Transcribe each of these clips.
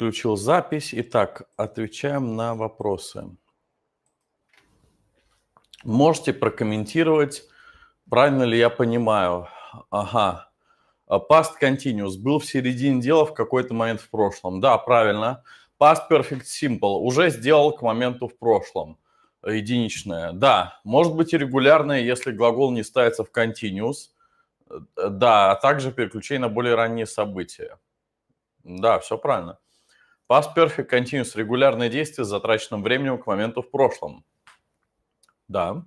включил запись. Итак, отвечаем на вопросы. Можете прокомментировать, правильно ли я понимаю? Ага. А, past continuous был в середине дела в какой-то момент в прошлом. Да, правильно. Past perfect simple уже сделал к моменту в прошлом. Единичное. Да, может быть и регулярное, если глагол не ставится в continuous. Э, да, а также переключение на более ранние события. Да, все правильно. Past Perfect Continuous – регулярное действие с затраченным временем к моменту в прошлом. Да.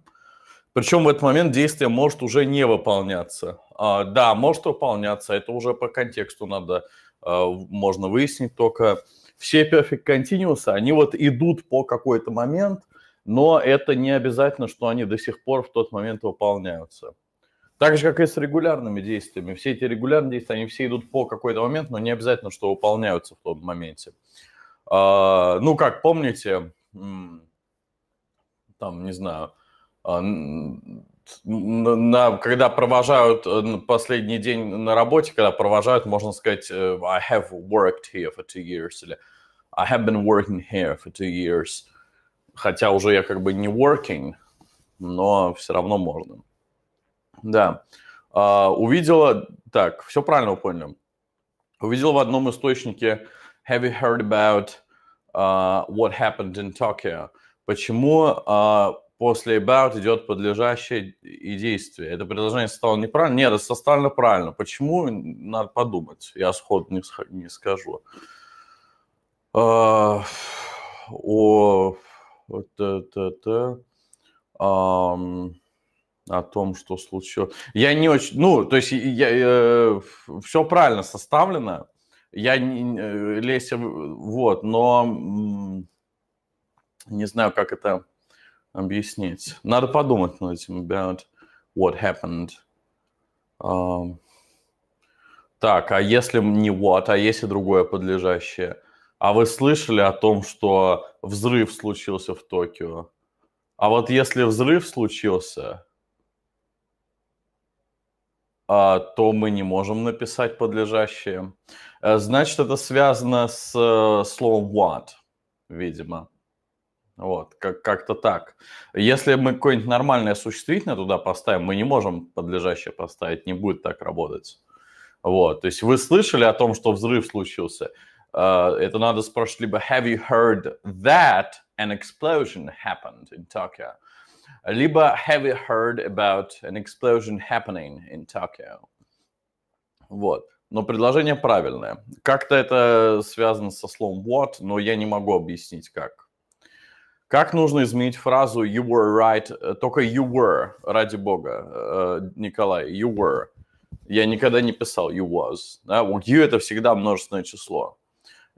Причем в этот момент действие может уже не выполняться. А, да, может выполняться, это уже по контексту надо, а, можно выяснить только. Все Perfect Continuous, они вот идут по какой-то момент, но это не обязательно, что они до сих пор в тот момент выполняются. Так же, как и с регулярными действиями. Все эти регулярные действия, они все идут по какой-то момент, но не обязательно, что выполняются в том моменте. А, ну, как помните, там, не знаю, а, на, когда провожают э, последний день на работе, когда провожают, можно сказать, э, I have worked here for two years, или I have been working here for two years. Хотя уже я как бы не working, но все равно можно. Да. Uh, увидела, так, все правильно вы поняли. Увидела в одном источнике Have you heard about uh, what happened in Tokyo? Почему uh, после about идет подлежащее и действие? Это предложение стало неправильно? Нет, это составлено правильно. Почему? Надо подумать. Я сходу не, не скажу. Uh, о... Вот это... Um, о том, что случилось. Я не очень, ну, то есть я, э, все правильно составлено. Я не, э, Леся, вот, но не знаю, как это объяснить. Надо подумать над этим about what happened. Um, так, а если не вот а если другое подлежащее? А вы слышали о том, что взрыв случился в Токио? А вот если взрыв случился, а, то мы не можем написать подлежащее. Э, значит, это связано с э, словом what, видимо. Вот, как- как-то так. Если мы какое-нибудь нормальное существительное туда поставим, мы не можем подлежащее поставить, не будет так работать. Вот, то есть вы слышали о том, что взрыв случился. Э, это надо спрашивать либо have you heard that an explosion happened in Tokyo? либо have you heard about an explosion happening in Tokyo? Вот. Но предложение правильное. Как-то это связано со словом what, но я не могу объяснить как. Как нужно изменить фразу you were right, э, только you were, ради бога, э, Николай, you were. Я никогда не писал you was. Да? you это всегда множественное число.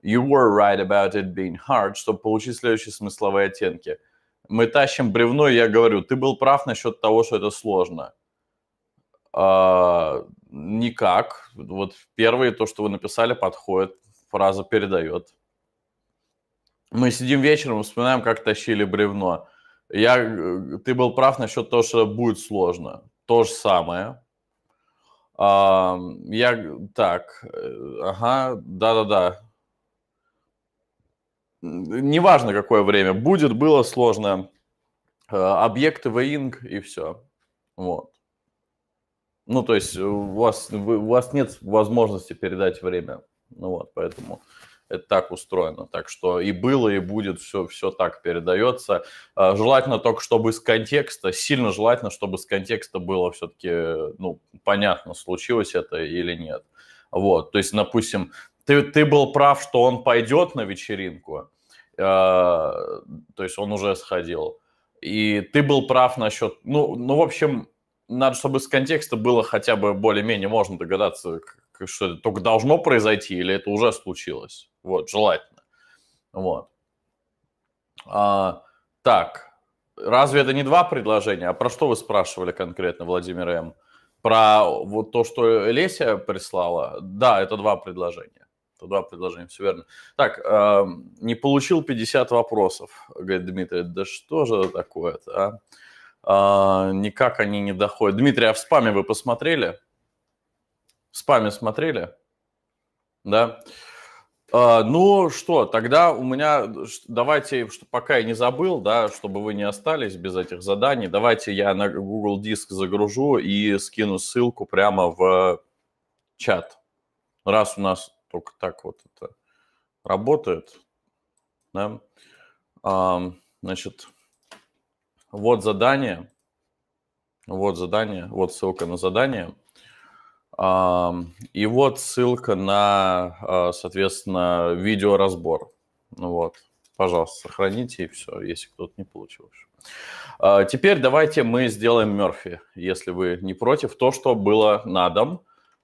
You were right about it being hard, чтобы получить следующие смысловые оттенки – мы тащим бревно, и я говорю, ты был прав насчет того, что это сложно. А, никак. Вот первое, то, что вы написали, подходит, фраза передает. Мы сидим вечером, вспоминаем, как тащили бревно. Я, э, ты был прав насчет того, что будет сложно. То же самое. А, я так, э, ага, да-да-да, неважно какое время будет, было сложно, э, объекты вейинг и все. Вот. Ну, то есть э, у вас, вы, у вас нет возможности передать время. Ну вот, поэтому это так устроено. Так что и было, и будет, все, все так передается. Э, желательно только, чтобы из контекста, сильно желательно, чтобы из контекста было все-таки, ну, понятно, случилось это или нет. Вот, то есть, допустим, ты, ты был прав, что он пойдет на вечеринку, а, то есть он уже сходил. И ты был прав насчет... Ну, ну в общем, надо, чтобы с контекста было хотя бы более-менее можно догадаться, что это только должно произойти или это уже случилось. Вот, желательно. Вот. А, так, разве это не два предложения? А про что вы спрашивали конкретно, Владимир М? Про вот то, что Леся прислала? Да, это два предложения. Туда предложение, все верно. Так, э, не получил 50 вопросов, говорит Дмитрий. Да что же такое-то, а? Э, никак они не доходят. Дмитрий, а в спаме вы посмотрели? В спаме смотрели? Да. Э, ну что, тогда у меня, давайте, что, пока я не забыл, да, чтобы вы не остались без этих заданий, давайте я на Google Диск загружу и скину ссылку прямо в чат. Раз у нас только так вот это работает. Да? А, значит, вот задание. Вот задание. Вот ссылка на задание. А, и вот ссылка на, а, соответственно, видеоразбор. Ну вот, пожалуйста, сохраните и все, если кто-то не получил. А, теперь давайте мы сделаем Мерфи, если вы не против, то, что было на дом.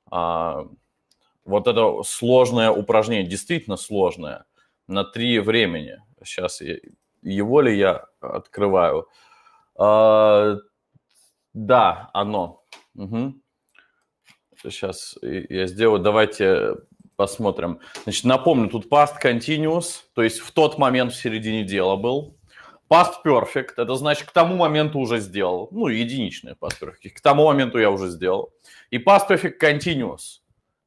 А, вот это сложное упражнение, действительно сложное, на три времени. Сейчас я, его ли я открываю? А, да, оно. Угу. Сейчас я сделаю. Давайте посмотрим. Значит, напомню, тут past continuous, то есть в тот момент в середине дела был. Past perfect, это значит к тому моменту уже сделал. Ну, единичные past perfect. К тому моменту я уже сделал. И past perfect continuous –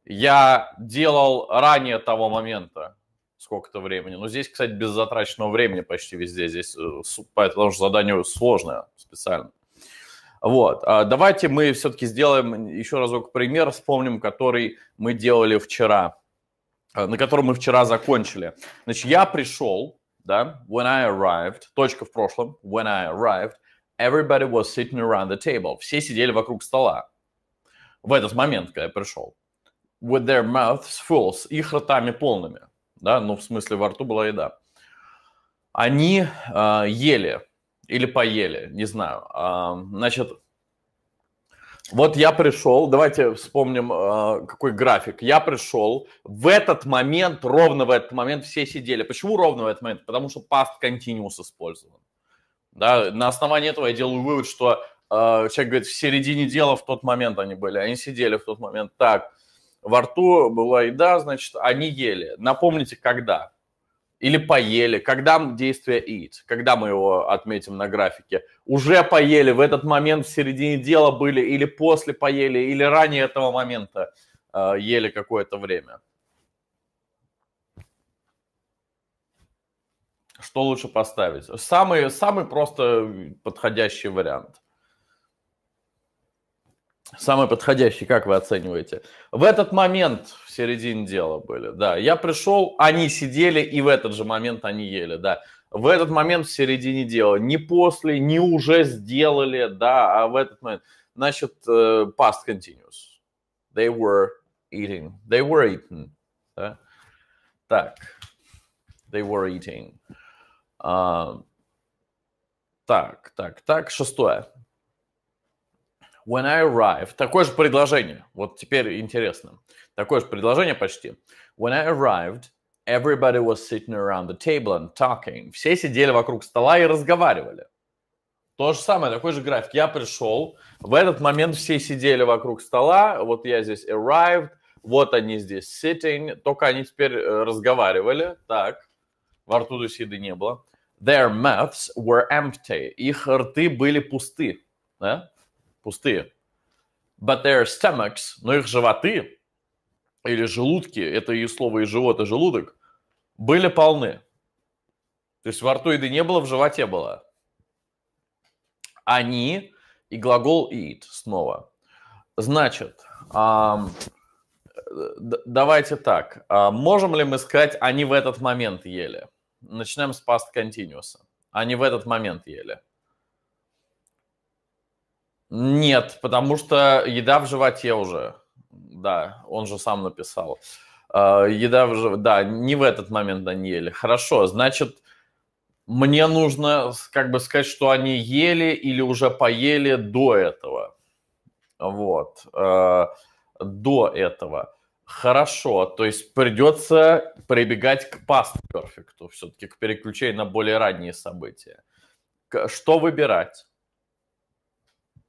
я делал ранее того момента сколько-то времени. Но ну, здесь, кстати, без затраченного времени почти везде. Здесь, э, потому что задание сложное специально. Вот. А давайте мы все-таки сделаем еще разок пример, вспомним, который мы делали вчера, э, на котором мы вчера закончили. Значит, я пришел, да, when I arrived, точка в прошлом, when I arrived, everybody was sitting around the table. Все сидели вокруг стола в этот момент, когда я пришел with their mouths full, с их ртами полными, да, ну, в смысле, во рту была еда. Они э, ели или поели, не знаю. Э, значит, вот я пришел, давайте вспомним, э, какой график. Я пришел, в этот момент, ровно в этот момент все сидели. Почему ровно в этот момент? Потому что past continuous использован. Да, на основании этого я делаю вывод, что э, человек говорит, в середине дела в тот момент они были, они сидели в тот момент. Так, во рту была еда, значит, они ели. Напомните, когда? Или поели, когда действие eat, когда мы его отметим на графике. Уже поели, в этот момент в середине дела были, или после поели, или ранее этого момента э, ели какое-то время. Что лучше поставить? Самый, самый просто подходящий вариант. Самый подходящий, как вы оцениваете? В этот момент в середине дела были, да. Я пришел, они сидели, и в этот же момент они ели, да. В этот момент в середине дела. Не после, не уже сделали, да, а в этот момент. Значит, э, past continuous. They were eating. They were eating Да? Так. They were eating. Uh, так, так, так. Шестое. When I arrive, такое же предложение, вот теперь интересно, такое же предложение почти. When I arrived, everybody was sitting around the table and talking. Все сидели вокруг стола и разговаривали. То же самое, такой же график. Я пришел, в этот момент все сидели вокруг стола, вот я здесь arrived, вот они здесь sitting, только они теперь э, разговаривали, так, во рту до еды не было. Their mouths were empty, их рты были пусты, да? пустые. But their stomachs, но ну, их животы или желудки, это и слово и живот, и желудок, были полны. То есть во рту еды не было, в животе было. Они и глагол eat снова. Значит, эм, давайте так. Э, можем ли мы сказать, они в этот момент ели? Начинаем с past continuous. Они в этот момент ели. Нет, потому что еда в животе уже. Да, он же сам написал. А, еда в животе. Да, не в этот момент Даниэль. Хорошо, значит, мне нужно как бы сказать, что они ели или уже поели до этого. Вот. Э, до этого. Хорошо, то есть придется прибегать к past perfect, все-таки к переключению на более ранние события. Что выбирать?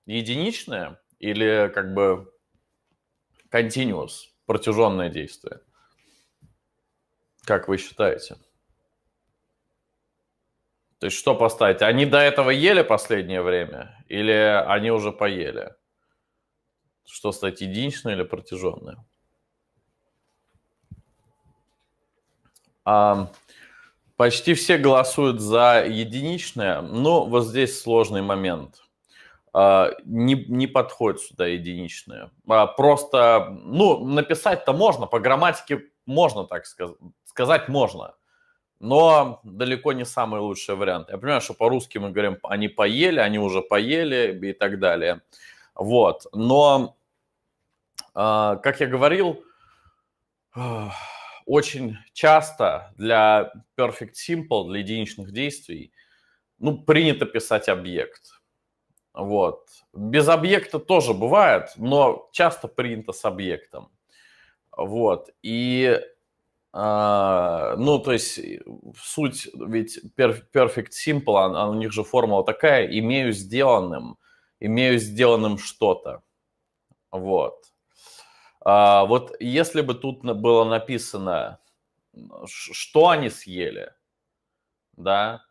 единичное или как бы continuous, протяженное действие? Как вы считаете? То есть что поставить? Они до этого ели последнее время или они уже поели? Что стать единичное или протяженное? А, почти все голосуют за единичное, но вот здесь сложный момент – а, не, не подходит сюда единичные. А, просто, ну, написать-то можно, по грамматике можно так сказать, сказать можно, но далеко не самый лучший вариант. Я понимаю, что по-русски мы говорим, они поели, они уже поели и так далее. Вот, но, а, как я говорил, очень часто для perfect simple, для единичных действий, ну, принято писать объект вот. Без объекта тоже бывает, но часто принято с объектом. Вот. И, э, ну, то есть э, суть, ведь perfect simple, а, у них же формула такая, имею сделанным, имею сделанным что-то. Вот. Э, вот если бы тут было написано, что они съели, да,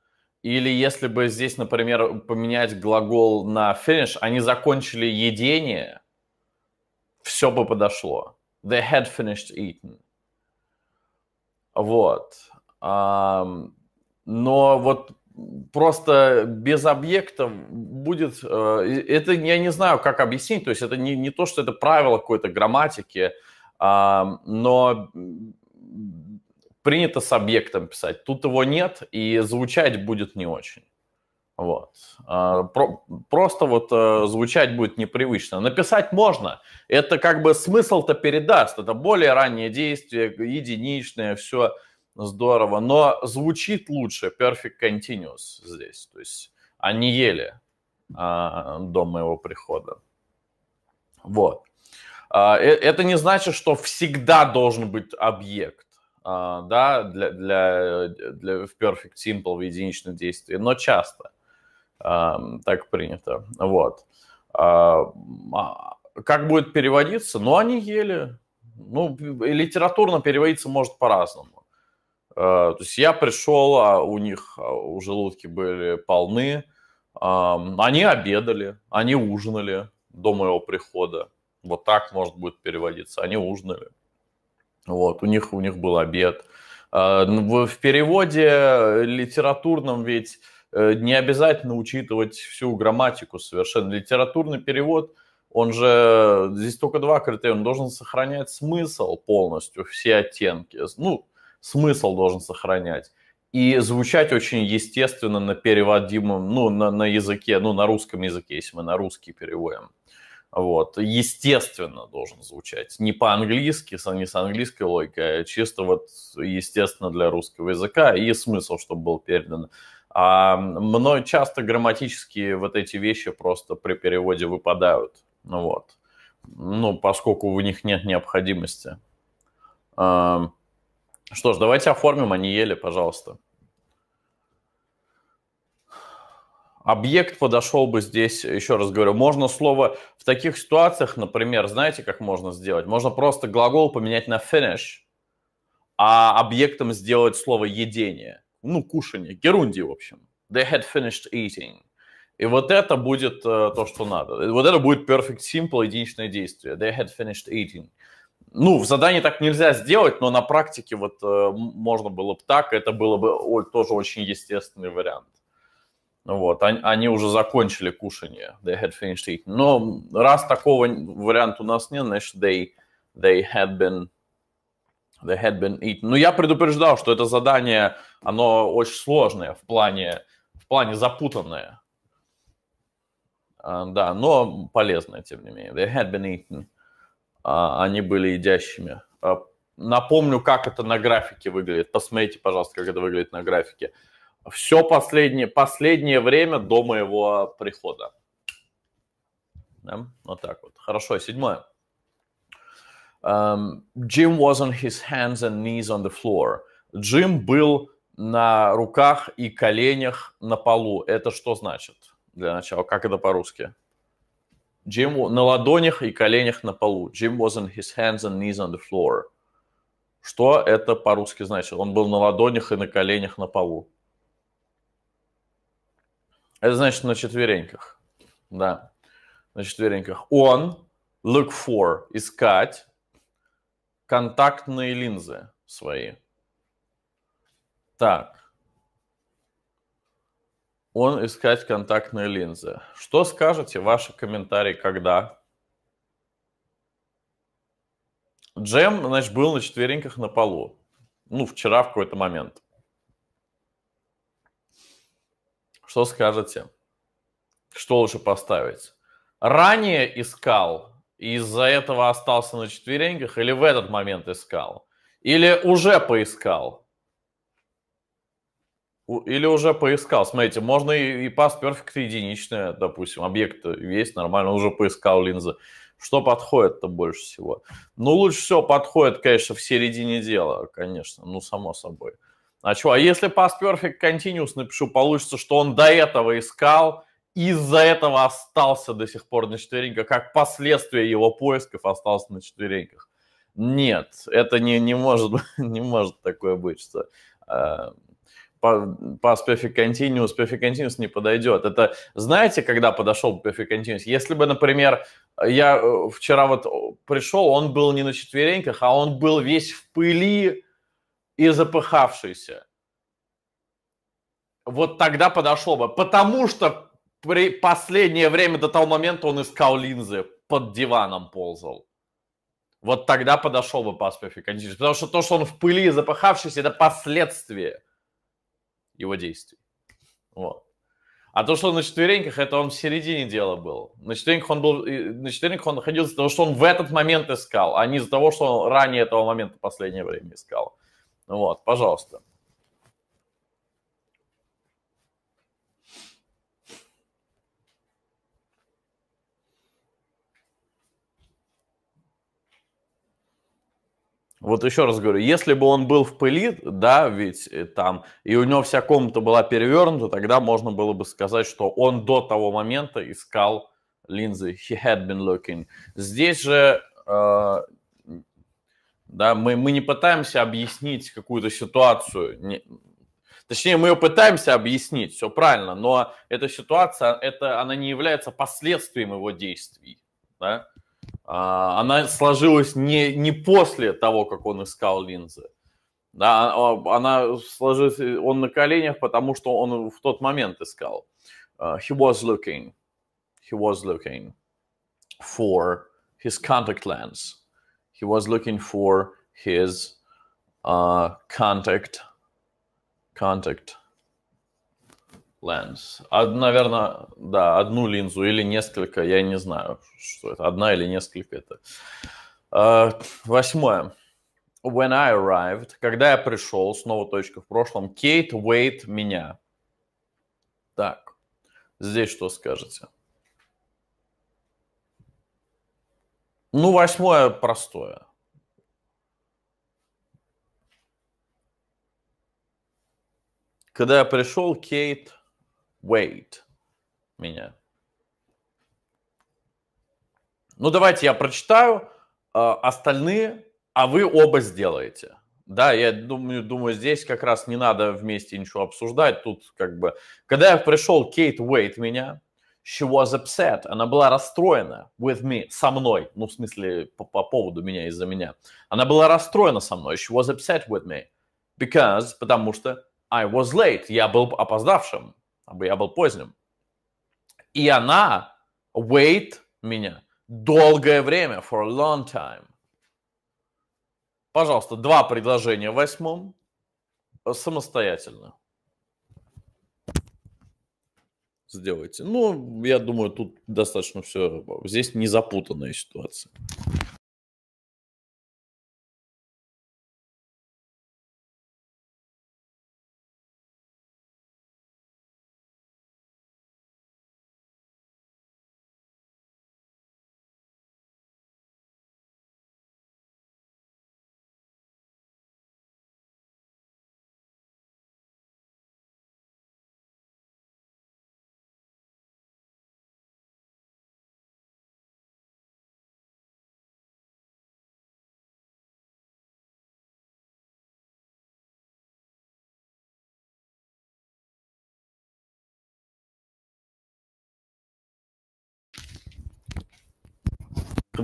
или если бы здесь, например, поменять глагол на finish, они закончили едение, все бы подошло. They had finished eating. Вот. Но вот просто без объекта будет... Э, это я не знаю, как объяснить. То есть это не, не то, что это правило какой-то грамматики, но принято с объектом писать. Тут его нет, и звучать будет не очень. Вот. А, про, просто вот э, звучать будет непривычно. Написать можно. Это как бы смысл-то передаст. Это более раннее действие, единичное, все здорово. Но звучит лучше Perfect Continuous здесь. То есть они а ели а, до моего прихода. Вот. А, э, это не значит, что всегда должен быть объект. А, да, для, для, для, в Perfect Simple, в единичном действии, но часто так принято. Вот. А, а, как будет переводиться? Ну, они ели. Ну, литературно переводиться может по-разному. То есть я пришел, а у них у желудки были полны. Они обедали, они ужинали до моего прихода. Вот так может будет переводиться. Они ужинали. Вот, у них, у них был обед. А, ну, в переводе э, литературном ведь э, не обязательно учитывать всю грамматику совершенно. Литературный перевод, он же, здесь только два критерия, он должен сохранять смысл полностью, все оттенки. Ну, смысл должен сохранять. И звучать очень естественно на переводимом, ну, на, на языке, ну, на русском языке, если мы на русский переводим. Вот. Естественно должен звучать. Не по-английски, не с английской логикой, а чисто вот естественно для русского языка и смысл, чтобы был передан. А мной часто грамматические вот эти вещи просто при переводе выпадают. Ну вот. Ну, поскольку в них нет необходимости. Что ж, давайте оформим, они а ели, пожалуйста. объект подошел бы здесь, еще раз говорю, можно слово в таких ситуациях, например, знаете, как можно сделать? Можно просто глагол поменять на finish, а объектом сделать слово едение, ну, кушание, герунди, в общем. They had finished eating. И вот это будет э, то, что надо. Вот это будет perfect simple, единичное действие. They had finished eating. Ну, в задании так нельзя сделать, но на практике вот э, можно было бы так, это было бы о, тоже очень естественный вариант. Вот, они, они уже закончили кушание. They had finished eating. Но раз такого варианта у нас нет, значит, they, they had been They had been eaten. Но ну, я предупреждал, что это задание, оно очень сложное в плане, в плане запутанное. Uh, да, но полезное, тем не менее. They had been eaten. Uh, они были едящими. Uh, напомню, как это на графике выглядит. Посмотрите, пожалуйста, как это выглядит на графике. Uh, все последнее, последнее время до моего прихода. Да? Вот так вот. Хорошо, седьмое. Um, Jim was on his hands and knees on the floor. Джим был на руках и коленях на полу. Это что значит? Для начала, как это по-русски? Джим на ладонях и коленях на полу. Джим was on his hands and knees on the floor. Что это по-русски значит? Он был на ладонях и на коленях на полу. Это значит на четвереньках. Да, на четвереньках. Он, look for, искать контактные линзы свои. Так. Он искать контактные линзы. Что скажете? Ваши комментарии когда? Джем, значит, был на четвереньках на полу. Ну, вчера в какой-то момент. Что скажете? Что лучше поставить? Ранее искал и из-за этого остался на четвереньках или в этот момент искал? Или уже поискал? Или уже поискал. Смотрите, можно и, и пас перфект единичная, допустим, объект весь нормально, уже поискал линзы. Что подходит-то больше всего? Ну, лучше всего подходит, конечно, в середине дела, конечно, ну, само собой. А что, а если Pass Perfect Continuous напишу, получится, что он до этого искал, из-за этого остался до сих пор на четвереньках, как последствие его поисков остался на четвереньках. Нет, это не, не, может, не может такое быть, что пас Perfect Continuous, Perfect Continuous не подойдет. Это, знаете, когда подошел Perfect Continuous? Если бы, например, я э, вчера вот пришел, он был не на четвереньках, а он был весь в пыли, и запыхавшийся, вот тогда подошло бы. Потому что при последнее время до того момента он искал линзы, под диваном ползал. Вот тогда подошел бы Паспев и Кондитич. Потому что то, что он в пыли запыхавшийся, это последствия его действий. Вот. А то, что он на четвереньках, это он в середине дела был. На четвереньках он был, на четвереньках он находился из-за того, что он в этот момент искал, а не из-за того, что он ранее этого момента последнее время искал. Вот, пожалуйста. Вот еще раз говорю, если бы он был в пыли, да, ведь э, там, и у него вся комната была перевернута, тогда можно было бы сказать, что он до того момента искал линзы. He had been looking. Здесь же э, да, мы, мы не пытаемся объяснить какую-то ситуацию, не, Точнее, мы ее пытаемся объяснить, все правильно, но эта ситуация, это, она не является последствием его действий. Да? А, она сложилась не, не после того, как он искал линзы. Да, а, а, она сложилась, он на коленях, потому что он в тот момент искал. Uh, he was looking, he was looking for his contact lens. He was looking for his uh, contact, contact lens. Од, наверное, да, одну линзу или несколько, я не знаю, что это, одна или несколько это. Uh, восьмое. When I arrived, когда я пришел, снова точка в прошлом, Кейт Уэйт меня. Так, здесь что скажете? Ну, восьмое простое. Когда я пришел, Кейт Уэйт меня. Ну, давайте я прочитаю, а, остальные, а вы оба сделаете. Да, я думаю, думаю, здесь как раз не надо вместе ничего обсуждать. Тут как бы, когда я пришел, Кейт Уэйт меня, She was upset. Она была расстроена with me, со мной. Ну, в смысле, по, по поводу меня, из-за меня. Она была расстроена со мной. She was upset with me. Because, потому что I was late. Я был опоздавшим. Я был поздним. И она wait меня долгое время, for a long time. Пожалуйста, два предложения в восьмом самостоятельно. сделайте. Но я думаю, тут достаточно все, здесь не запутанная ситуация.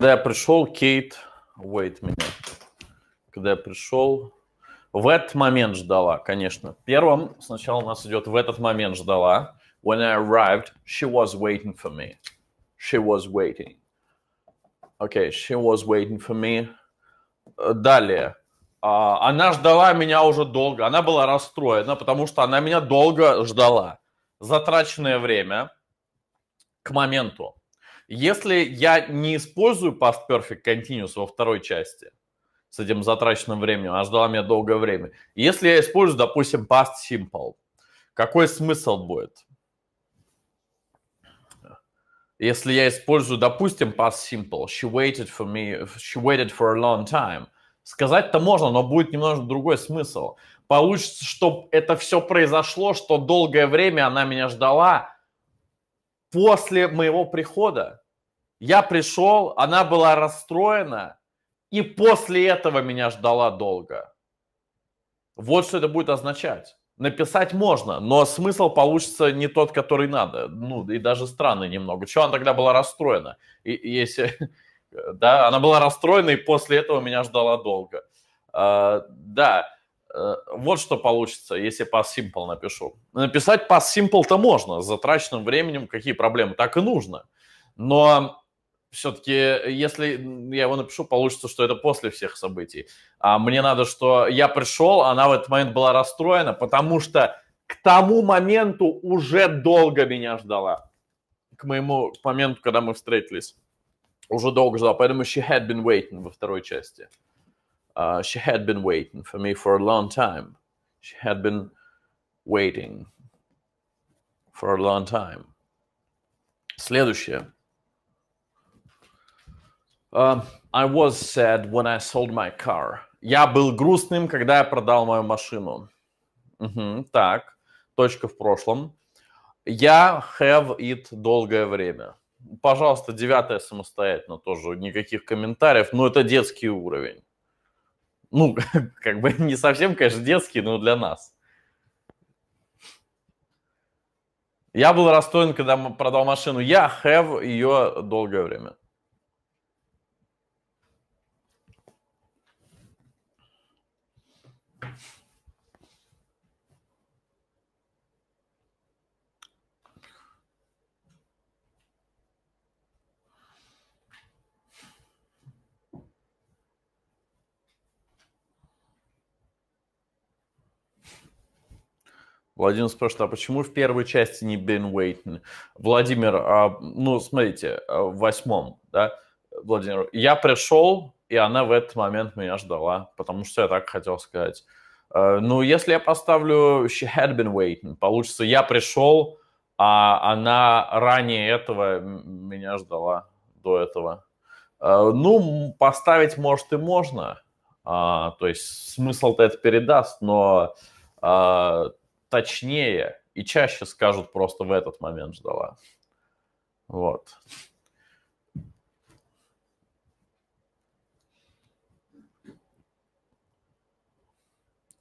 Когда я пришел, Кейт Уэйт меня. Когда я пришел, в этот момент ждала, конечно. Первым сначала у нас идет в этот момент ждала. When I arrived, she was waiting for me. She was waiting. Okay, she was waiting for me. Э, далее. А, она ждала меня уже долго. Она была расстроена, потому что она меня долго ждала. Затраченное время к моменту. Если я не использую past perfect continuous во второй части с этим затраченным временем, а ждала меня долгое время, если я использую, допустим, past simple, какой смысл будет? Если я использую, допустим, past simple, she waited for me, she waited for a long time, сказать-то можно, но будет немножко другой смысл. Получится, что это все произошло, что долгое время она меня ждала после моего прихода. Я пришел, она была расстроена, и после этого меня ждала долго. Вот что это будет означать. Написать можно, но смысл получится не тот, который надо. Ну, и даже странный немного. Чего она тогда была расстроена? и если, да, она была расстроена, и после этого меня ждала долго. А, да, э, вот что получится, если по simple напишу. Написать по simple-то можно, с затраченным временем какие проблемы, так и нужно. Но все-таки, если я его напишу, получится, что это после всех событий. А мне надо, что я пришел, она в этот момент была расстроена, потому что к тому моменту уже долго меня ждала. К моему моменту, когда мы встретились. Уже долго ждала, поэтому she had been waiting во второй части. Uh, she had been waiting for me for a long time. She had been waiting for a long time. Следующее. Эм, I was sad when I sold my car. Я был грустным, когда я продал мою машину. Угу, так, точка в прошлом. Я have it долгое время. Пожалуйста, девятое самостоятельно тоже, никаких комментариев, но это детский уровень. Ну, как бы не совсем, конечно, детский, но для нас. Я был расстроен, когда продал машину. Я have ее долгое время. Владимир спрашивает, а почему в первой части не Бен Уэйтон? Владимир, а, ну, смотрите, а, в восьмом, да, Владимир, я пришел, и она в этот момент меня ждала, потому что я так хотел сказать. Э, ну, если я поставлю she had been waiting, получится, я пришел, а она ранее этого меня ждала, до этого. Э, ну, поставить, может, и можно, а, то есть смысл-то это передаст, но а, точнее и чаще скажут просто в этот момент ждала. Вот.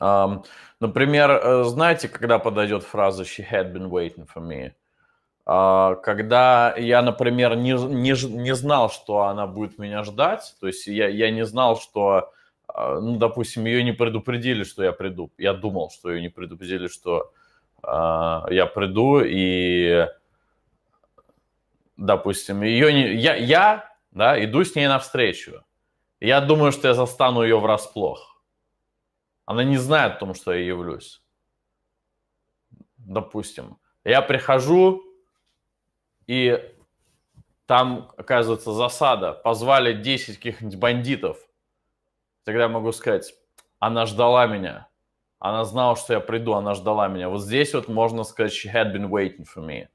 Um, например, э, знаете, когда подойдет фраза «she had been waiting for me»? Uh, когда я, например, не, не, не знал, что она будет меня ждать, то есть я, я не знал, что а, ну, допустим, ее не предупредили, что я приду. Я думал, что ее не предупредили, что а, я приду, и, допустим, ее не... Я, я да, иду с ней навстречу. Я думаю, что я застану ее врасплох. Она не знает о том, что я явлюсь. Допустим, я прихожу, и там, оказывается, засада. Позвали 10 каких-нибудь бандитов. Тогда я могу сказать, она ждала меня. Она знала, что я приду, она ждала меня. Вот здесь вот можно сказать, she had been waiting for me.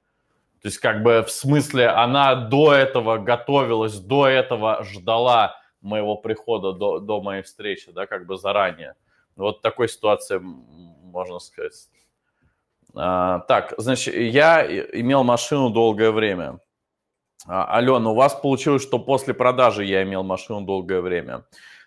То есть как бы в смысле она до этого готовилась, до этого ждала моего прихода, до, до моей встречи, да, как бы заранее. Вот такой ситуации можно сказать. А, так, значит, я имел машину долгое время. А, Алена, у вас получилось, что после продажи я имел машину долгое время.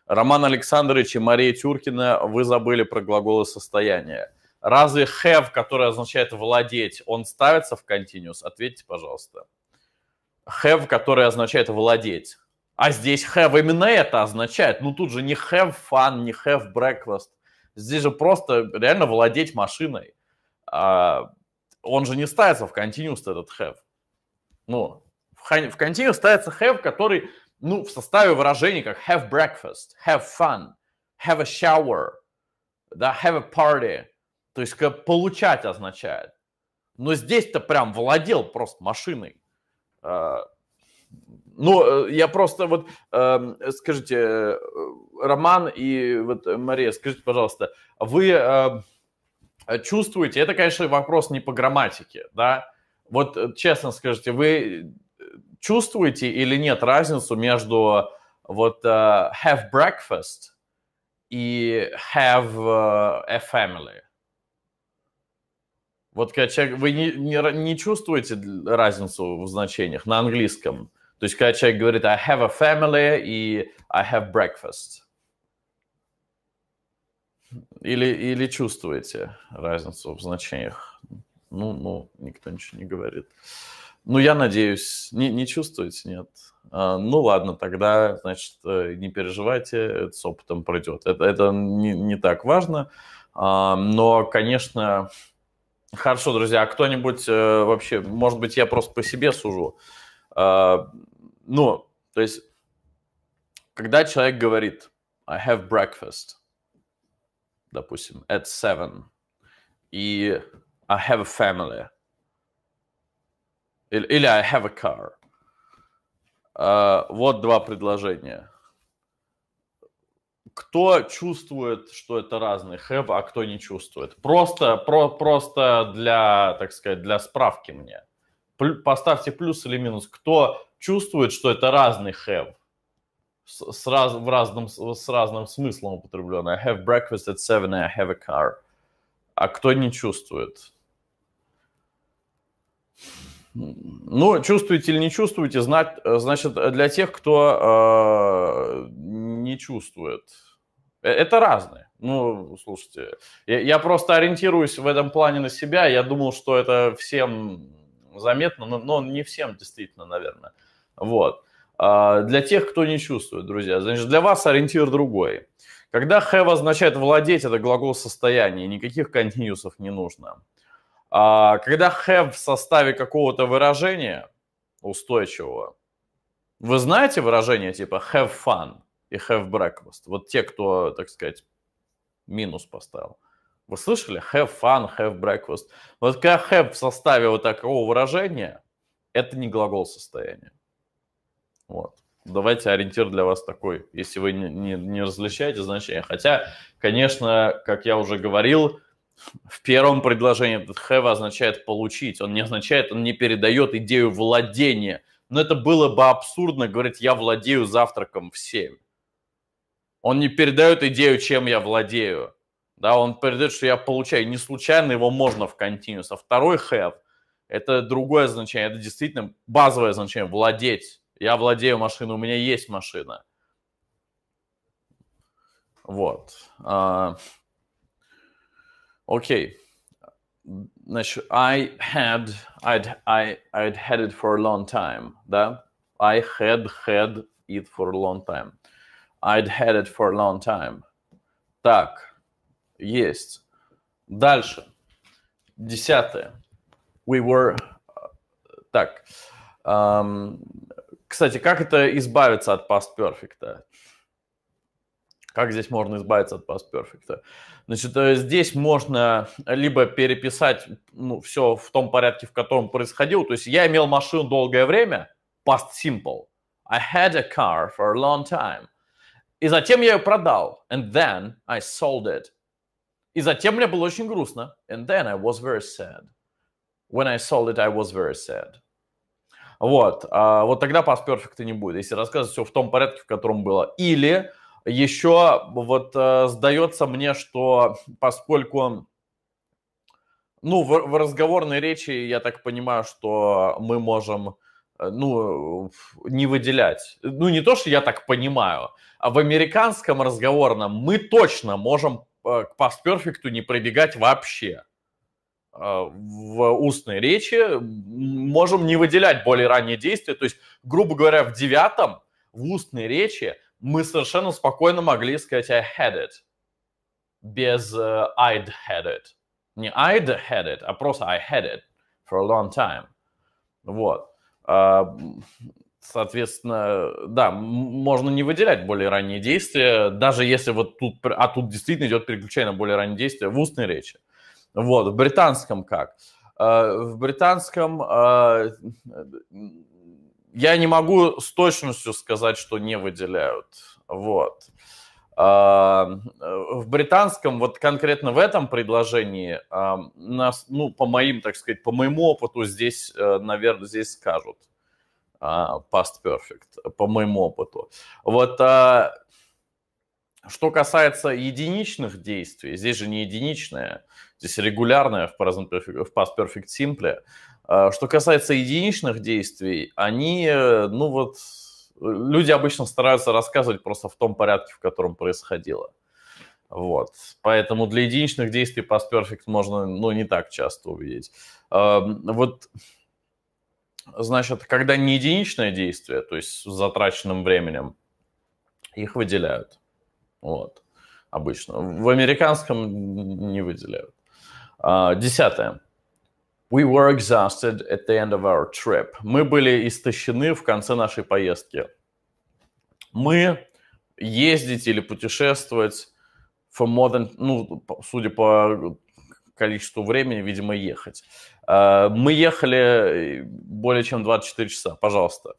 Роман Александрович и Мария Тюркина, вы забыли про глаголы состояния. Разве have, который означает владеть, он ставится в continuous? Ответьте, пожалуйста. Have, который означает владеть. А здесь have именно это означает. Ну тут же не have fun, не have breakfast. Здесь же просто реально владеть машиной. А, он же не ставится в continuous этот have. Ну, в continuous ставится have, который ну, в составе выражений как have breakfast, have fun, have a shower, да, have a party. То есть как получать означает. Но здесь-то прям владел просто машиной. А, ну, э, я просто вот, эм, скажите, э, Роман и вот Мария, скажите, пожалуйста, вы э, чувствуете, это, конечно, вопрос не по грамматике, да, вот честно скажите, вы чувствуете или нет разницу между вот uh, have breakfast и have uh, a family? Вот когда человек, вы не, не, не чувствуете разницу в значениях на английском? То есть, когда человек говорит I have a family и I have breakfast. Или, или чувствуете разницу в значениях? Ну, ну, никто ничего не говорит. Uh, ну, я надеюсь, не, не чувствуете, нет. А, ну ладно, тогда, значит, э, не переживайте, это с опытом пройдет. Это, это не, не так важно. А, но, конечно, хорошо, друзья, а кто-нибудь э, вообще, может быть, я просто по себе сужу. А, ну, то есть, когда человек говорит I have breakfast, допустим, at seven, и I have a family – или, или I have a car. Uh, вот два предложения. Кто чувствует, что это разный have, а кто не чувствует? Просто, про, просто для, так сказать, для справки мне. Плю, поставьте плюс или минус. Кто чувствует, что это разный have? С, с, раз, в разном, с разным смыслом употребленный. I have breakfast at seven, I have a car. А кто не чувствует? Ну, чувствуете или не чувствуете, Знать, э, значит, э, для тех, кто э, не чувствует. Э, это разное. Ну, слушайте, я, я просто ориентируюсь в этом плане на себя. Я думал, что это всем заметно, но, но не всем действительно, наверное. Вот. Э, для тех, кто не чувствует, друзья, значит, для вас ориентир другой. Когда have означает владеть, это глагол состояния, никаких континьюсов не нужно. А, когда have в составе какого-то выражения устойчивого, вы знаете выражение типа have fun и have breakfast? Вот те, кто, так сказать, минус поставил. Вы слышали? Have fun, have breakfast. Вот когда have в составе вот такого выражения, это не глагол состояния. Вот. Давайте ориентир для вас такой, если вы не, не, не различаете значения. Хотя, конечно, как я уже говорил, в первом предложении have означает получить. Он не означает, он не передает идею владения. Но это было бы абсурдно говорить, я владею завтраком в 7. Он не передает идею, чем я владею. Да, он передает, что я получаю. Не случайно его можно в continuous. А второй have – это другое значение. Это действительно базовое значение – владеть. Я владею машиной, у меня есть машина. Вот. А, okay i had i'd i i'd had it for a long time that i had had it for a long time i'd had it for a long time так есть дальше десятое we were так um, кстати как это избавиться от past perfect Как здесь можно избавиться от past perfect? Значит, э, здесь можно либо переписать ну, все в том порядке, в котором происходило. То есть я имел машину долгое время, past simple. I had a car for a long time. И затем я ее продал. And then I sold it. И затем мне было очень грустно. And then I was very sad. When I sold it, I was very sad. Вот, а, вот тогда past perfect не будет, если рассказывать все в том порядке, в котором было. Или еще вот э, сдается мне, что поскольку, ну, в, в разговорной речи я так понимаю, что мы можем, э, ну, не выделять. Ну, не то, что я так понимаю, а в американском разговорном мы точно можем э, к past perfect не пробегать вообще э, в устной речи, можем не выделять более ранние действия. То есть, грубо говоря, в девятом, в устной речи мы совершенно спокойно могли сказать I had it. Без uh, I'd had it. Не I'd had it, а просто I had it for a long time. Вот. А, соответственно, да, можно не выделять более ранние действия, даже если вот тут, а тут действительно идет переключение на более ранние действия в устной речи. Вот, в британском как? А, в британском а, я не могу с точностью сказать, что не выделяют. Вот. А, э, в британском, вот конкретно в этом предложении, а, ну, по моим, так сказать, по моему опыту здесь, э, наверное, здесь скажут а, past perfect, по моему опыту. Вот что касается единичных действий, здесь же не единичное, здесь регулярное в Past Perfect Simple. А, что касается единичных действий, они, э, ну вот, люди обычно стараются рассказывать просто в том порядке, в котором происходило. Вот. Поэтому для единичных действий Past Perfect можно, ну, не так часто увидеть. А, вот Значит, когда не единичное действие, то есть с затраченным временем, их выделяют. Вот. Обычно. В американском не выделяют. А, десятое. We were exhausted at the end of our trip. Мы были истощены в конце нашей поездки. Мы ездить или путешествовать for more than, ну, судя по количеству времени, видимо, ехать. А, мы ехали э, более чем 24 часа, пожалуйста.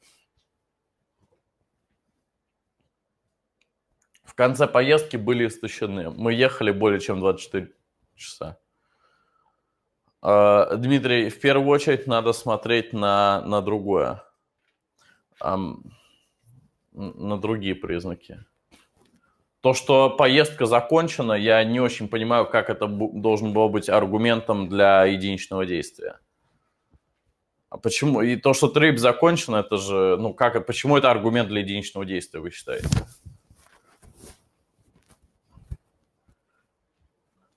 конце поездки были истощены. Мы ехали более чем 24 часа. А, Дмитрий, в первую очередь надо смотреть на, на другое, на другие признаки. То, что поездка закончена, я не очень понимаю, как это должен был быть аргументом для единичного действия. А почему? И то, что трип закончен, это же, ну как, почему это аргумент для единичного действия, вы считаете?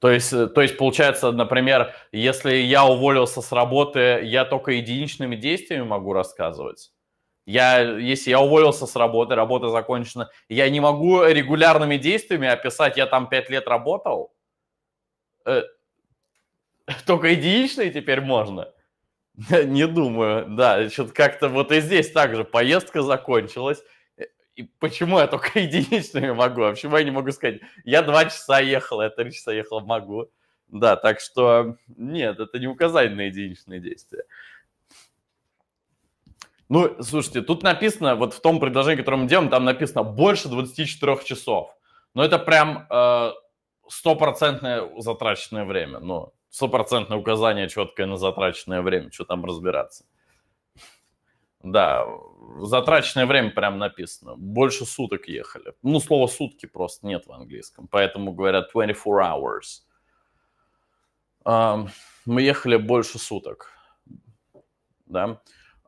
То есть, э, то есть получается, например, если я уволился с работы, я только единичными действиями могу рассказывать. Я, если я уволился с работы, работа закончена, я не могу регулярными действиями описать, я там пять лет работал. Э, только единичные теперь можно. Не думаю, да, что-то как-то вот и здесь также поездка закончилась, и почему я только единичными могу? А почему я не могу сказать, я два часа ехал, я три часа ехал, могу. Да, так что нет, это не указание на единичные действия. Ну, слушайте, тут написано, вот в том предложении, которое мы делаем, там написано больше 24 часов. Но это прям э, стопроцентное э, затраченное время. Ну, стопроцентное указание четкое на затраченное время, что там разбираться. Да, затраченное время прям написано. Больше суток ехали. Ну, слово сутки просто нет в английском, поэтому говорят 24 hours. мы ехали больше суток, да.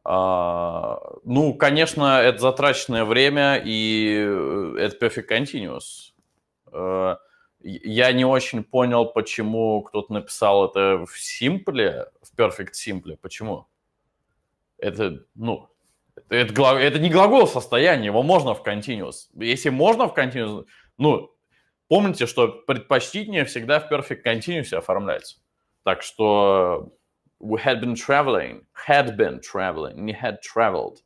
А, ну, конечно, это затраченное время, и э, это perfect continuous. Э, я не очень понял, почему кто-то написал это в Simple, в Perfect Simple. Почему? это, ну, это, это, не глагол состояния, его можно в continuous. Если можно в continuous, ну, помните, что предпочтительнее всегда в perfect continuous оформляется. Так что we had been traveling, had been traveling, не had traveled.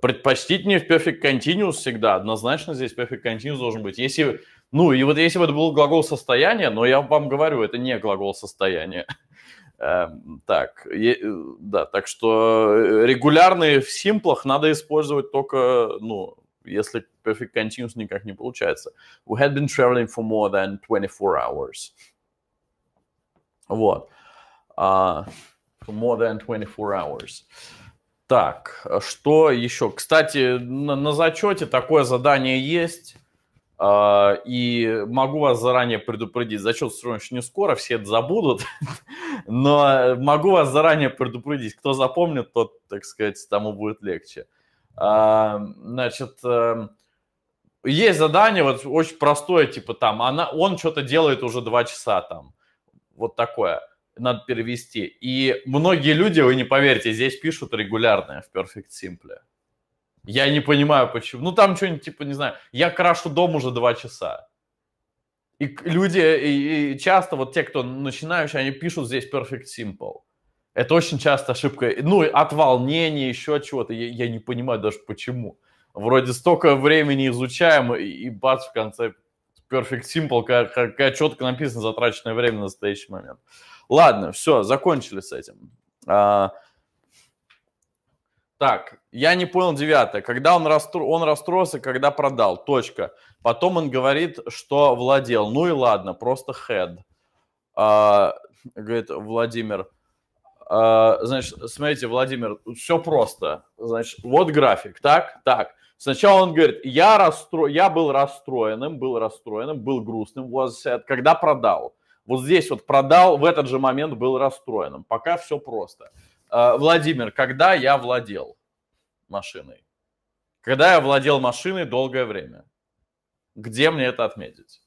Предпочтительнее в perfect continuous всегда, однозначно здесь perfect continuous должен быть. Если, ну, и вот если бы это был глагол состояния, но я вам говорю, это не глагол состояния. Эм, так, э, да, так что э, регулярные в симплах надо использовать только, ну, если perfect continuous никак не получается. We had been traveling for more than 24 hours. Вот. Uh, for more than 24 hours. Так, а что еще? Кстати, на, на зачете такое задание есть. А, и могу вас заранее предупредить, зачет все равно еще не скоро, все это забудут, но могу вас заранее предупредить, кто запомнит, тот, так сказать, тому будет легче. А, значит, эм, есть задание, вот очень простое, типа там, она, он что-то делает уже два часа там, вот такое надо перевести. И многие люди, вы не поверите, здесь пишут регулярно в Perfect Simple. Я не понимаю, почему. Ну, там что-нибудь, типа, не знаю, я крашу дом уже два часа. И люди, и, и часто вот те, кто начинающие, они пишут здесь perfect simple. Это очень часто ошибка. Ну, от волнения, еще чего-то. Я, я не понимаю даже почему. Вроде столько времени изучаем, и, и бац, в конце perfect simple, как, как, как четко написано затраченное время на настоящий момент. Ладно, все, закончили с этим. А, так, я не понял девятое. Когда он, расстро... он расстроился, когда продал. Точка. Потом он говорит, что владел. Ну и ладно, просто хед. А, говорит Владимир. А, значит, смотрите, Владимир, все просто. Значит, вот график. Так, так. Сначала он говорит, я, расстро... я был расстроенным, был расстроенным, был грустным, когда продал. Вот здесь вот продал, в этот же момент был расстроенным. Пока все просто. А, Владимир, когда я владел машиной? Когда я владел машиной долгое время? Где мне это отметить?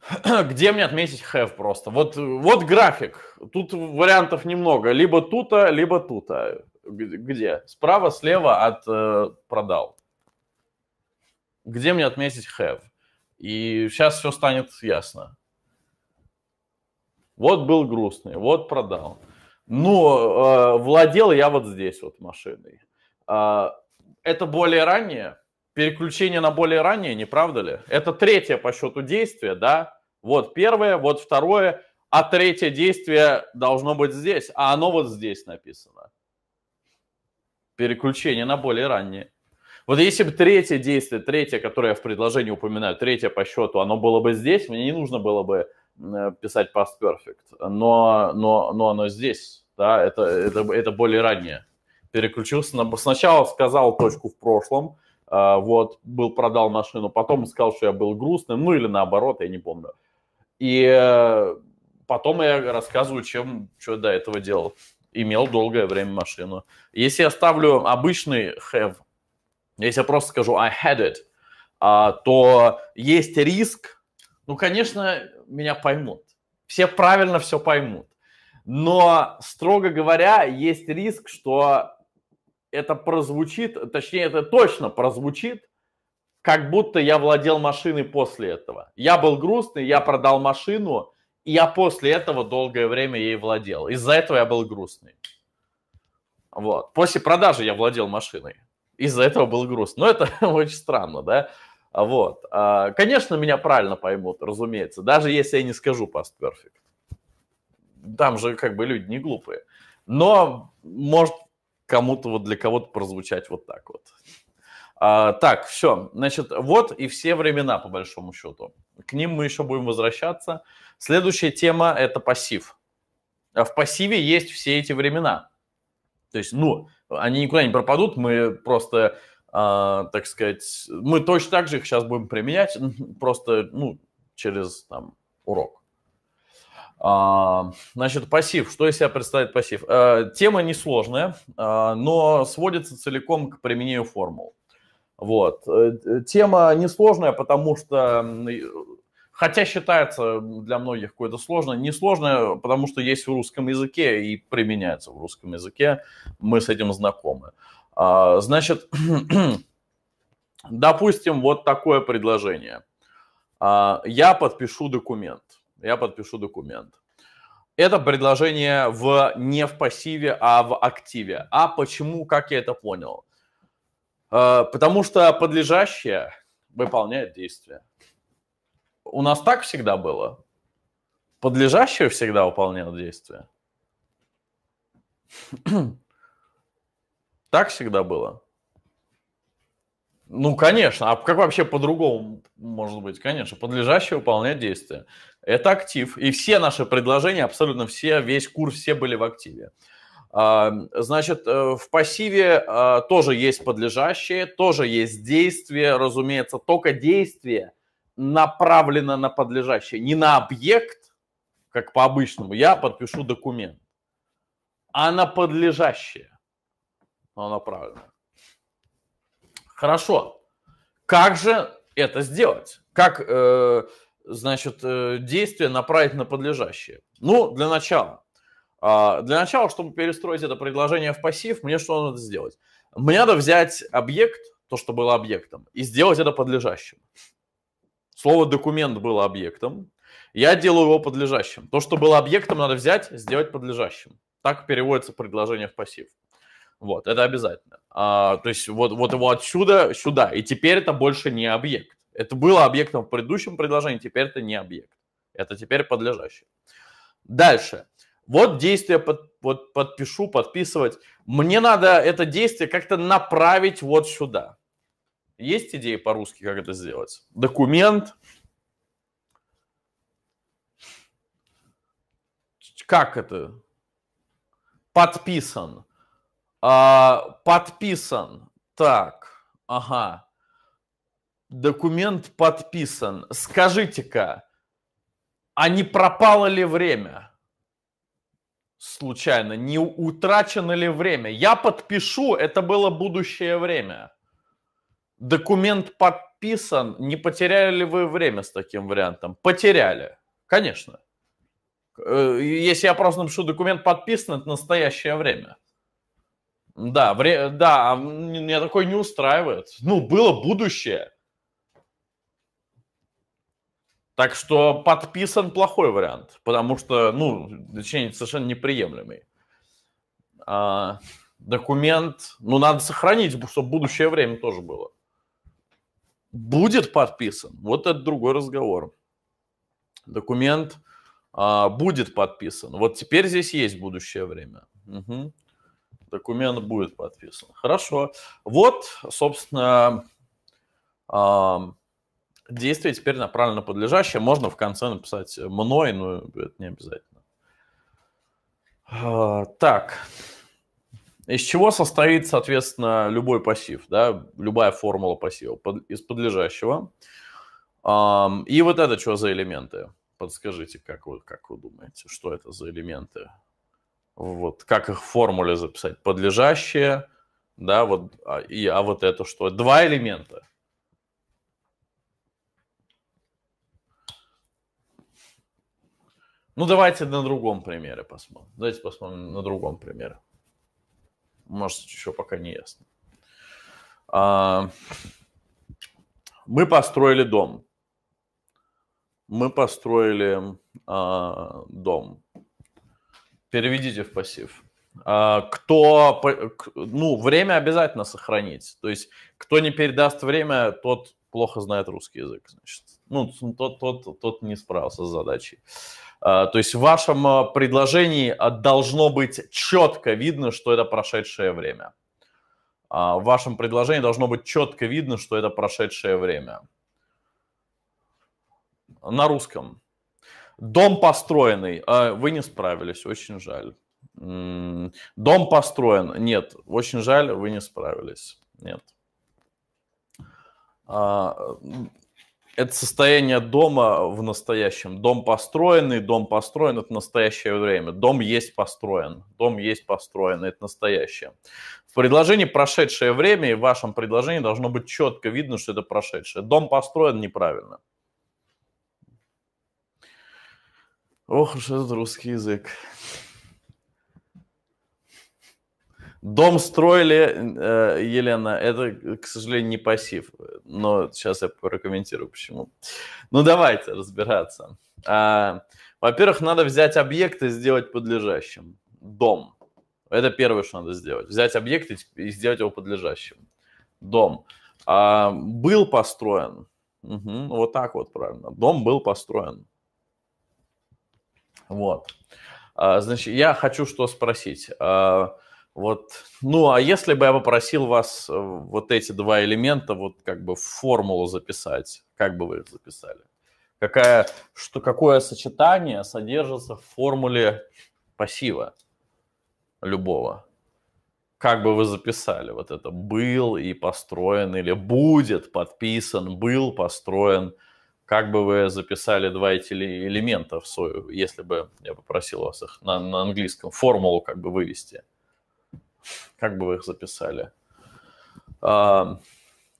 Где мне отметить have просто? Вот, вот график. Тут вариантов немного. Либо тута, либо тута. Где? Справа, слева от э, продал. Где мне отметить have? И сейчас все станет ясно. Вот был грустный, вот продал. Ну, э, владел я вот здесь вот машиной. Э, это более раннее, переключение на более раннее, не правда ли? Это третье по счету действие, да? Вот первое, вот второе, а третье действие должно быть здесь, а оно вот здесь написано. Переключение на более раннее. Вот если бы третье действие, третье, которое я в предложении упоминаю, третье по счету, оно было бы здесь, мне не нужно было бы Э, писать past perfect, но, но, но оно здесь, да, это, это, это более раннее. Переключился на... Сначала сказал точку в прошлом, э, вот, был, продал машину, потом сказал, что я был грустным, ну или наоборот, я не помню. И э, потом я рассказываю, чем, что до этого делал. Имел долгое время машину. Если я ставлю обычный have, если я просто скажу I had it, а, то есть риск, ну, конечно, меня поймут. Все правильно все поймут. Но, строго говоря, есть риск, что это прозвучит, точнее, это точно прозвучит, как будто я владел машиной после этого. Я был грустный, я продал машину, и я после этого долгое время ей владел. Из-за этого я был грустный. Вот. После продажи я владел машиной. Из-за этого был грустный. Но это очень странно, да? Вот. А, конечно, меня правильно поймут, разумеется, даже если я не скажу past perfect. Там же как бы люди не глупые. Но может кому-то вот для кого-то прозвучать вот так вот. А, так, все. Значит, вот и все времена, по большому счету. К ним мы еще будем возвращаться. Следующая тема – это пассив. А в пассиве есть все эти времена. То есть, ну, они никуда не пропадут, мы просто а, так сказать, мы точно так же их сейчас будем применять, просто ну, через там, урок. А, значит, пассив. Что из себя представляет пассив? А, тема несложная, но сводится целиком к применению формул. Вот. Э, э, тема несложная, потому что, хотя считается для многих какой-то сложной, несложная, потому что есть в русском языке и применяется в русском языке, мы с этим знакомы. А, значит, допустим, вот такое предложение. А, я подпишу документ. Я подпишу документ. Это предложение в, не в пассиве, а в активе. А почему, как я это понял? А, потому что подлежащее выполняет действие. У нас так всегда было. Подлежащее всегда выполнял действие. Так всегда было? Ну, конечно. А как вообще по-другому может быть? Конечно, подлежащее выполнять действия. Это актив. И все наши предложения, абсолютно все, весь курс, все были в активе. А, значит, э, в пассиве а, тоже есть подлежащее, тоже есть действие, разумеется, только действие направлено на подлежащее, не на объект, как по обычному, я подпишу документ, а на подлежащее но направленная. Хорошо. Как же это сделать? Как, э, значит, э, действие направить на подлежащее? Ну, для начала. Э, для начала, чтобы перестроить это предложение в пассив, мне что надо сделать? Мне надо взять объект, то, что было объектом, и сделать это подлежащим. Слово «документ» было объектом, я делаю его подлежащим. То, что было объектом, надо взять, сделать подлежащим. Так переводится предложение в пассив. Вот, это обязательно. А, то есть вот, вот его отсюда сюда. И теперь это больше не объект. Это было объектом в предыдущем предложении, теперь это не объект. Это теперь подлежащее. Дальше. Вот действие под, вот подпишу, подписывать. Мне надо это действие как-то направить вот сюда. Есть идеи по-русски, как это сделать? Документ. Как это? Подписан. А, подписан. Так, ага. Документ подписан. Скажите-ка, а не пропало ли время? Случайно, не утрачено ли время? Я подпишу, это было будущее время. Документ подписан, не потеряли ли вы время с таким вариантом? Потеряли, конечно. Э, если я просто напишу документ подписан, это настоящее время. Да, вре... да, а меня такое не устраивает. Ну, было будущее. Так что подписан плохой вариант, потому что, ну, точнее, совершенно неприемлемый. А, документ, ну, надо сохранить, чтобы будущее время тоже было. Будет подписан, вот это другой разговор. Документ а, будет подписан. Вот теперь здесь есть будущее время. Угу документ будет подписан. Хорошо. Вот, собственно, а, действие теперь направлено подлежащее. Можно в конце написать мной, но это не обязательно. А, так. Из чего состоит, соответственно, любой пассив, да, любая формула пассива из подлежащего. А, и вот это что за элементы? Подскажите, как вы, как вы думаете, что это за элементы? Вот, как их в формуле записать? Подлежащее, да, вот, а, и, а вот это что? Два элемента. Ну, давайте на другом примере посмотрим. Давайте посмотрим на другом примере. Может, еще пока не ясно. А, мы построили дом. Мы построили а, дом. Переведите в пассив. А, кто, ну, время обязательно сохранить. То есть, кто не передаст время, тот плохо знает русский язык, значит. Ну, тот, тот, тот не справился с задачей. А, то есть в вашем а, предложении должно быть четко видно, что это прошедшее время. В вашем предложении должно быть четко видно, что это прошедшее время. На русском. Дом построенный, а, вы не справились, очень жаль. Дом построен, нет, очень жаль, вы не справились, нет. А, это состояние дома в настоящем. Дом построенный, дом построен, это настоящее время. Дом есть построен, дом есть построен, это настоящее. В предложении прошедшее время и в вашем предложении должно быть четко видно, что это прошедшее. Дом построен неправильно. Ох уж этот русский язык. Дом строили, э, Елена, это, к сожалению, не пассив, но сейчас я прокомментирую, почему. Ну, давайте разбираться. А, во-первых, надо взять объект и сделать подлежащим. Дом. Это первое, что надо сделать. Взять объект и сделать его подлежащим. Дом. А, был построен. Угу, вот так вот правильно. Дом был построен. Вот. А, значит, я хочу что спросить. А, вот, ну, а если бы я попросил вас э, вот эти два элемента, вот как бы в формулу записать, как бы вы их записали? Какая, что, какое сочетание содержится в формуле пассива любого? Как бы вы записали вот это «был» и «построен» или «будет подписан», «был построен», как бы вы записали два эти элемента в свою, если бы я попросил вас их на, на английском, формулу как бы вывести? Как бы вы их записали? А,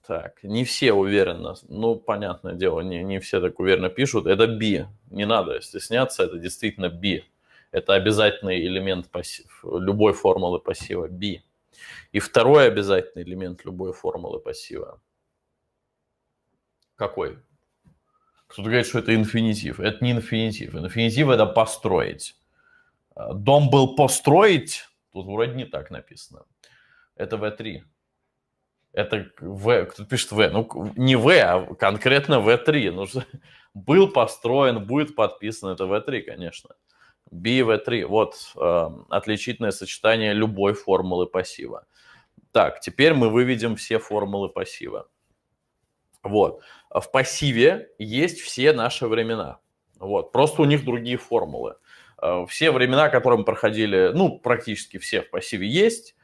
так, не все уверенно, ну, понятное дело, не, не все так уверенно пишут. Это B, не надо стесняться, это действительно B. Это обязательный элемент пассив, любой формулы пассива B. И второй обязательный элемент любой формулы пассива. Какой? Кто-то говорит, что это инфинитив. Это не инфинитив. Инфинитив – это построить. Э, дом был построить, тут вроде не так написано. Это В3. Это В, кто пишет В, ну не В, а конкретно В3. Ну, был построен, будет подписан, это В3, конечно. B и V3. Вот э, отличительное сочетание любой формулы пассива. Так, теперь мы выведем все формулы пассива. Вот. А в пассиве есть все наши времена. Вот. Просто у них другие формулы. А, все времена, которые мы проходили, ну, практически все в пассиве есть.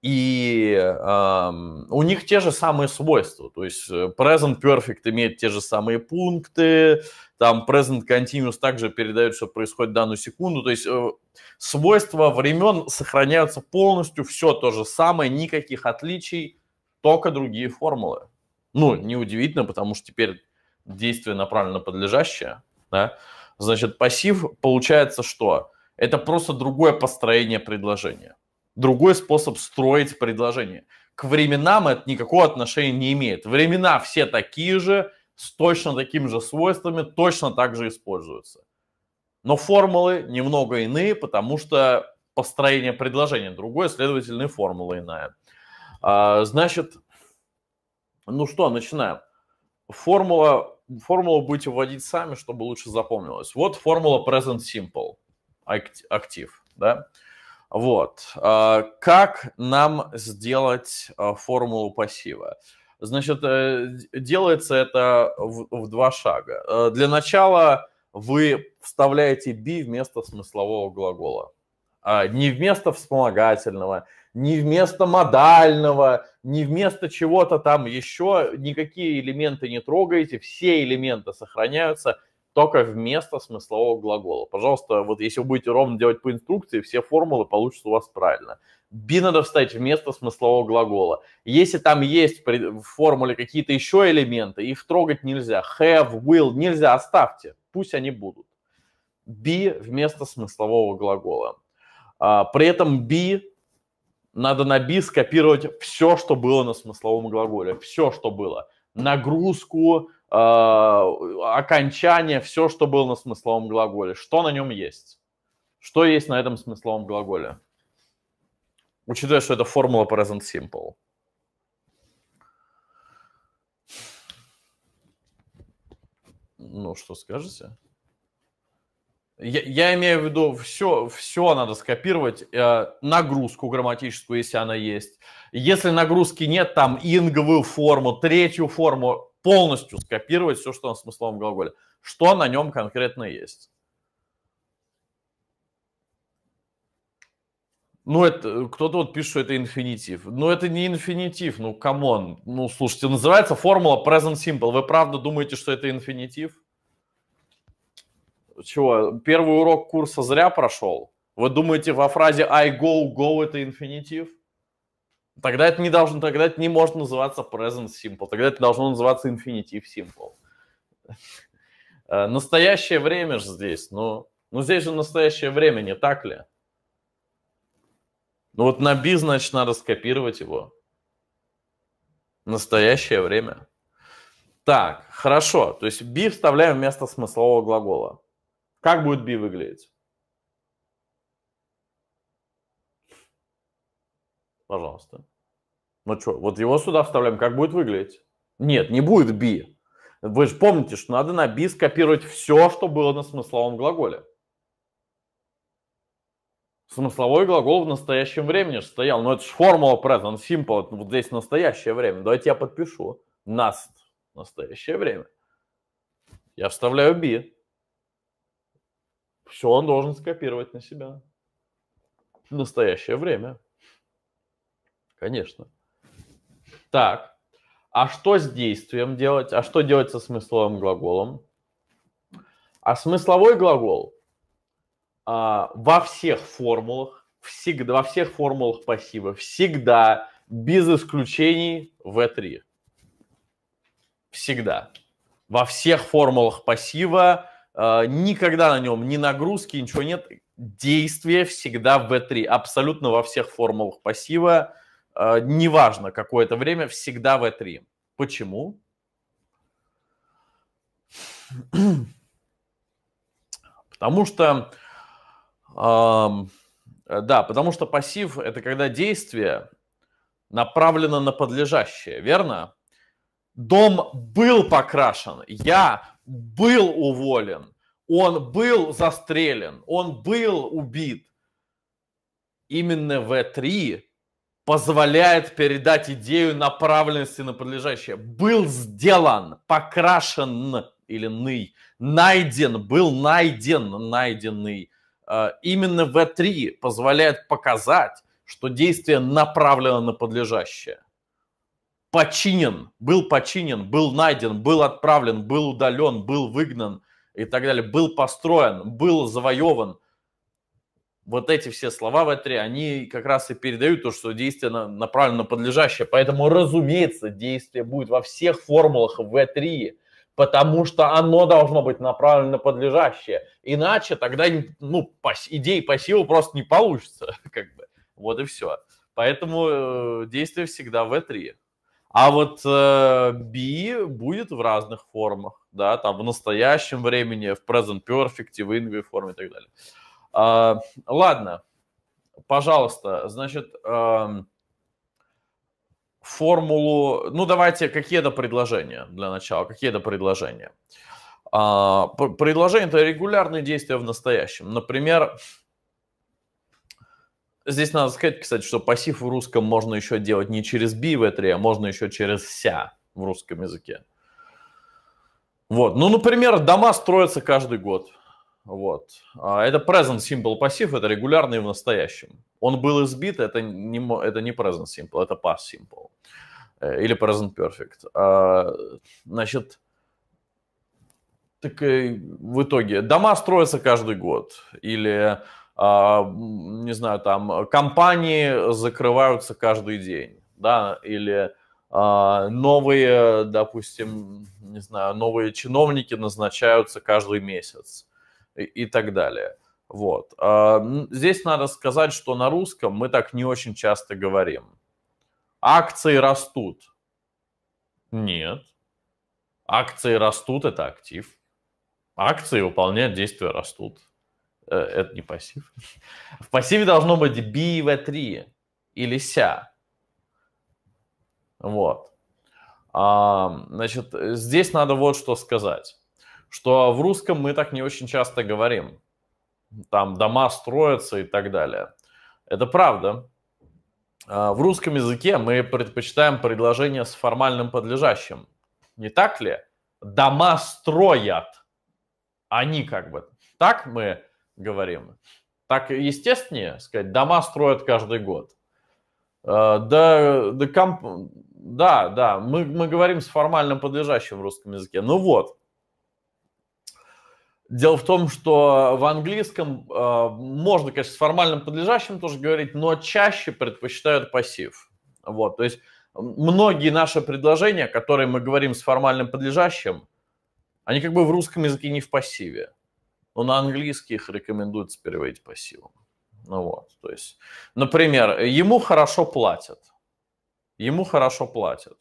И э, у них те же самые свойства. То есть э, present perfect имеет те же самые пункты, там present continuous также передает, что происходит данную секунду. То есть э, свойства времен сохраняются полностью, все то же самое, никаких отличий, только другие формулы. Ну, неудивительно, потому что теперь действие направлено подлежащее, да? Значит, пассив получается что? Это просто другое построение предложения. Другой способ строить предложение. К временам это никакого отношения не имеет. Времена все такие же, с точно такими же свойствами, точно так же используются. Но формулы немного иные, потому что построение предложения другое, следовательно, и формула иная. А, значит, ну что, начинаем. Формула, формулу будете вводить сами, чтобы лучше запомнилось. Вот формула present simple, актив, да? Вот. А, как нам сделать а, формулу пассива? Значит, э, делается это в, в два шага. Э, для начала вы вставляете be вместо смыслового глагола. А, не вместо вспомогательного, не вместо модального, не вместо чего-то там еще, никакие элементы не трогаете, все элементы сохраняются только вместо смыслового глагола. Пожалуйста, вот если вы будете ровно делать по инструкции, все формулы получатся у вас правильно. Би надо вставить вместо смыслового глагола. Если там есть в формуле какие-то еще элементы, их трогать нельзя. Have, will нельзя, оставьте, пусть они будут. Be вместо смыслового глагола. А, при этом be надо на бис копировать все, что было на смысловом глаголе, все, что было. Нагрузку, э, окончание, все, что было на смысловом глаголе. Что на нем есть? Что есть на этом смысловом глаголе? Учитывая, что это формула present simple. Ну, что скажете? Я, я имею в виду, все, все надо скопировать, э, нагрузку грамматическую, если она есть. Если нагрузки нет, там инговую форму, третью форму, полностью скопировать все, что на смысловом глаголе. Что на нем конкретно есть. Ну, это кто-то вот пишет, что это инфинитив. Ну, это не инфинитив, ну, камон. Ну, слушайте, называется формула present simple. Вы правда думаете, что это инфинитив? чего, первый урок курса зря прошел? Вы думаете, во фразе I go, go это инфинитив? Тогда это не должно, тогда это не может называться present simple, тогда это должно называться infinitive simple. Э, настоящее время же здесь, но ну, но ну здесь же настоящее время, не так ли? Ну вот на B, значит, надо скопировать его. Настоящее время. Так, хорошо. То есть B вставляем вместо смыслового глагола. Как будет B выглядеть? Пожалуйста. Ну что, вот его сюда вставляем, как будет выглядеть? Нет, не будет B. Вы же помните, что надо на B скопировать все, что было на смысловом глаголе. Смысловой глагол в настоящем времени же стоял. Но это же формула present simple, вот здесь настоящее время. Давайте я подпишу. Нас настоящее время. Я вставляю be все он должен скопировать на себя. В настоящее время. Конечно. Так. А что с действием делать? А что делать со смысловым глаголом? А смысловой глагол а, во всех формулах, всегда, во всех формулах пассива, всегда, без исключений, в 3 Всегда. Во всех формулах пассива Э, никогда на нем ни нагрузки, ничего нет. Действие всегда в V3, абсолютно во всех формулах пассива, э, неважно какое-то время, всегда V3. Почему? Потому что, эм, э, да, потому что пассив – это когда действие направлено на подлежащее, верно? Дом был покрашен. Я был уволен, он был застрелен, он был убит. Именно В3 э позволяет передать идею направленности на подлежащее. Был сделан, покрашен или ный, найден, был найден, найденный. Э, именно В3 э позволяет показать, что действие направлено на подлежащее починен, был починен, был найден, был отправлен, был удален, был выгнан и так далее, был построен, был завоеван. Вот эти все слова в Этре, они как раз и передают то, что действие направлено на подлежащее. Поэтому, разумеется, действие будет во всех формулах в 3 потому что оно должно быть направлено на подлежащее. Иначе тогда ну, идеи пассива просто не получится. Как бы. Вот и все. Поэтому э, действие всегда в 3 а вот э, be будет в разных формах, да, там в настоящем времени, в present perfect, в in форме и так далее. А, ладно, пожалуйста, значит, эм, формулу, ну давайте какие-то предложения для начала, какие-то предложения. А, предложение – это регулярные действия в настоящем. Например, Здесь надо сказать, кстати, что пассив в русском можно еще делать не через be в этой 3 а можно еще через ся в русском языке. Вот. Ну, например, дома строятся каждый год. Вот. А, это present simple пассив, это регулярный в настоящем. Он был избит, это не, это не present simple, это past simple. Э, или present perfect. А, значит, так э, в итоге дома строятся каждый год. Или а, не знаю, там, компании закрываются каждый день, да, или а, новые, допустим, не знаю, новые чиновники назначаются каждый месяц и, и так далее. Вот. А, здесь надо сказать, что на русском мы так не очень часто говорим. Акции растут. Нет. Акции растут – это актив. Акции выполняют действия растут. Э, это не пассив. В пассиве должно быть be v3 или ся. Вот. А, значит, здесь надо вот что сказать, что в русском мы так не очень часто говорим. Там дома строятся и так далее. Это правда. А, в русском языке мы предпочитаем предложение с формальным подлежащим. Не так ли? Дома строят. Они как бы. Так мы говорим. Так естественнее сказать, дома строят каждый год. Э, да, да, комп... да, да, мы, мы говорим с формальным подлежащим в русском языке. Ну вот. Дело в том, что в английском э, можно, конечно, с формальным подлежащим тоже говорить, но чаще предпочитают пассив. Вот, то есть многие наши предложения, которые мы говорим с формальным подлежащим, они как бы в русском языке не в пассиве но на английский их рекомендуется переводить пассивом. Ну вот, то есть, например, ему хорошо платят. Ему хорошо платят.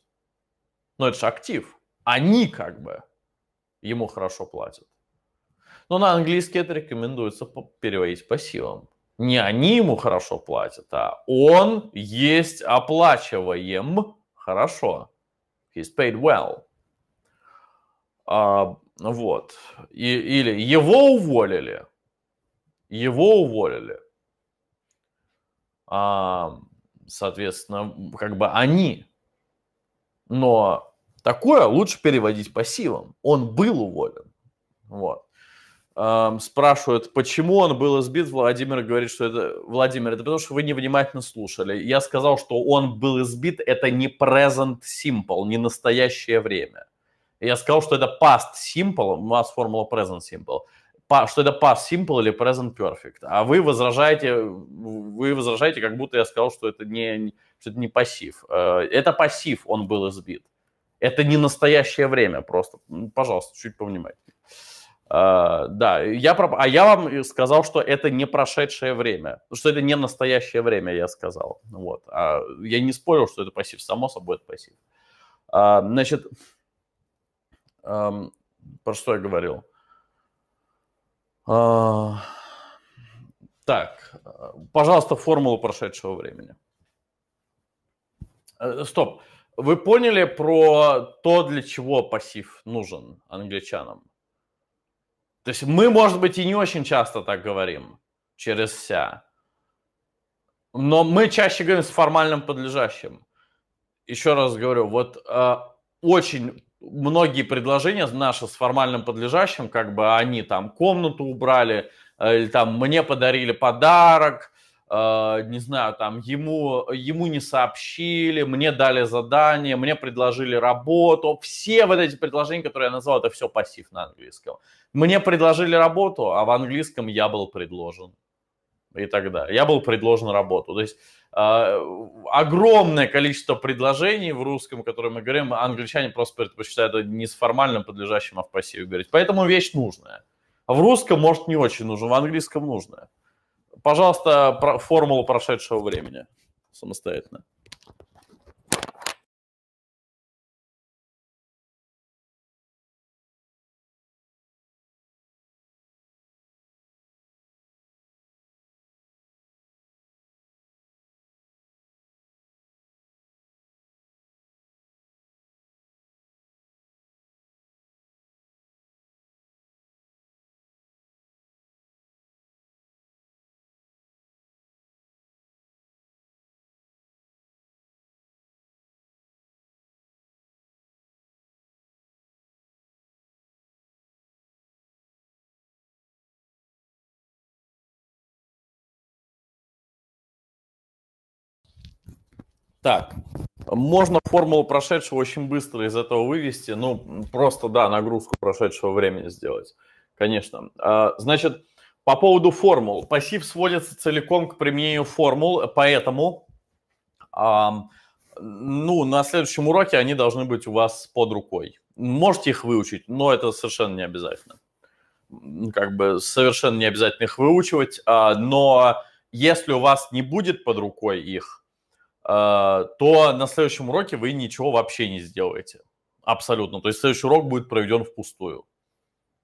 Но это же актив. Они как бы ему хорошо платят. Но на английский это рекомендуется переводить пассивом. Не они ему хорошо платят, а он есть оплачиваем хорошо. He's paid well. А, вот. И, или его уволили. Его уволили. А, соответственно, как бы они. Но такое лучше переводить по силам. Он был уволен. Вот. спрашивают, почему он был избит. Владимир говорит, что это... Владимир, это потому что вы невнимательно слушали. Я сказал, что он был избит. Это не present simple, не настоящее время. Я сказал, что это past simple, у нас формула present simple, что это past simple или present perfect. А вы возражаете, вы возражаете, как будто я сказал, что это не, что это не пассив. Э, это пассив, он был избит. Это не настоящее время просто. Пожалуйста, чуть повнимательнее. Uh, э, да, я про... а я вам сказал, что это не прошедшее время, что это не настоящее время, я сказал. Вот. А я не спорил, что это пассив, само собой это пассив. Uh, значит, Эм, про что я говорил? Э, так, пожалуйста, формулу прошедшего времени. Э, стоп. Вы поняли про то, для чего пассив нужен англичанам? То есть мы, может быть, и не очень часто так говорим через вся, Но мы чаще говорим с формальным подлежащим. Еще раз говорю, вот э, очень многие предложения наши с формальным подлежащим, как бы они там комнату убрали, э, или там мне подарили подарок, э, не знаю, там ему, ему не сообщили, мне дали задание, мне предложили работу. Все вот эти предложения, которые я назвал, это все пассив на английском. Мне предложили работу, а в английском я был предложен. И тогда Я был предложен работу. То есть а, огромное количество предложений в русском, которые мы говорим, англичане просто предпочитают не с формальным подлежащим, а в пассиве говорить. Поэтому вещь нужная. В русском, может, не очень нужно, в английском нужная. Пожалуйста, про формулу прошедшего времени самостоятельно. Так, можно формулу прошедшего очень быстро из этого вывести, ну, просто, да, нагрузку прошедшего времени сделать, конечно. А, значит, по поводу формул. Пассив сводится целиком к применению формул, поэтому, ну, на следующем уроке они должны быть у вас под рукой. Можете их выучить, но это совершенно не обязательно. Как бы совершенно не обязательно их выучивать, а, но если у вас не будет под рукой их, Э, то на следующем уроке вы ничего вообще не сделаете. Абсолютно. То есть следующий урок будет проведен впустую.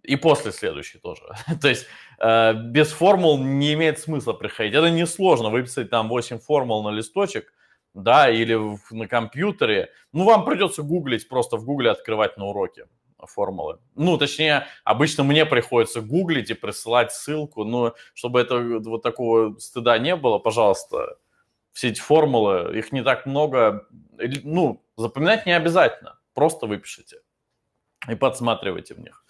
И после следующий тоже. То есть э, без формул не имеет смысла приходить. Это несложно выписать там 8 формул на листочек, да, или в, на компьютере. Ну, вам придется гуглить, просто в гугле открывать на уроке формулы. Ну, точнее, обычно мне приходится гуглить и присылать ссылку, но чтобы это вот такого стыда не было, пожалуйста, все эти формулы, их не так много. Ну, запоминать не обязательно, просто выпишите и подсматривайте в них.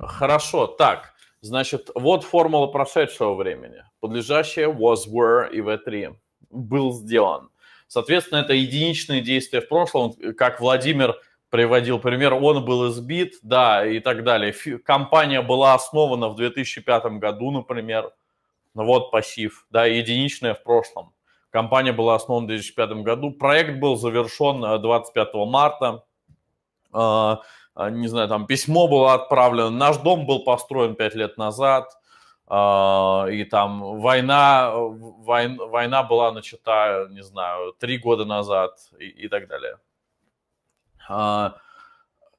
Хорошо, так, значит, вот формула прошедшего времени. Подлежащее was, were и v3 был сделан. Соответственно, это единичные действия в прошлом, э, как Владимир приводил пример, он был избит, да, и так далее. Компания была основана в 2005 году, например, ну вот пассив, да, единичная в прошлом. Компания была основана в 2005 году, проект был завершен 25 э, марта, э, э, не знаю, там письмо было отправлено, наш дом был построен 5 лет назад, и там война, война, война была начата, не знаю, 3 года назад и, и так далее.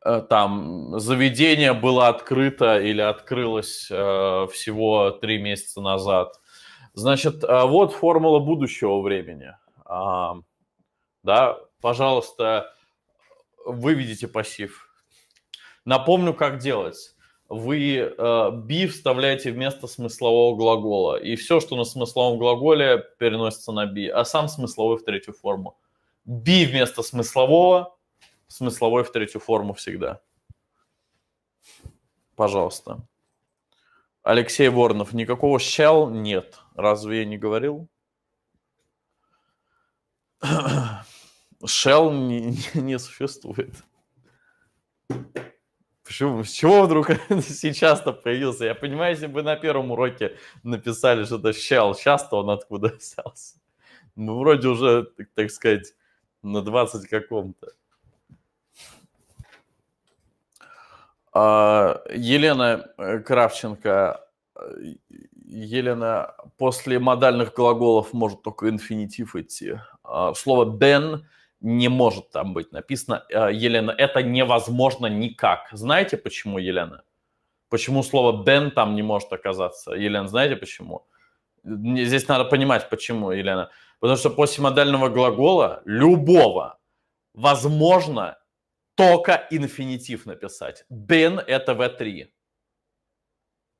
Э, там заведение было открыто или открылось э, всего три месяца назад. Значит, э, вот формула будущего времени. А, да, пожалуйста, выведите пассив. Напомню, как делать. Вы э, вставляете вместо смыслового глагола, и все, что на смысловом глаголе, переносится на be, а сам смысловой в третью форму. Be вместо смыслового смысловой в третью форму всегда. Пожалуйста. Алексей Ворнов, никакого shell нет. Разве я не говорил? Shell не, не, не существует. Почему? С чего вдруг сейчас-то появился? Я понимаю, если бы на первом уроке написали, что это shell, сейчас-то он откуда взялся? Мы ну, вроде уже, так сказать, на 20 каком-то. А, Елена э, Кравченко. Э, Елена, после модальных глаголов может только инфинитив идти. А, слово «бен» не может там быть написано. А, Елена, это невозможно никак. Знаете почему, Елена? Почему слово «бен» там не может оказаться? Елена, знаете почему? Здесь надо понимать, почему, Елена. Потому что после модального глагола любого возможно только инфинитив написать. Been – это V3.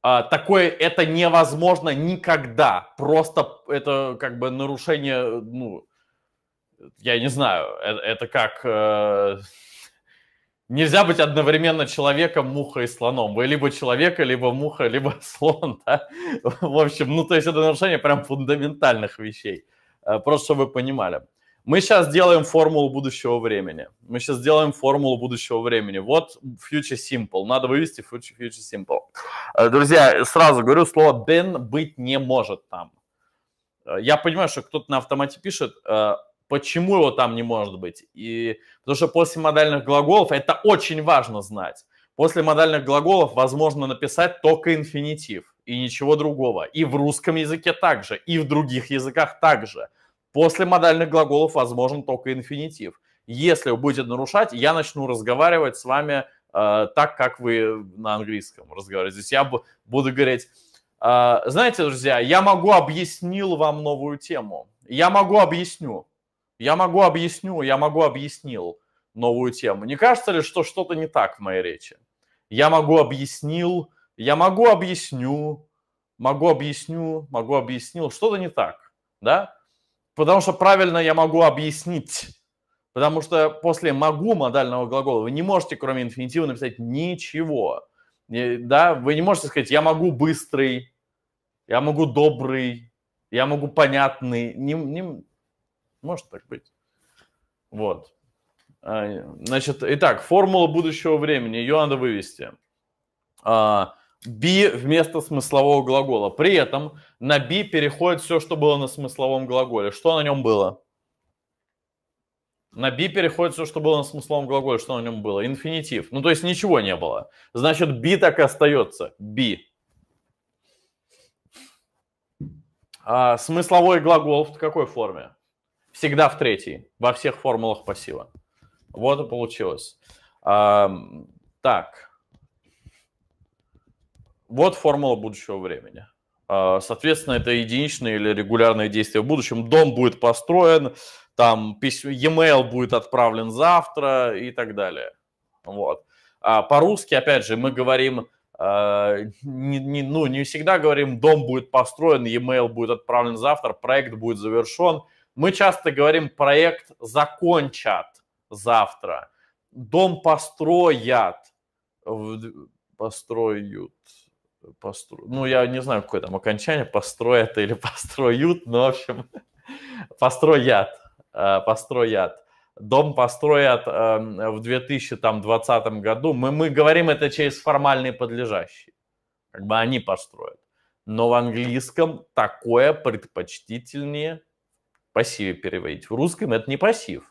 А, такое это невозможно никогда. Просто это как бы нарушение, ну, я не знаю, это, это как... Э, нельзя быть одновременно человеком, мухой и слоном. Вы либо человека, либо муха, либо слон, да? В общем, ну, то есть это нарушение прям фундаментальных вещей. Э, просто чтобы вы понимали. Мы сейчас делаем формулу будущего времени. Мы сейчас делаем формулу будущего времени. Вот Future Simple. Надо вывести Future, future Simple. Э, друзья, сразу говорю, слово been быть не может там. Э, я понимаю, что кто-то на автомате пишет, э, почему его там не может быть. И потому что после модальных глаголов это очень важно знать. После модальных глаголов возможно написать только инфинитив и ничего другого. И в русском языке также, и в других языках также. После модальных глаголов возможен только инфинитив. Если вы будете нарушать, я начну разговаривать с вами э, так, как вы на английском разговариваете. Здесь я буду говорить, э, знаете, друзья, я могу объяснил вам новую тему. Я могу объясню. Я могу объясню, я могу объяснил новую тему. Не кажется ли, что что-то не так в моей речи? Я могу объяснил, я могу объясню, могу объясню, могу объяснил, что-то не так, да? Потому что правильно я могу объяснить. Потому что после «могу» модального глагола вы не можете, кроме инфинитива, написать ничего. Да? Вы не можете сказать «я могу быстрый», «я могу добрый», «я могу понятный». Не, не... Может так быть. Вот. А, значит, итак, формула будущего времени, ее надо вывести. А, be вместо смыслового глагола. При этом на be переходит все, что было на смысловом глаголе. Что на нем было? На be переходит все, что было на смысловом глаголе. Что на нем было? Инфинитив. Ну, то есть ничего не было. Значит, be так и остается. Be. А смысловой глагол в какой форме? Всегда в третьей. Во всех формулах пассива. Вот и получилось. А, так. Вот формула будущего времени. А, соответственно, это единичные или регулярные действия в будущем. Дом будет построен, там письмо, e-mail будет отправлен завтра и так далее. Вот. А по-русски, опять же, мы говорим, э, не, не, ну, не всегда говорим, дом будет построен, e-mail будет отправлен завтра, проект будет завершен. Мы часто говорим, проект закончат завтра, дом построят, построят постро... ну, я не знаю, какое там окончание, построят или построют, но, в общем, построят, э, построят. Дом построят эм, в 2020 году. Мы, мы говорим это через формальные подлежащие. Как бы они построят. Но в английском такое предпочтительнее пассиве переводить. В русском это не пассив,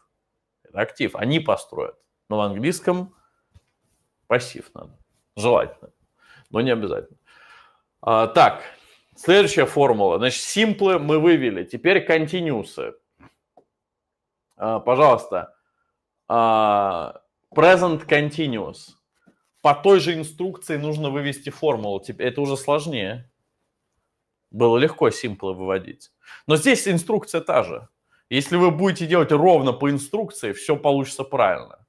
это актив. Они построят. Но в английском пассив надо. Желательно. Но не обязательно. А, так, следующая формула. Значит, симплы мы вывели. Теперь континусы. А, пожалуйста, а, present continuous. По той же инструкции нужно вывести формулу. Это уже сложнее. Было легко симплы выводить. Но здесь инструкция та же. Если вы будете делать ровно по инструкции, все получится правильно.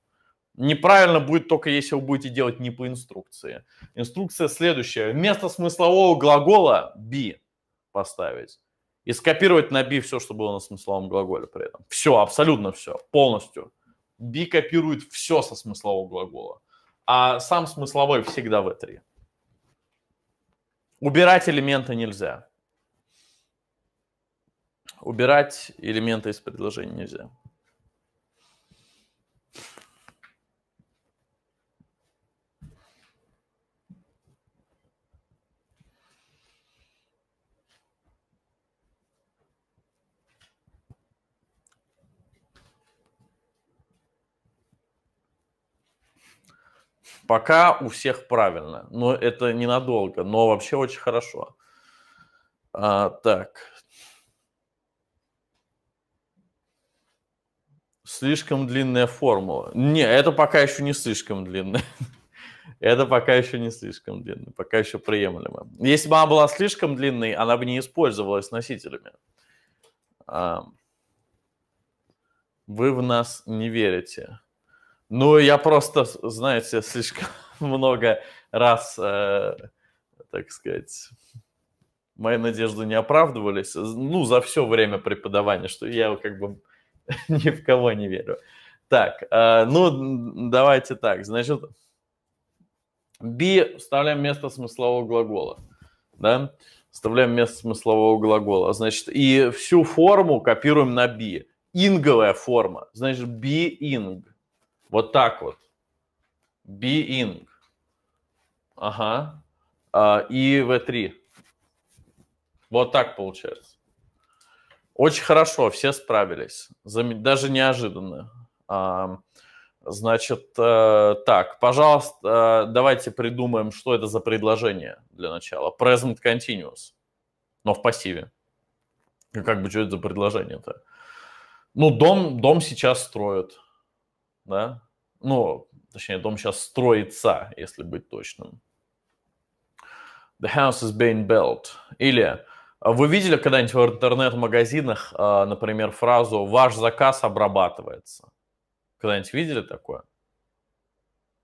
Неправильно будет только, если вы будете делать не по инструкции. Инструкция следующая. Вместо смыслового глагола be поставить. И скопировать на be все, что было на смысловом глаголе при этом. Все, абсолютно все, полностью. Be копирует все со смыслового глагола. А сам смысловой всегда в E3. Убирать элементы нельзя. Убирать элементы из предложения нельзя. Пока у всех правильно, но это ненадолго, но вообще очень хорошо. А, так. Слишком длинная формула. Не, это пока еще не слишком длинная. Это пока еще не слишком длинная. пока еще приемлемо. Если бы она была слишком длинной, она бы не использовалась носителями. А, вы в нас не верите. Ну, я просто, знаете, слишком много раз, э, так сказать, мои надежды не оправдывались. Ну, за все время преподавания, что я как бы ни в кого не верю. Так, э, ну, давайте так. Значит, be вставляем место смыслового глагола. Да? Вставляем место смыслового глагола. Значит, и всю форму копируем на be. Инговая форма. Значит, be ing. Вот так вот. Being. Ага. А, и V3. Вот так получается. Очень хорошо, все справились. Даже неожиданно. А, значит, э, так, пожалуйста, э, давайте придумаем, что это за предложение для начала. Present continuous, но в пассиве. Как бы, что это за предложение-то? Ну, дом, дом сейчас строят да, ну, точнее, дом сейчас строится, если быть точным. The house is being built. Или а, вы видели когда-нибудь в интернет-магазинах, а, например, фразу «Ваш заказ обрабатывается»? Когда-нибудь видели такое?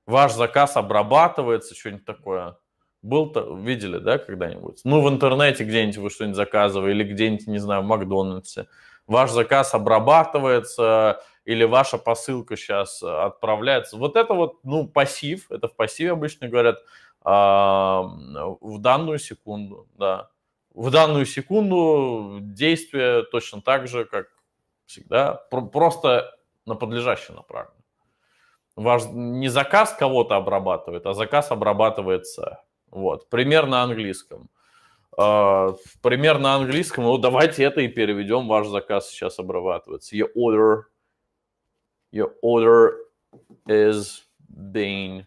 Ваш заказ обрабатывается, что-нибудь такое. Был -то, видели, да, когда-нибудь? Ну, в интернете где-нибудь вы что-нибудь заказывали, или где-нибудь, не знаю, в Макдональдсе. Ваш заказ обрабатывается, или ваша посылка сейчас э, отправляется. Вот это вот, ну, пассив, это в пассиве обычно говорят, в данную секунду, да. В данную секунду действие точно так же, как всегда, просто на подлежащее направлено. Ваш не заказ кого-то обрабатывает, а заказ обрабатывается. Вот, примерно на английском. А, пример на английском, ну давайте это и переведем, ваш заказ сейчас обрабатывается. Your order your order is being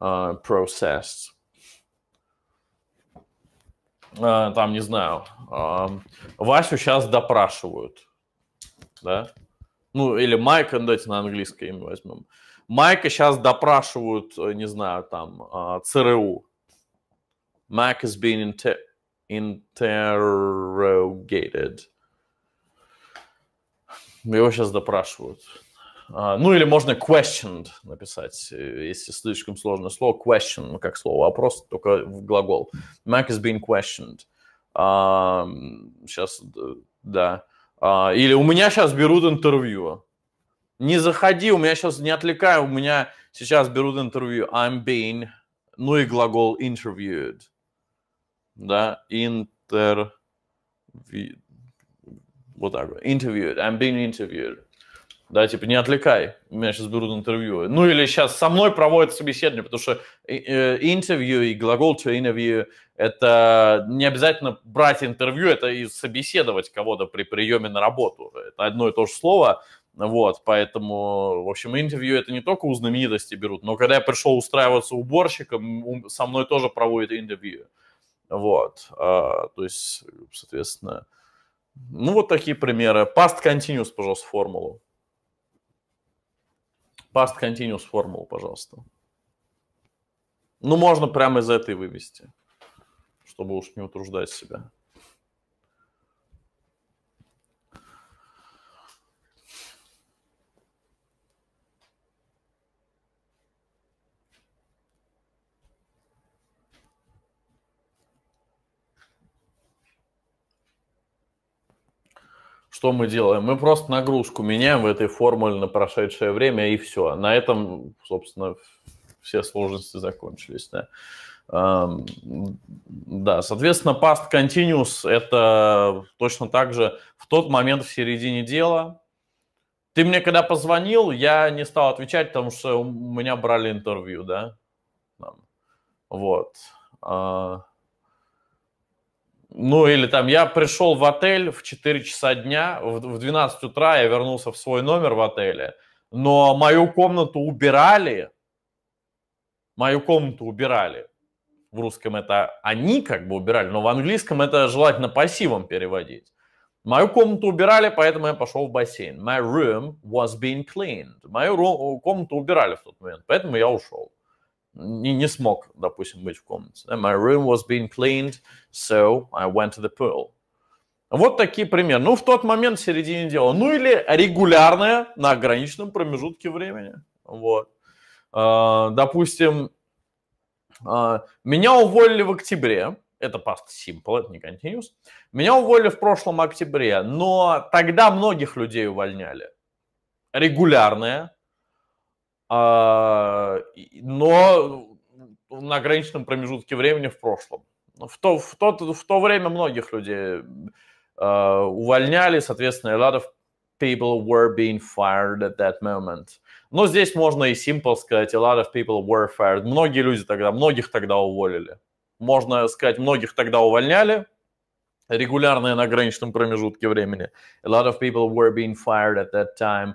uh, processed. Uh, там, не знаю, uh, Васю сейчас допрашивают, да? Ну, или Майка, ну, давайте на английское имя возьмем. Майка сейчас допрашивают, э, не знаю, там, э, ЦРУ. Майк is being inter interrogated. Его сейчас допрашивают. А, ну или можно questioned написать, э, если слишком сложное слово. Question, ну, как слово, вопрос, а только в глагол. Mac is being questioned. А, сейчас, да. А, или у меня сейчас берут интервью. Не заходи, у меня сейчас не отвлекай, у меня сейчас берут интервью. I'm being, ну и глагол interviewed. Да, интервью. Вот так Interviewed. I'm being interviewed да, типа не отвлекай, меня сейчас берут интервью. Ну или сейчас со мной проводят собеседование, потому что э, э, интервью и глагол to interview – это не обязательно брать интервью, это и собеседовать кого-то при приеме на работу. Это одно и то же слово, вот, поэтому, в общем, интервью это не только у знаменитостей берут, но когда я пришел устраиваться уборщиком, со мной тоже проводят интервью. Вот, а, то есть, соответственно, ну вот такие примеры. Past continuous, пожалуйста, формулу. Past continuous формулу, пожалуйста. Ну, можно прямо из этой вывести, чтобы уж не утруждать себя. что мы делаем? Мы просто нагрузку меняем в этой формуле на прошедшее время, и все. На этом, собственно, все сложности закончились. Да. Эм, да, соответственно, past continuous – это точно так же в тот момент в середине дела. Ты мне когда позвонил, я не стал отвечать, потому что у меня брали интервью, да? Вот. А, ну или там я пришел в отель в 4 часа дня, в 12 утра я вернулся в свой номер в отеле, но мою комнату убирали, мою комнату убирали. В русском это они как бы убирали, но в английском это желательно пассивом переводить. Мою комнату убирали, поэтому я пошел в бассейн. My room was being cleaned. Мою комнату убирали в тот момент, поэтому я ушел не, не смог, допустим, быть в комнате. My room was being cleaned, so I went to the pool. Вот такие примеры. Ну, в тот момент, в середине дела. Ну, или регулярное на ограниченном промежутке времени. Вот. А, допустим, а, меня уволили в октябре. Это past simple, это не continuous. Меня уволили в прошлом октябре, но тогда многих людей увольняли. Регулярное а, но на ограниченном промежутке времени в прошлом. В то, в то, в то время многих людей а, увольняли, соответственно, a lot of people were being fired at that moment. Но здесь можно и simple сказать, a lot of people were fired. Многие люди тогда, многих тогда уволили. Можно сказать, многих тогда увольняли, регулярно на ограниченном промежутке времени. A lot of people were being fired at that time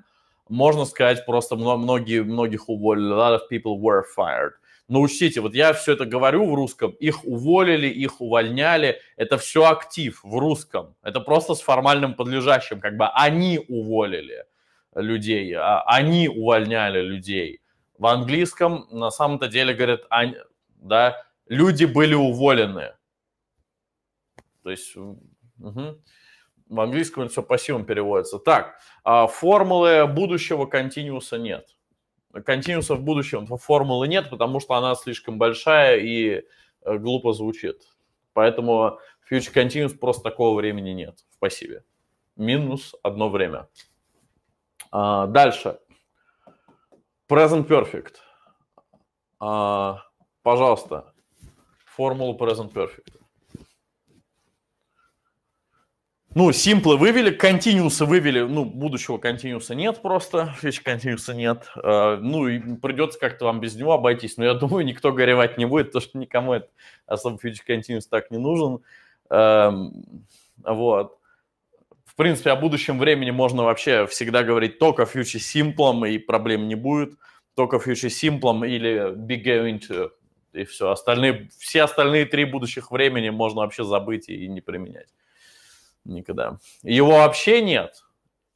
можно сказать, просто многие, многих уволили. A lot of people were fired. Но учтите, вот я все это говорю в русском, их уволили, их увольняли, это все актив в русском, это просто с формальным подлежащим, как бы они уволили людей, а они увольняли людей. В английском на самом-то деле говорят, они, да, люди были уволены. То есть, угу в английском это все пассивом переводится. Так, а формулы будущего континууса нет. Континууса в будущем формулы нет, потому что она слишком большая и э, глупо звучит. Поэтому Future Continuous просто такого времени нет в пассиве. Минус одно время. А, дальше. Present Perfect. А, пожалуйста, формулу Present Perfect. Ну, симплы вывели, континуса вывели, ну, будущего континуса нет просто, фич континуса нет. А, ну, и придется как-то вам без него обойтись, но я думаю, никто горевать не будет, потому что никому это, особо фич континус так не нужен. Эм, вот. В принципе, о будущем времени можно вообще всегда говорить только фьючи симплом, и проблем не будет, только фьючи симплом или big into, и все. Остальные, все остальные три будущих времени можно вообще забыть и не применять. Никогда. Его вообще нет.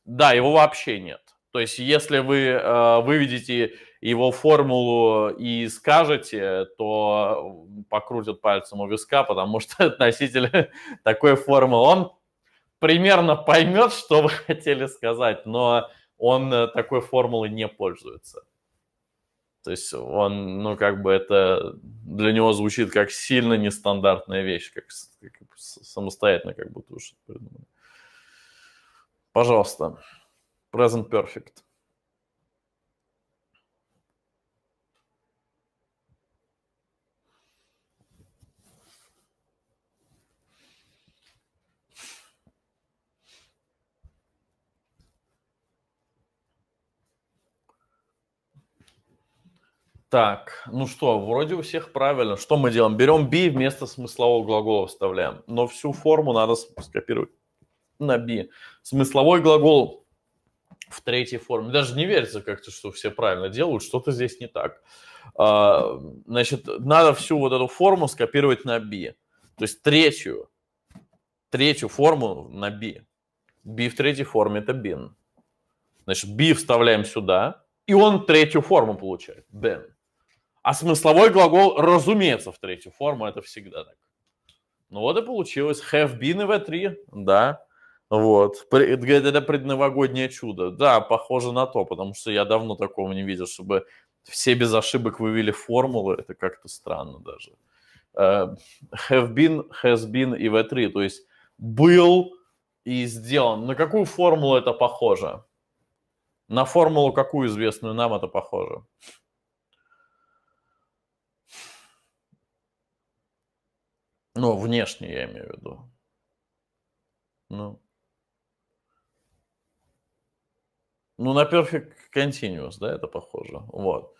Да, его вообще нет. То есть, если вы э, выведете его формулу и скажете, то покрутят пальцем у виска, потому что относитель такой формулы, он примерно поймет, что вы хотели сказать, но он э, такой формулой не пользуется. То есть он, ну, как бы это для него звучит как сильно нестандартная вещь, как, как самостоятельно как будто уж придумали. Пожалуйста. Present Perfect. Так, ну что, вроде у всех правильно. Что мы делаем? Берем be вместо смыслового глагола вставляем. Но всю форму надо скопировать на be. Смысловой глагол в третьей форме. Даже не верится как-то, что все правильно делают, что-то здесь не так. А, значит, надо всю вот эту форму скопировать на be. То есть третью, третью форму на be. Be в третьей форме – это bin. Значит, be вставляем сюда, и он третью форму получает – ben. А смысловой глагол «разумеется» в третью форму – это всегда так. Ну вот и получилось. Have been и V3, да. Вот. это предновогоднее чудо. Да, похоже на то, потому что я давно такого не видел, чтобы все без ошибок вывели формулы. Это как-то странно даже. Э, have been, has been и в 3 То есть был и сделан. На какую формулу это похоже? На формулу какую известную нам это похоже? Ну, внешне я имею в виду. Ну. Ну, на Perfect Continuous, да, это похоже. Вот.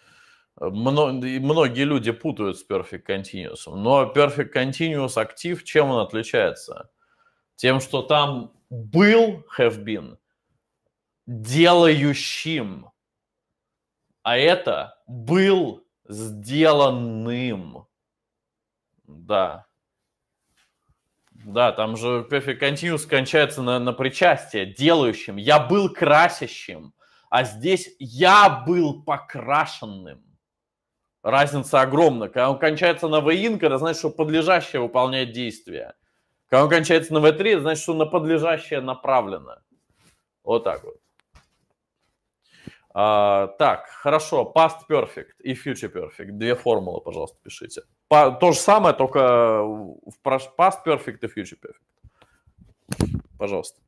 Многие люди путают с Perfect Continuous. Но Perfect Continuous актив, чем он отличается? Тем, что там был have been делающим, а это был сделанным. Да. Да, там же Perfect Continuous кончается на, на причастие, делающим. Я был красящим, а здесь я был покрашенным. Разница огромна. Когда он кончается на v это значит, что подлежащее выполняет действие. Когда он кончается на V3, это значит, что на подлежащее направлено. Вот так вот. А, так, хорошо. Past Perfect и Future Perfect. Две формулы, пожалуйста, пишите то же самое, только в past perfect и future perfect. Пожалуйста.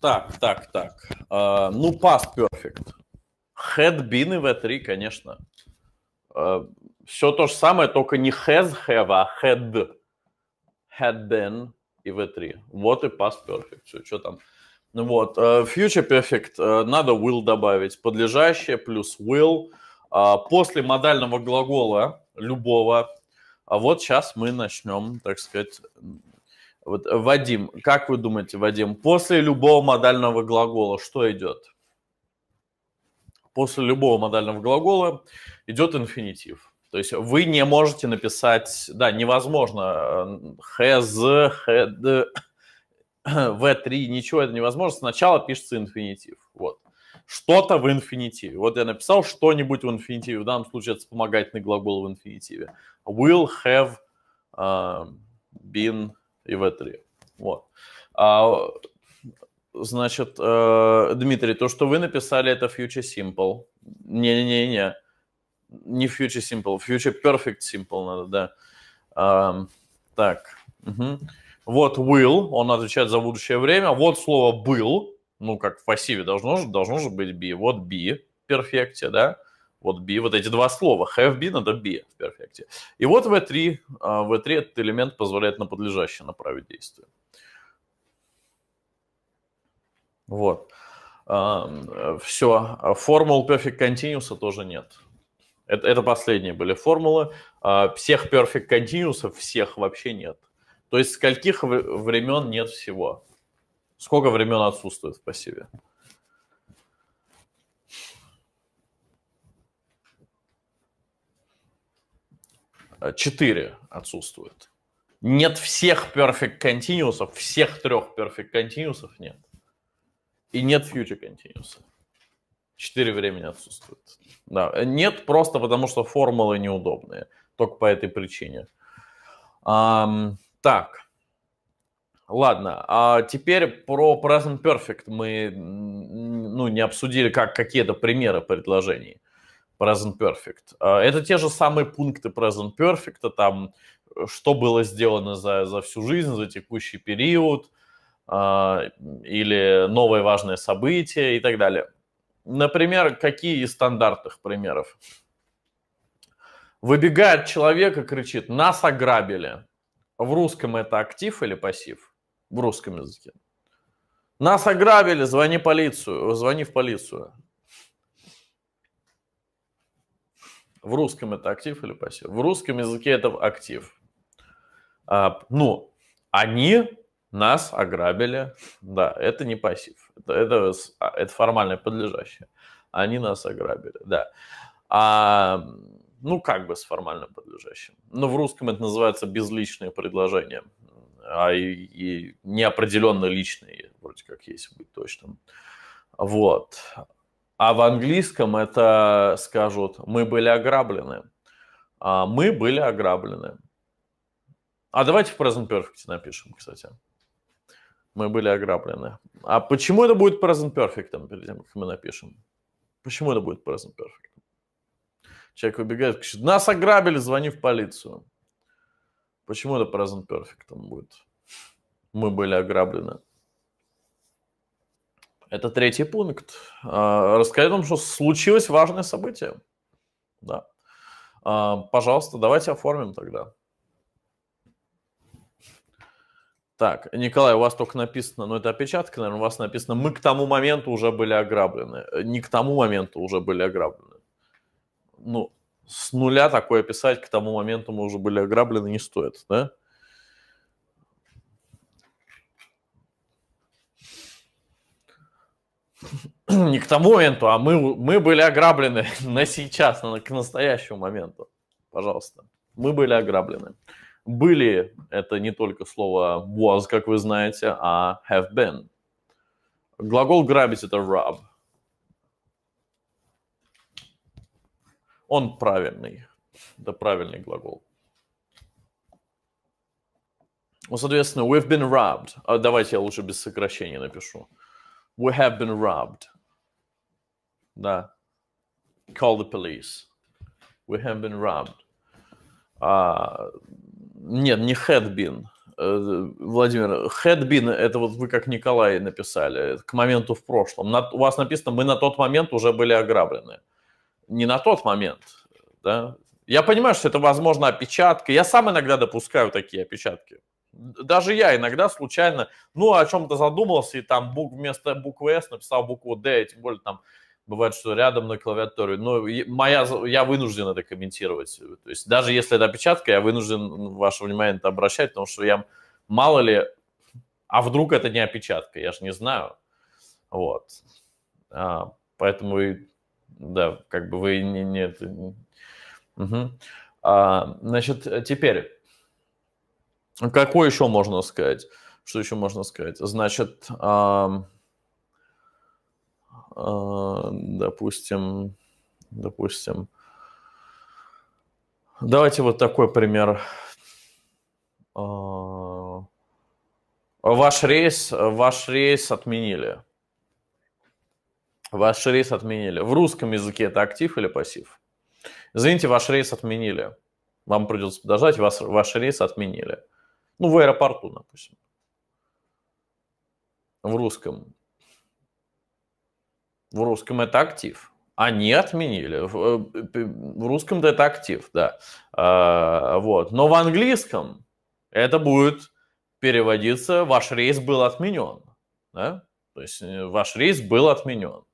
Так, так, так. Uh, ну, past perfect. Had been в E3, конечно. Uh, а, все то же самое, только не has have, а had. Had been и V3. Вот и past perfect. Все, что там. Ну вот. Uh, future perfect надо will добавить. Подлежащее плюс will. После модального глагола любого. А вот сейчас мы начнем, так сказать, вот, Вадим, как вы думаете, Вадим, после любого модального глагола что идет? После любого модального глагола идет инфинитив. То есть вы не можете написать, да, невозможно, has, had, v3, ничего это невозможно. Сначала пишется инфинитив. Вот. Что-то в инфинитиве. Вот я написал что-нибудь в инфинитиве. В данном случае это вспомогательный глагол в инфинитиве. Will have uh, been и V3. Вот. А, значит, э, Дмитрий, то, что вы написали, это Future Simple. Не-не-не, не Future Simple, Future Perfect Simple надо, да. А, так, угу. Вот will, он отвечает за будущее время. Вот слово был, ну, как в пассиве должно же, должно же быть be. Вот be, перфекте, да. Вот be, вот эти два слова. Have been – это be в перфекте. И вот v3, v3 э а, э этот элемент позволяет на подлежащее направить действие. Вот. А, Все. А формул perfect continuous тоже нет. Это, это последние были формулы. Всех perfect continuous всех вообще нет. То есть скольких времен нет всего? Сколько времен отсутствует в пассиве? Четыре отсутствуют. Нет всех perfect continuous, всех трех perfect continuous нет. И нет future continuous. Четыре времени отсутствует. Да. Нет просто потому, что формулы неудобные. Только по этой причине. Um, так. Ладно, а теперь про present perfect мы ну, не обсудили как какие-то примеры предложений. Present Perfect. А, это те же самые пункты Present Perfect, а там, э, что было сделано за, за всю жизнь, за текущий период, а, или новое важное событие и так далее. Например, какие из стандартных примеров? Выбегает человек и кричит «Нас ограбили». В русском это актив или пассив? В русском языке. Нас ограбили, звони полицию, звони в полицию. В русском это актив или пассив? В русском языке это актив. А, ну, они нас ограбили. Да, это не пассив. Это, это, а, это формальное подлежащее. Они нас ограбили, да. А, ну, как бы с формальным подлежащим. Но в русском это называется безличное предложение, А и, и неопределенно личные, вроде как, если быть точным. Вот. А в английском это скажут «мы были ограблены». А «Мы были ограблены». А давайте в present perfect напишем, кстати. Мы были ограблены. А почему это будет present perfect, перед тем, как мы напишем? Почему это будет present perfect? Человек выбегает, говорит, нас ограбили, звони в полицию. Почему это present perfect будет? Мы были ограблены. Это третий пункт. А, Расскажи нам, что случилось важное событие. Да. А, пожалуйста, давайте оформим тогда. Так, Николай, у вас только написано, ну это опечатка, наверное, у вас написано, мы к тому моменту уже были ограблены. Э, не к тому моменту уже были ограблены. Ну, с нуля такое писать, к тому моменту мы уже были ограблены, не стоит, да? не к тому моменту, а мы, мы были ограблены на сейчас, на, к настоящему моменту. Пожалуйста. Мы были ограблены. Были – это не только слово was, как вы знаете, а have been. Глагол грабить – это rob. Он правильный. Это правильный глагол. Ну, соответственно, we've been robbed. А давайте я лучше без сокращения напишу. We have been robbed. Да. Call the police. We have been robbed. А, нет, не had been. Э, Владимир, had been, это вот вы как Николай написали, к моменту в прошлом. На, у вас написано, мы на тот момент уже были ограблены. Не на тот момент, да? Я понимаю, что это, возможно, опечатка. Я сам иногда допускаю такие опечатки. Даже я иногда случайно, ну, о чем-то задумался, и там бук, вместо буквы S написал букву D, и тем более там бывает, что рядом на клавиатуре. Но моя, я вынужден это комментировать. То есть даже если это опечатка, я вынужден ваше внимание это обращать, потому что я мало ли, а вдруг это не опечатка, я же не знаю. Вот. А, поэтому, да, как бы вы не... не это, не... Угу. А, значит, теперь Какое еще можно сказать? Что еще можно сказать? Значит, а, а, допустим, допустим, давайте вот такой пример. А, ваш рейс, ваш рейс отменили. Ваш рейс отменили. В русском языке это актив или пассив? Извините, ваш рейс отменили. Вам придется подождать, вас, ваш рейс отменили. Ну, в аэропорту, допустим. В русском. В русском это актив. Они отменили. В, э, в русском это актив, да. А, вот. Но в английском это будет переводиться «ваш рейс был отменен». Да? То есть э, ваш рейс был отменен.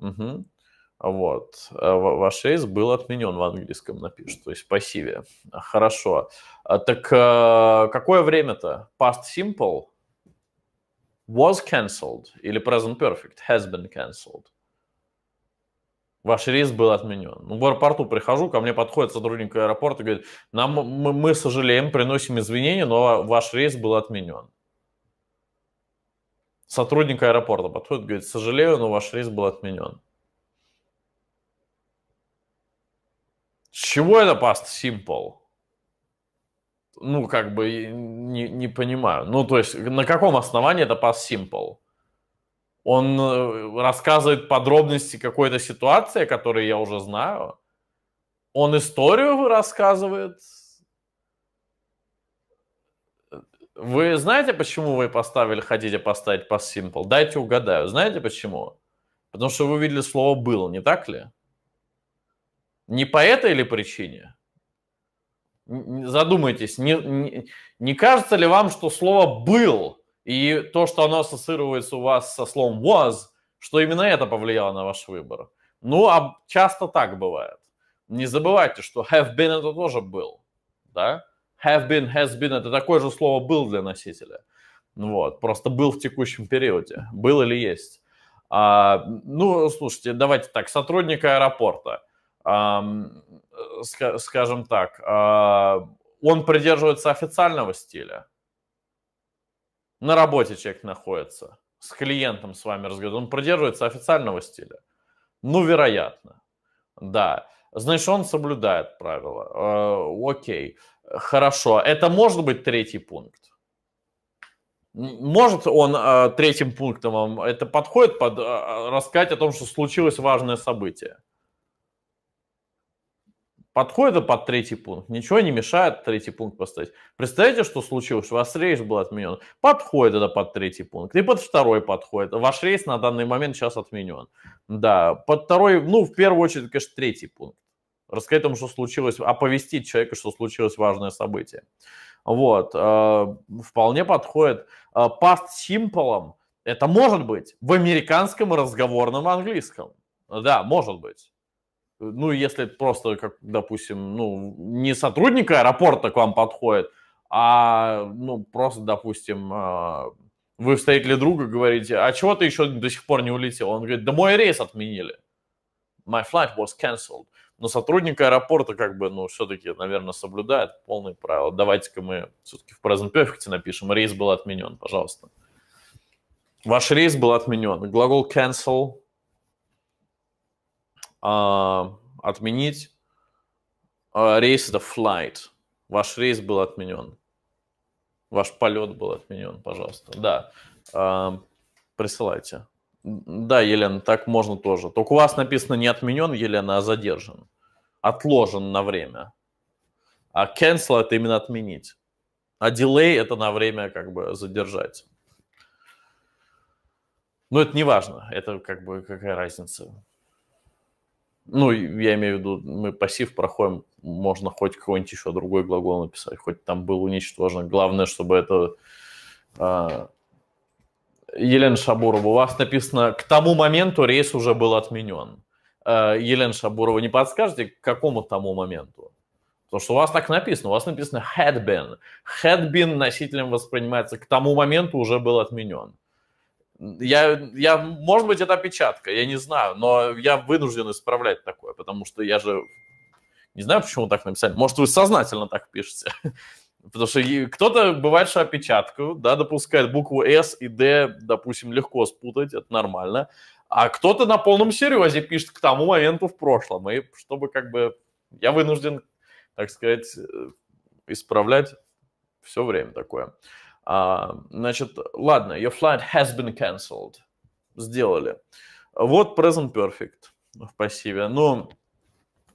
Угу. Вот. Э, ваш рейс был отменен в английском, напишут, то есть в пассиве. Хорошо. А так э, какое время-то? Past simple? Was cancelled? Или present perfect? Has been cancelled? Ваш рейс был отменен. Ну, в аэропорту прихожу, ко мне подходит сотрудник аэропорта и говорит, нам, мы, мы сожалеем, приносим извинения, но ваш рейс был отменен. Сотрудник аэропорта подходит и говорит, сожалею, но ваш рейс был отменен. С чего это past simple? Ну, как бы, не, не понимаю. Ну, то есть, на каком основании это past simple? Он э, рассказывает подробности какой-то ситуации, которые я уже знаю. Он историю рассказывает. Вы знаете, почему вы поставили, хотите поставить past simple? Дайте угадаю. Знаете почему? Потому что вы видели слово «был», не так ли? Не по этой ли причине? Задумайтесь, не, не, не кажется ли вам, что слово «был» и то, что оно ассоциируется у вас со словом «was», что именно это повлияло на ваш выбор? Ну, а часто так бывает. Не забывайте, что have been это тоже был, да? Have been, has been это такое же слово был для носителя. Ну вот, просто был в текущем периоде, был или есть. А, ну, слушайте, давайте так, сотрудника аэропорта – скажем так, а, он придерживается официального стиля. На работе человек находится, с клиентом с вами разговаривает, он придерживается официального стиля. Ну, вероятно, да. Значит, он соблюдает правила. А, окей, хорошо. Это может быть третий пункт. Может он э, третьим пунктом вам это подходит под э, рассказать о том, что случилось важное событие Подходит это под третий пункт, ничего не мешает третий пункт поставить. Представляете, что случилось, ваш рейс был отменен. Подходит это под третий пункт, и под второй подходит. Ваш рейс на данный момент сейчас отменен. Да, под второй, ну, в первую очередь, конечно, третий пункт. Рассказать тому, что случилось, оповестить человека, что случилось важное событие. Вот, э, вполне подходит. Э, past simple, это может быть в американском разговорном английском. Да, может быть ну, если просто, как, допустим, ну, не сотрудник аэропорта к вам подходит, а, ну, просто, допустим, а, вы встретили друга, говорите, а чего ты еще до сих пор не улетел? Он говорит, да мой рейс отменили. My flight was cancelled. Но сотрудник аэропорта, как бы, ну, все-таки, наверное, соблюдает полные правила. Давайте-ка мы все-таки в present perfect напишем. Рейс был отменен, пожалуйста. Ваш рейс был отменен. Глагол cancel а, отменить а, рейс это flight. Ваш рейс был отменен. Ваш полет был отменен, пожалуйста. Да, а, присылайте. Да, Елена, так можно тоже. Только у вас написано не отменен, Елена, а задержан. Отложен на время. А cancel это именно отменить. А delay это на время как бы задержать. Но это не важно. Это как бы какая разница. Ну, я имею в виду, мы пассив проходим, можно хоть какой-нибудь еще другой глагол написать, хоть там был уничтожен. Главное, чтобы это... Э, Елена Шабурова, у вас написано, к тому моменту рейс уже был отменен. Э, а, Елена Шабурова, не подскажете, к какому тому моменту? Потому что у вас так написано, у вас написано had been. Had been носителем воспринимается, к тому моменту уже был отменен я, я, может быть, это опечатка, я не знаю, но я вынужден исправлять такое, потому что я же не знаю, почему так написали. Может, вы сознательно так пишете. Потому что кто-то бывает, что опечатку, да, допускает букву S и D, допустим, легко спутать, это нормально. А кто-то на полном серьезе пишет к тому моменту в прошлом. И чтобы как бы... Я вынужден, так сказать, э, исправлять все время такое. А, значит, ладно, your flight has been cancelled. Сделали. Вот present perfect в пассиве. Ну,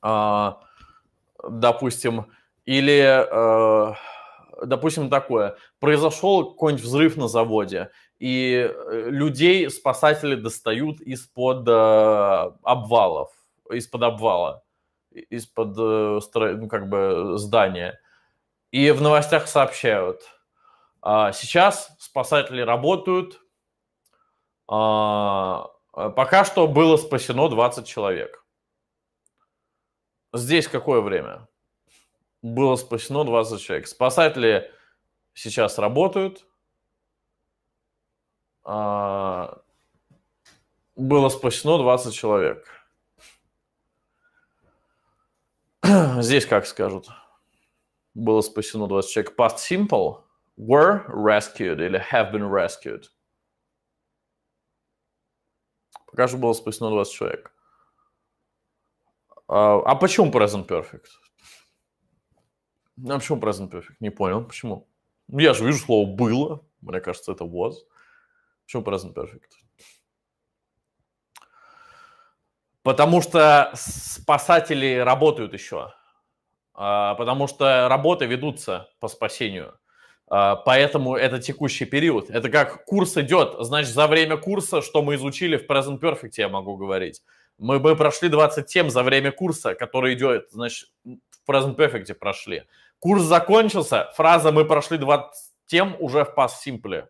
а, допустим, или, а, допустим, такое. Произошел какой-нибудь взрыв на заводе, и э, людей спасатели достают из-под а, обвалов, из-под обвала, из-под э, ну, как бы здания. И в новостях сообщают – а, сейчас спасатели работают. А, пока что было спасено 20 человек. Здесь какое время? Было спасено 20 человек. Спасатели сейчас работают. А, было спасено 20 человек. Здесь как скажут? Было спасено 20 человек. Past simple – were rescued или have been rescued. Пока что было спасено 20 человек. А, а, почему present perfect? А почему present perfect? Не понял, почему? Ну, я же вижу слово «было», мне кажется, это was. Почему present perfect? Потому что спасатели работают еще. А, потому что работы ведутся по спасению. А, поэтому это текущий период. Это как курс идет. Значит, за время курса, что мы изучили в Present Perfect, я могу говорить. Мы, бы прошли 20 тем за время курса, который идет, значит, в Present Perfect прошли. Курс закончился, фраза «мы прошли 20 тем» уже в Past Simple.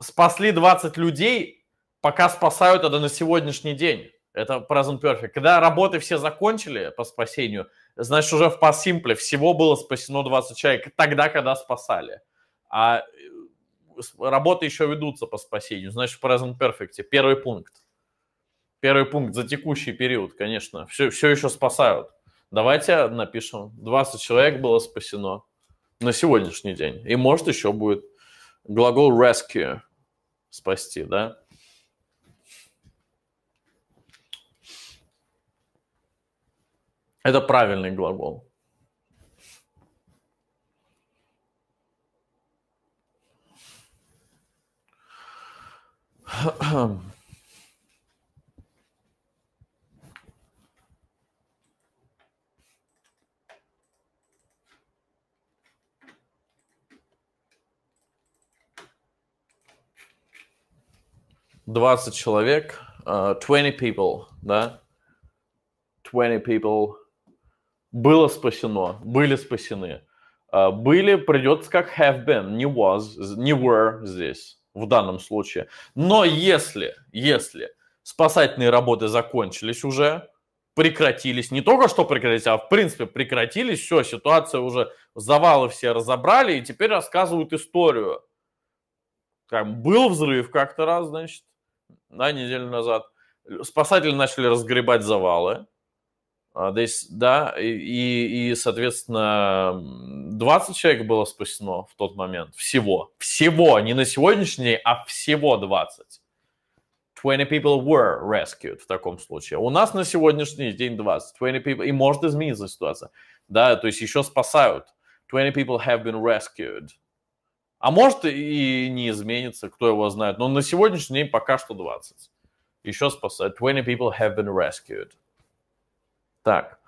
Спасли 20 людей, пока спасают это на сегодняшний день. Это Present Perfect. Когда работы все закончили по спасению – значит, уже в пассимпле всего было спасено 20 человек тогда, когда спасали. А э, работы еще ведутся по спасению. Значит, в Present Perfect первый пункт. Первый пункт за текущий период, конечно. Все, все еще спасают. Давайте напишем. 20 человек было спасено на сегодняшний день. И может еще будет глагол rescue спасти, да? Это правильный глагол. Двадцать человек, uh, people, да? Twenty people было спасено, были спасены. А, были, придется как have been, не was, не were здесь, в данном случае. Но если, если спасательные работы закончились уже, прекратились, не только что прекратились, а в принципе прекратились, все, ситуация уже, завалы все разобрали, и теперь рассказывают историю. Как был взрыв как-то раз, значит, на неделю назад. Спасатели начали разгребать завалы, Здесь, а, да, и, и, соответственно, 20 человек было спасено в тот момент. Всего. Всего. Не на сегодняшний день, а всего 20. 20 people were rescued в таком случае. У нас на сегодняшний день 20. 20 people. И может измениться ситуация. Да, то есть еще спасают. 20 people have been rescued. А может и не изменится, кто его знает. Но на сегодняшний день пока что 20. Еще спасают. 20 people have been rescued. Так,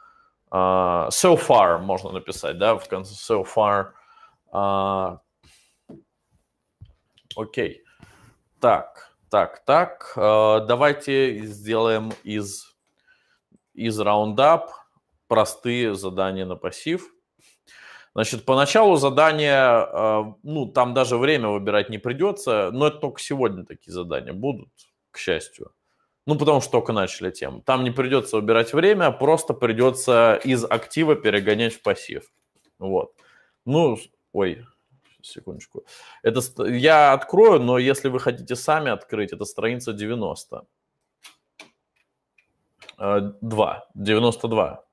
uh, so far можно написать, да, в конце so far. Uh, окей. Okay. Так, так, так. Uh, давайте сделаем из, из раундап простые задания на пассив. Значит, поначалу задания, ну, там даже время выбирать не придется, но это только сегодня такие задания будут, к счастью. Ну, потому что только начали тем. Там не придется убирать время, а просто придется из актива перегонять в пассив. Вот. Ну, ой, секундочку. Это я открою, но если вы хотите сами открыть, это страница 90. 2, 92.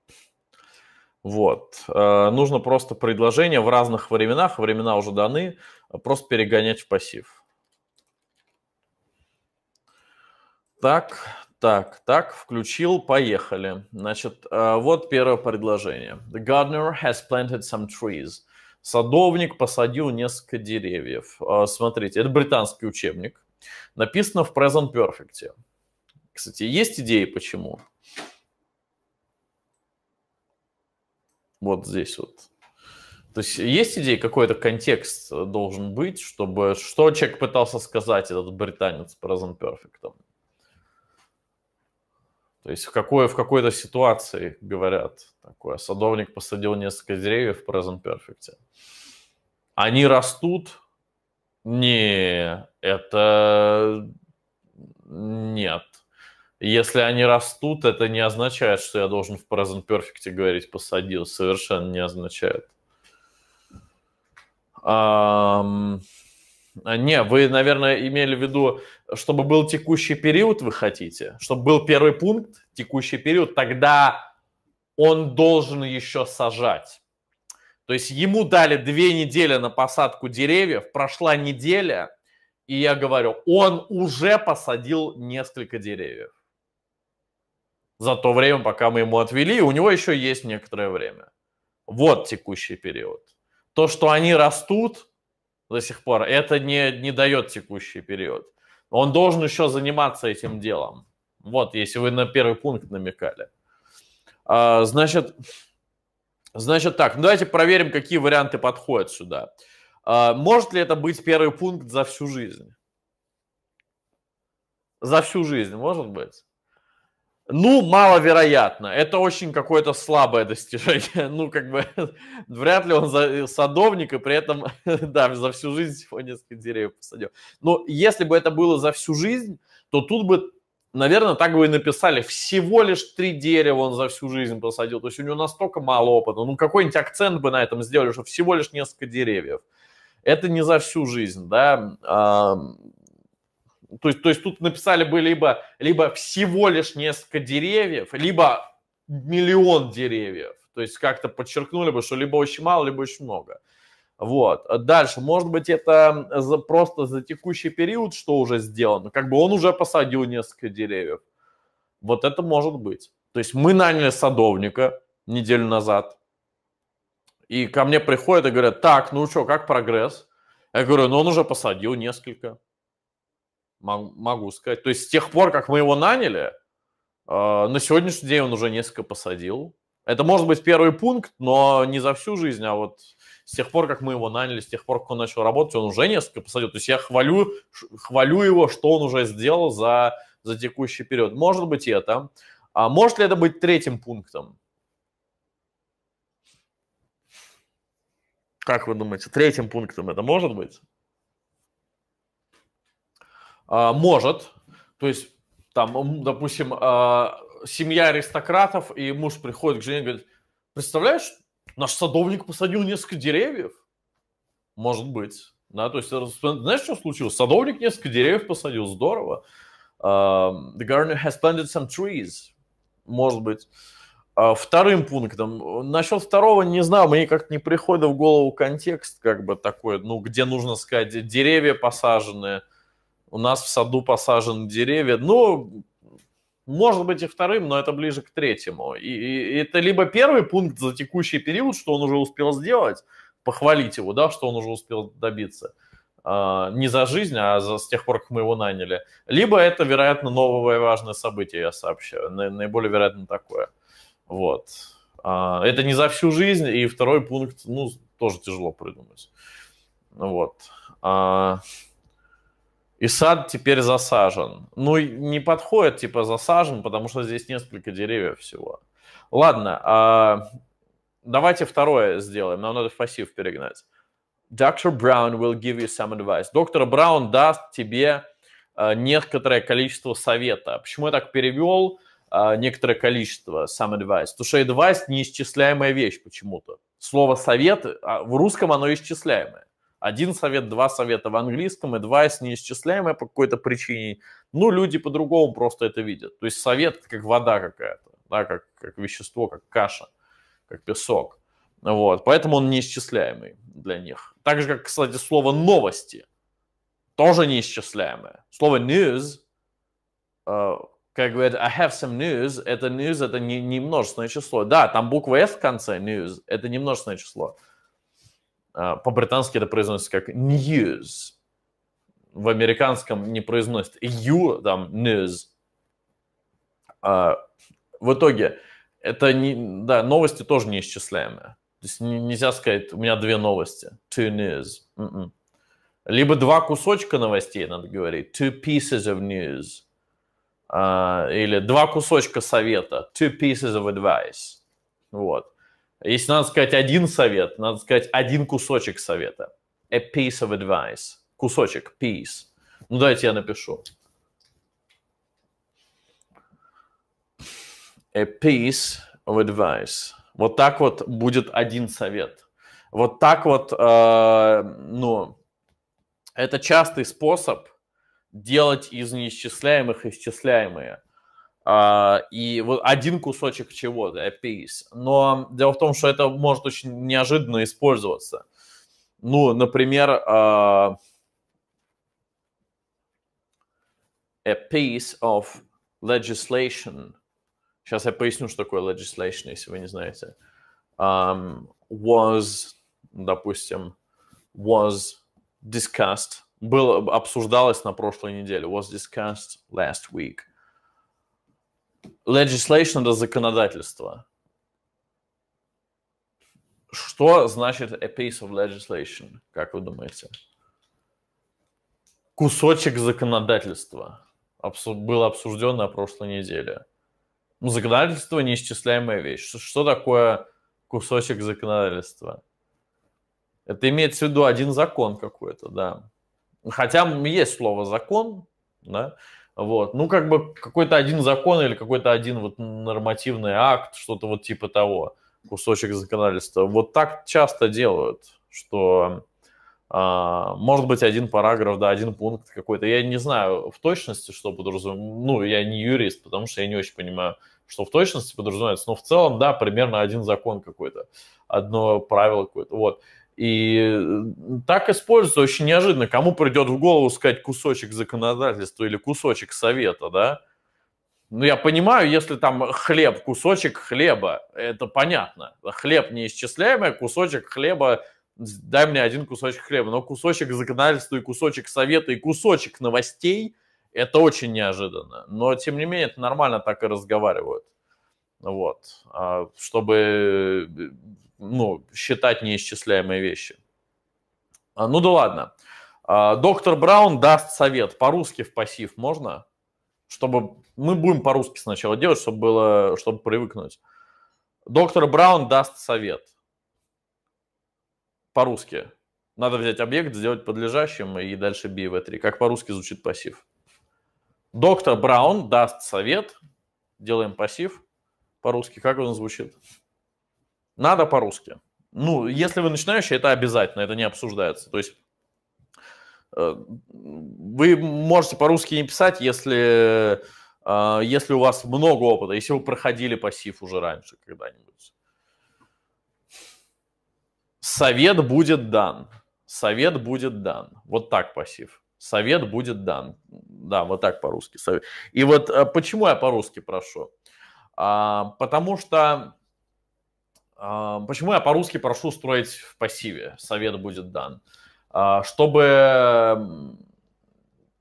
Вот. Э, нужно просто предложение в разных временах, времена уже даны, э, просто перегонять в пассив. Так, так, так, включил, поехали. Значит, э, вот первое предложение. The gardener has planted some trees. Садовник посадил несколько деревьев. Э, смотрите, это британский учебник. Написано в present perfect. Кстати, есть идеи почему? Вот здесь вот. То есть есть идеи, какой-то контекст должен быть, чтобы что человек пытался сказать, этот британец present perfect. То есть в, какой, в какой-то ситуации говорят такое. Садовник посадил несколько деревьев в Present Perfect. Они растут? Не, это нет. Если они растут, это не означает, что я должен в Present Perfect говорить посадил. Совершенно не означает. Um... А, не, вы, наверное, имели в виду, чтобы был текущий период, вы хотите? Чтобы был первый пункт, текущий период, тогда он должен еще сажать. То есть ему дали две недели на посадку деревьев, прошла неделя, и я говорю, он уже посадил несколько деревьев. За то время, пока мы ему отвели, у него еще есть некоторое время. Вот текущий период. То, что они растут – до сих пор. Это не, не дает текущий период. Он должен еще заниматься этим делом. Вот, если вы на первый пункт намекали. А, значит, значит так, ну давайте проверим, какие варианты подходят сюда. А, может ли это быть первый пункт за всю жизнь? За всю жизнь, может быть? Ну, маловероятно. Это очень какое-то слабое достижение. Ну, как бы, вряд ли он за, э, садовник, и при этом, да, за всю жизнь всего несколько деревьев посадил. Но если бы это было за всю жизнь, то тут бы, наверное, так бы и написали. Всего лишь три дерева он за всю жизнь посадил. То есть у него настолько мало опыта. Ну, какой-нибудь акцент бы на этом сделали, что всего лишь несколько деревьев. Это не за всю жизнь, да то есть, то есть тут написали бы либо, либо всего лишь несколько деревьев, либо миллион деревьев. То есть как-то подчеркнули бы, что либо очень мало, либо очень много. Вот. Дальше, может быть, это за, просто за текущий период, что уже сделано. Как бы он уже посадил несколько деревьев. Вот это может быть. То есть мы наняли садовника неделю назад. И ко мне приходят и говорят, так, ну что, как прогресс? Я говорю, ну он уже посадил несколько могу сказать. То есть с тех пор, как мы его наняли, э, на сегодняшний день он уже несколько посадил. Это может быть первый пункт, но не за всю жизнь, а вот с тех пор, как мы его наняли, с тех пор, как он начал работать, он уже несколько посадил. То есть я хвалю, хвалю его, что он уже сделал за, за текущий период. Может быть это. А может ли это быть третьим пунктом? Как вы думаете, третьим пунктом это может быть? А, может, то есть там, допустим, а, семья аристократов, и муж приходит к жене и говорит, представляешь, наш садовник посадил несколько деревьев. Может быть. Да, то есть, знаешь, что случилось? Садовник несколько деревьев посадил, здорово. А, the gardener has planted some trees. Может быть. вторым пунктом. Насчет второго не знаю, мне как-то не приходит в голову контекст, как бы такой, ну, где нужно сказать, деревья посаженные – у нас в саду посажены деревья. Ну, может быть и вторым, но это ближе к третьему. И, и это либо первый пункт за текущий период, что он уже успел сделать, похвалить его, да, что он уже успел добиться. А, не за жизнь, а за, с тех пор, как мы его наняли. Либо это, вероятно, новое важное событие, я сообщаю. Наиболее вероятно такое. Вот. А, это не за всю жизнь, и второй пункт, ну, тоже тяжело придумать. Вот. А, и сад теперь засажен. Ну, не подходит, типа, засажен, потому что здесь несколько деревьев всего. Ладно, а... давайте второе сделаем. Нам надо в пассив перегнать. Доктор Браун will give you some advice. Доктор Браун даст тебе а, некоторое количество совета. Почему я так перевел а, некоторое количество some advice? Потому что advice неисчисляемая вещь почему-то. Слово совет а, в русском оно исчисляемое один совет, два совета в английском, advice неисчисляемое по какой-то причине. Ну, люди по-другому просто это видят. То есть совет как вода какая-то, да, как, как вещество, как каша, как песок. Вот, поэтому он неисчисляемый для них. Так же, как, кстати, слово «новости» тоже неисчисляемое. Слово «news», э, как говорят «I have some news», это «news» — это не, не множественное число. Да, там буква «s» в конце «news» — это не множественное число. А, по-британски это произносится как news. В американском не произносит you, там news. А, в итоге, это не, да, новости тоже неисчисляемые. То есть нельзя сказать, у меня две новости. Two news. Mm-mm. М-м. Либо два кусочка новостей, надо говорить. Two pieces of news. Uh, или два кусочка совета. Two pieces of advice. Вот. Если надо сказать один совет, надо сказать один кусочек совета. A piece of advice. Кусочек, piece. Ну, давайте я напишу. A piece of advice. Вот так вот будет один совет. Вот так вот, э, ну, это частый способ делать из неисчисляемых исчисляемые. А, и вот один кусочек чего-то, a piece. Но дело в том, что это может очень неожиданно использоваться. Ну, например, а, a piece of legislation. Сейчас я поясню, что такое legislation, если вы не знаете. Um, was, допустим, was discussed, Был обсуждалось на прошлой неделе, was discussed last week – legislation – это законодательство. Что значит a piece of legislation, как вы думаете? Кусочек законодательства было обсуждено на прошлой неделе. Ну, законодательство – неисчисляемая вещь. Что, что такое кусочек законодательства? Это имеется в виду один закон какой-то, да. Хотя есть слово «закон», да, вот. Ну, как бы какой-то один закон или какой-то один вот нормативный акт, что-то вот типа того, кусочек законодательства. Вот так часто делают, что а, может быть, один параграф, да, один пункт какой-то. Я не знаю в точности, что подразумевается. Ну, я не юрист, потому что я не очень понимаю, что в точности подразумевается. Но в целом, да, примерно один закон какой-то, одно правило какое-то. Вот. И э, так используется очень неожиданно. Кому придет в голову сказать кусочек законодательства или кусочек совета, да? Ну, я понимаю, если там хлеб, кусочек хлеба, это понятно. Хлеб неисчисляемый, кусочек хлеба, дай мне один кусочек хлеба. Но кусочек законодательства и кусочек совета и кусочек новостей, это очень неожиданно. Но, тем не менее, это нормально так и разговаривают. Вот. А чтобы э, ну, считать неисчисляемые вещи. А, ну да ладно. А, доктор Браун даст совет. По-русски в пассив можно? Чтобы мы будем по-русски сначала делать, чтобы было, чтобы привыкнуть. Доктор Браун даст совет. По-русски. Надо взять объект, сделать подлежащим и дальше в 3 Как по-русски звучит пассив? Доктор Браун даст совет. Делаем пассив. По-русски как он звучит? Надо по-русски. Ну, если вы начинающий, это обязательно, это не обсуждается. То есть э, вы можете по-русски не писать, если, э, если у вас много опыта, если вы проходили пассив уже раньше когда-нибудь. Совет будет дан. Совет будет дан. Вот так пассив. Совет будет дан. Да, вот так по-русски. И вот э, почему я по-русски прошу? А, потому что а, почему я по-русски прошу строить в пассиве? Совет будет дан. А, чтобы...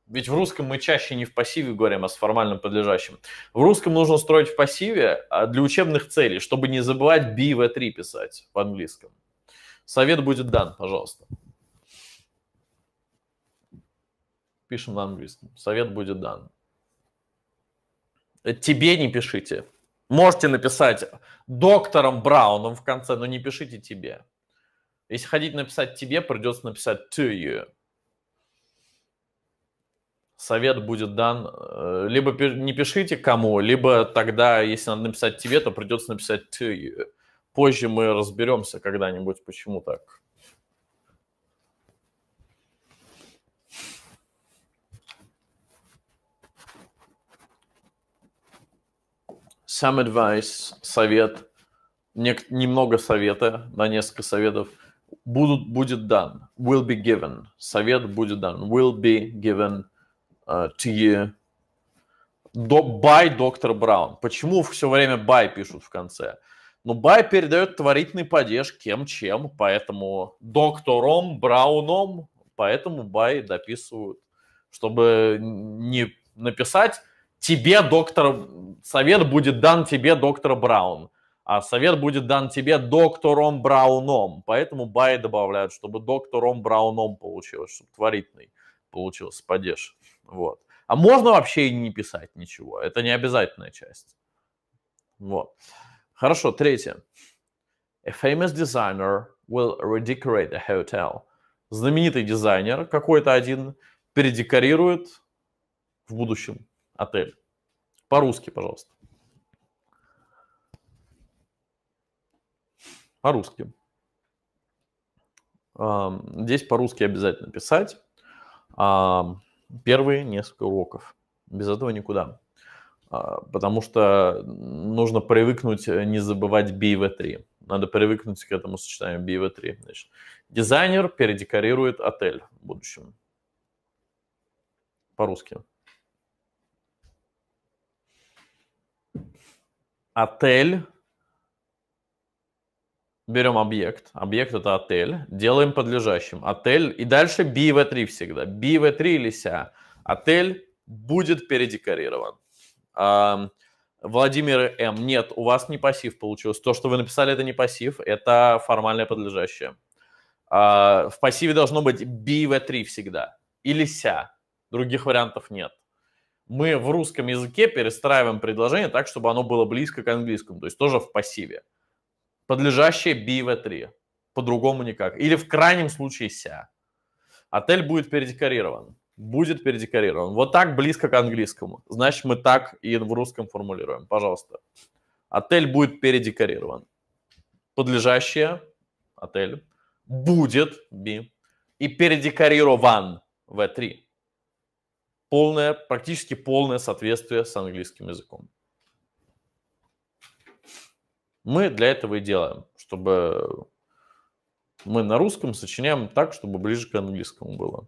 Ведь в русском мы чаще не в пассиве говорим, а с формальным подлежащим. В русском нужно строить в пассиве а, для учебных целей, чтобы не забывать be v3 писать в английском. Совет будет дан, пожалуйста. Пишем на английском. Совет будет дан. Э, тебе не пишите. Можете написать доктором Брауном в конце, но не пишите тебе. Если хотите написать тебе, придется написать to you. Совет будет дан. Э, либо не пишите кому, либо тогда, если надо написать тебе, то придется написать to you. Позже мы разберемся когда-нибудь, почему так. some advice, совет, немного совета, на несколько советов, будут, будет дан, will be given, совет будет дан, will be given uh, to you до, by доктор Браун. Почему все время by пишут в конце? Ну, by передает творительный падеж кем-чем, поэтому доктором Брауном, поэтому by дописывают, чтобы не написать тебе доктор, совет будет дан тебе доктор Браун, а совет будет дан тебе доктором Брауном. Поэтому бай добавляют, чтобы доктором Брауном получилось, чтобы творительный получился падеж. Вот. А можно вообще и не писать ничего. Это не обязательная часть. Вот. Хорошо, третье. A famous designer will redecorate a hotel. Знаменитый дизайнер какой-то один передекорирует в будущем отель. По-русски, пожалуйста. По-русски. Здесь по-русски обязательно писать первые несколько уроков. Без этого никуда. А, потому что нужно привыкнуть э, не забывать BV3. Надо привыкнуть к этому сочетанию BV3. Значит, дизайнер передекорирует отель в будущем. По-русски. отель, берем объект, объект это отель, делаем подлежащим, отель, и дальше BV3 всегда, BV3 или ся, отель будет передекорирован. Владимир М. Нет, у вас не пассив получилось. То, что вы написали, это не пассив, это формальное подлежащее. А, в пассиве должно быть BV3 всегда или ся. Других вариантов нет мы в русском языке перестраиваем предложение так, чтобы оно было близко к английскому, то есть тоже в пассиве. Подлежащее be в 3 по-другому никак. Или в крайнем случае ся. Отель будет передекорирован. Будет передекорирован. Вот так близко к английскому. Значит, мы так и в русском формулируем. Пожалуйста. Отель будет передекорирован. Подлежащее отель будет би. И передекорирован в 3 полное, практически полное соответствие с английским языком. Мы для этого и делаем, чтобы мы на русском сочиняем так, чтобы ближе к английскому было.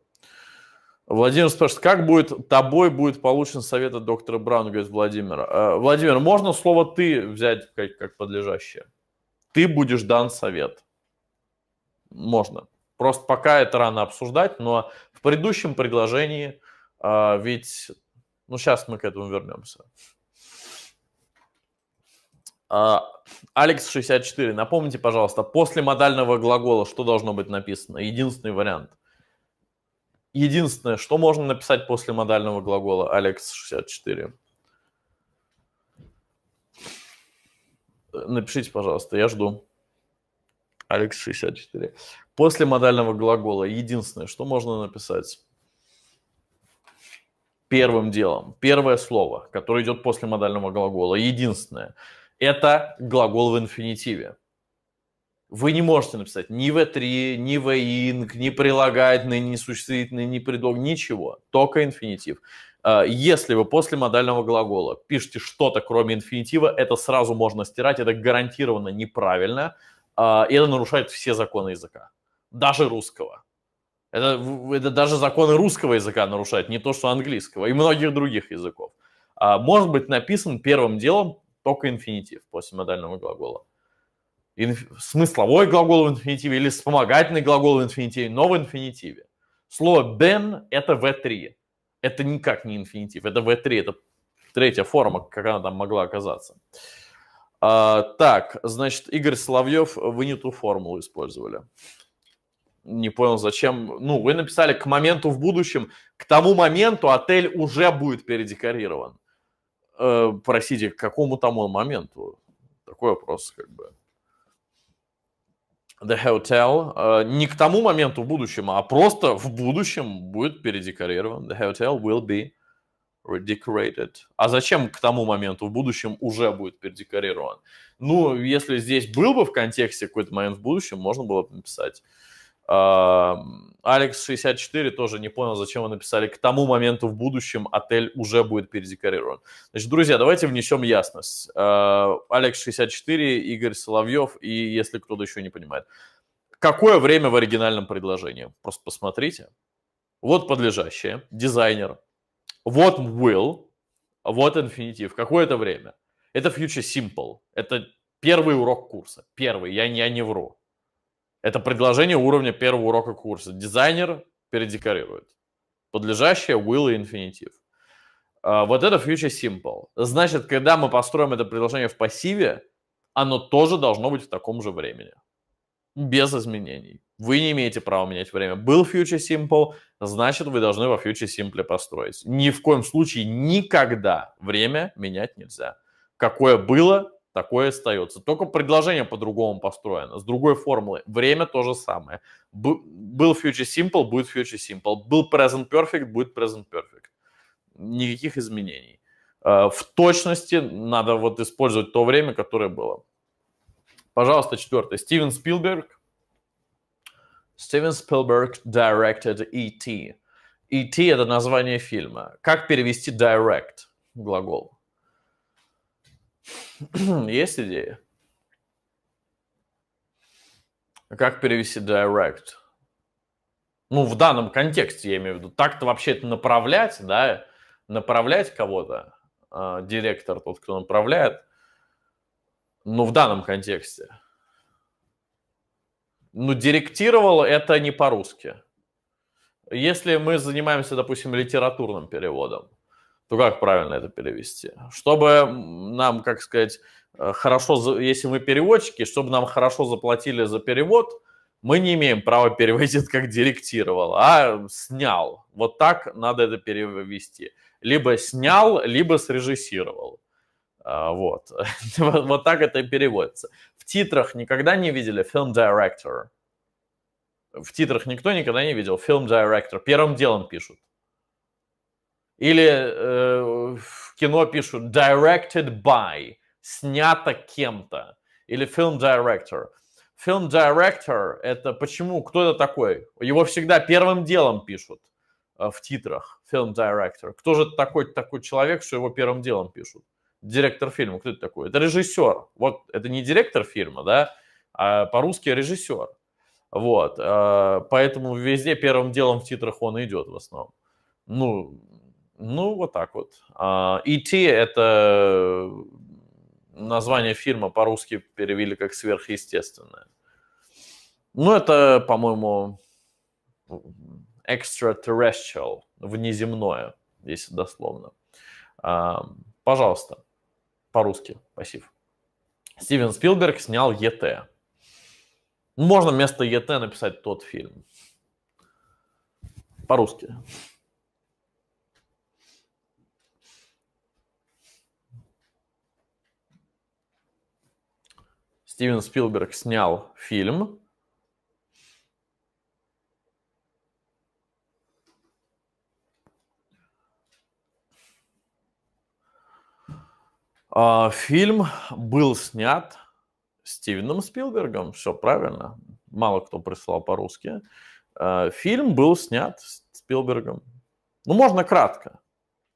Владимир спрашивает, как будет тобой будет получен совет от доктора Брауна, говорит Владимир. Э, Владимир, можно слово «ты» взять как, как подлежащее? Ты будешь дан совет. Можно. Просто пока это рано обсуждать, но в предыдущем предложении – а, ведь, ну, сейчас мы к этому вернемся. А, Алекс64, напомните, пожалуйста, после модального глагола что должно быть написано? Единственный вариант. Единственное, что можно написать после модального глагола, Алекс64? Напишите, пожалуйста, я жду. Алекс64. После модального глагола единственное, что можно написать? первым делом, первое слово, которое идет после модального глагола, единственное, это глагол в инфинитиве. Вы не можете написать ни v3, ни v-ing, ни прилагательный, ни существительный, ни предлог, ничего, только инфинитив. А, если вы после модального глагола пишете что-то, кроме инфинитива, это сразу можно стирать, это гарантированно неправильно, а, и это нарушает все законы языка, даже русского. Это, это даже законы русского языка нарушает, не то что английского, и многих других языков. А может быть написан первым делом только инфинитив после модального глагола. Инф... Смысловой глагол в инфинитиве или вспомогательный глагол в инфинитиве, но в инфинитиве. Слово «бен» — это v 3 Это никак не инфинитив, это v 3 это третья форма, как она там могла оказаться. А, так, значит, Игорь Соловьев, вы не ту формулу использовали не понял, зачем. Ну, вы написали к моменту в будущем, к тому моменту отель уже будет передекорирован. Э, простите, к какому тому моменту? Такой вопрос, как бы. The Hotel э, не к тому моменту в будущем, а просто в будущем будет передекорирован. The Hotel will be redecorated. А зачем к тому моменту в будущем уже будет передекорирован? Ну, если здесь был бы в контексте какой-то момент в будущем, можно было бы написать а, Алекс64 тоже не понял, зачем вы написали. К тому моменту в будущем отель уже будет передекорирован. Значит, друзья, давайте внесем ясность. А, Алекс64, Игорь Соловьев и если кто-то еще не понимает. Какое время в оригинальном предложении? Просто посмотрите. Вот подлежащее, дизайнер. Вот will, вот инфинитив. Какое это время? Это future simple. Это первый урок курса. Первый, я, я не вру. Это предложение уровня первого урока курса. Дизайнер передекорирует. Подлежащее will и инфинитив. А, вот это future simple. Значит, когда мы построим это предложение в пассиве, оно тоже должно быть в таком же времени. Без изменений. Вы не имеете права менять время. Был future simple, значит, вы должны во future simple построить. Ни в коем случае никогда время менять нельзя. Какое было, такое остается. Только предложение по-другому построено, с другой формулы. Время то же самое. Б- был Future Simple, будет Future Simple. Был Present Perfect, будет Present Perfect. Никаких изменений. Э, в точности надо вот использовать то время, которое было. Пожалуйста, четвертое. Стивен Спилберг. Стивен Спилберг directed E.T. E.T. — это название фильма. Как перевести direct глагол? Есть идея? Как перевести direct? Ну, в данном контексте я имею в виду. Так-то вообще это направлять, да, направлять кого-то, а, директор тот, кто направляет, ну, в данном контексте. Ну, директировал это не по-русски. Если мы занимаемся, допустим, литературным переводом, то как правильно это перевести? Чтобы нам, как сказать, э, хорошо, если мы переводчики, чтобы нам хорошо заплатили за перевод, мы не имеем права переводить как директировал, а снял. Вот так надо это перевести. Либо снял, либо срежиссировал. Э, вот. вот так это и переводится. В титрах никогда не видели film director. В титрах никто никогда не видел film director. Первым делом пишут. Или э, в кино пишут directed by, снято кем-то. Или film director. Film director это почему, кто это такой? Его всегда первым делом пишут э, в титрах. Film director. Кто же такой, такой человек, что его первым делом пишут? Директор фильма, кто это такой? Это режиссер. Вот это не директор фильма, да, а по-русски режиссер. Вот, э, поэтому везде первым делом в титрах он идет в основном. Ну, ну, вот так вот. ИТ а, e – это э, название фильма по-русски перевели как «Сверхъестественное». Ну, это, по-моему, extraterrestrial, внеземное, если дословно. А, пожалуйста, по-русски, спасибо. Стивен Спилберг снял ЕТ. Можно вместо ЕТ написать тот фильм. По-русски. Стивен Спилберг снял фильм. А, фильм был снят Стивеном Спилбергом, все правильно, мало кто прислал по-русски. А, фильм был снят Спилбергом. Ну, можно кратко.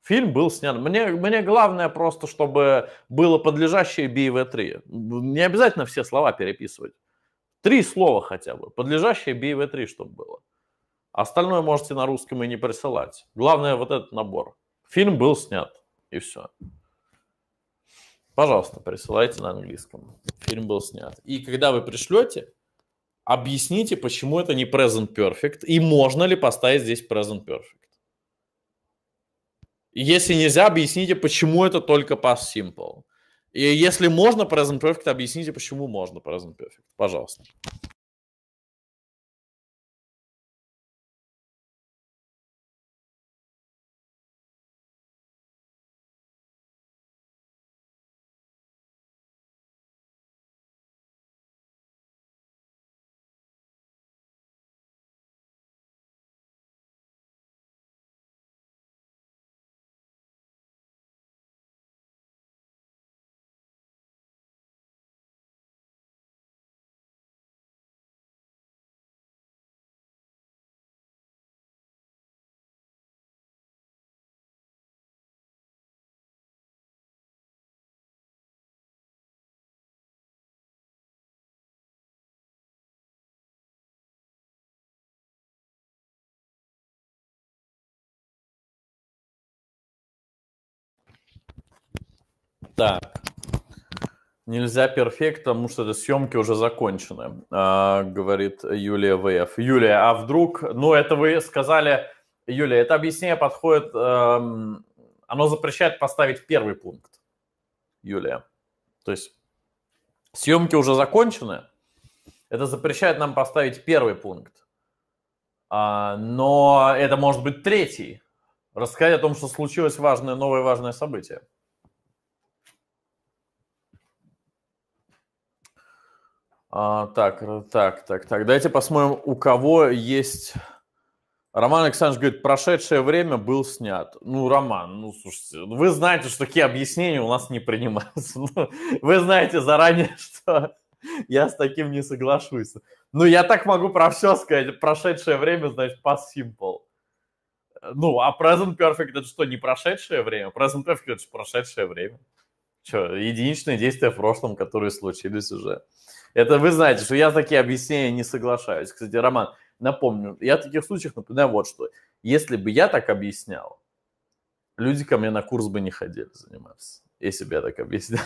Фильм был снят. Мне, мне главное просто, чтобы было подлежащее BV3. Не обязательно все слова переписывать. Три слова хотя бы. Подлежащее BV3, чтобы было. Остальное можете на русском и не присылать. Главное вот этот набор. Фильм был снят. И все. Пожалуйста, присылайте на английском. Фильм был снят. И когда вы пришлете, объясните, почему это не present perfect и можно ли поставить здесь present perfect. Если нельзя, объясните, почему это только pass Simple. И если можно по Present Perfect, объясните, почему можно по Present Perfect. Пожалуйста. Так. Нельзя перфект, потому что это съемки уже закончены, а, говорит Юлия ВФ. Юлия, а вдруг, ну это вы сказали, Юлия, это объяснение подходит, эм, оно запрещает поставить первый пункт, Юлия. То есть съемки уже закончены, это запрещает нам поставить первый пункт. А, но это может быть третий. Рассказать о том, что случилось важное, новое важное событие. А, так, так, так, так. Давайте посмотрим, у кого есть... Роман Александрович говорит, прошедшее время был снят. Ну, Роман, ну, слушайте, ну, вы знаете, что такие объяснения у нас не принимаются. Ну, вы знаете заранее, что я с таким не соглашусь. Ну, я так могу про все сказать. Прошедшее время, значит, past simple. Ну, а present perfect это что, не прошедшее время? Present perfect это же прошедшее время. Что, единичные действия в прошлом, которые случились уже. Это вы знаете, что я такие объяснения не соглашаюсь. Кстати, Роман, напомню, я в таких случаях напоминаю вот что. Если бы я так объяснял, люди ко мне на курс бы не ходили заниматься. Если бы я так объяснял.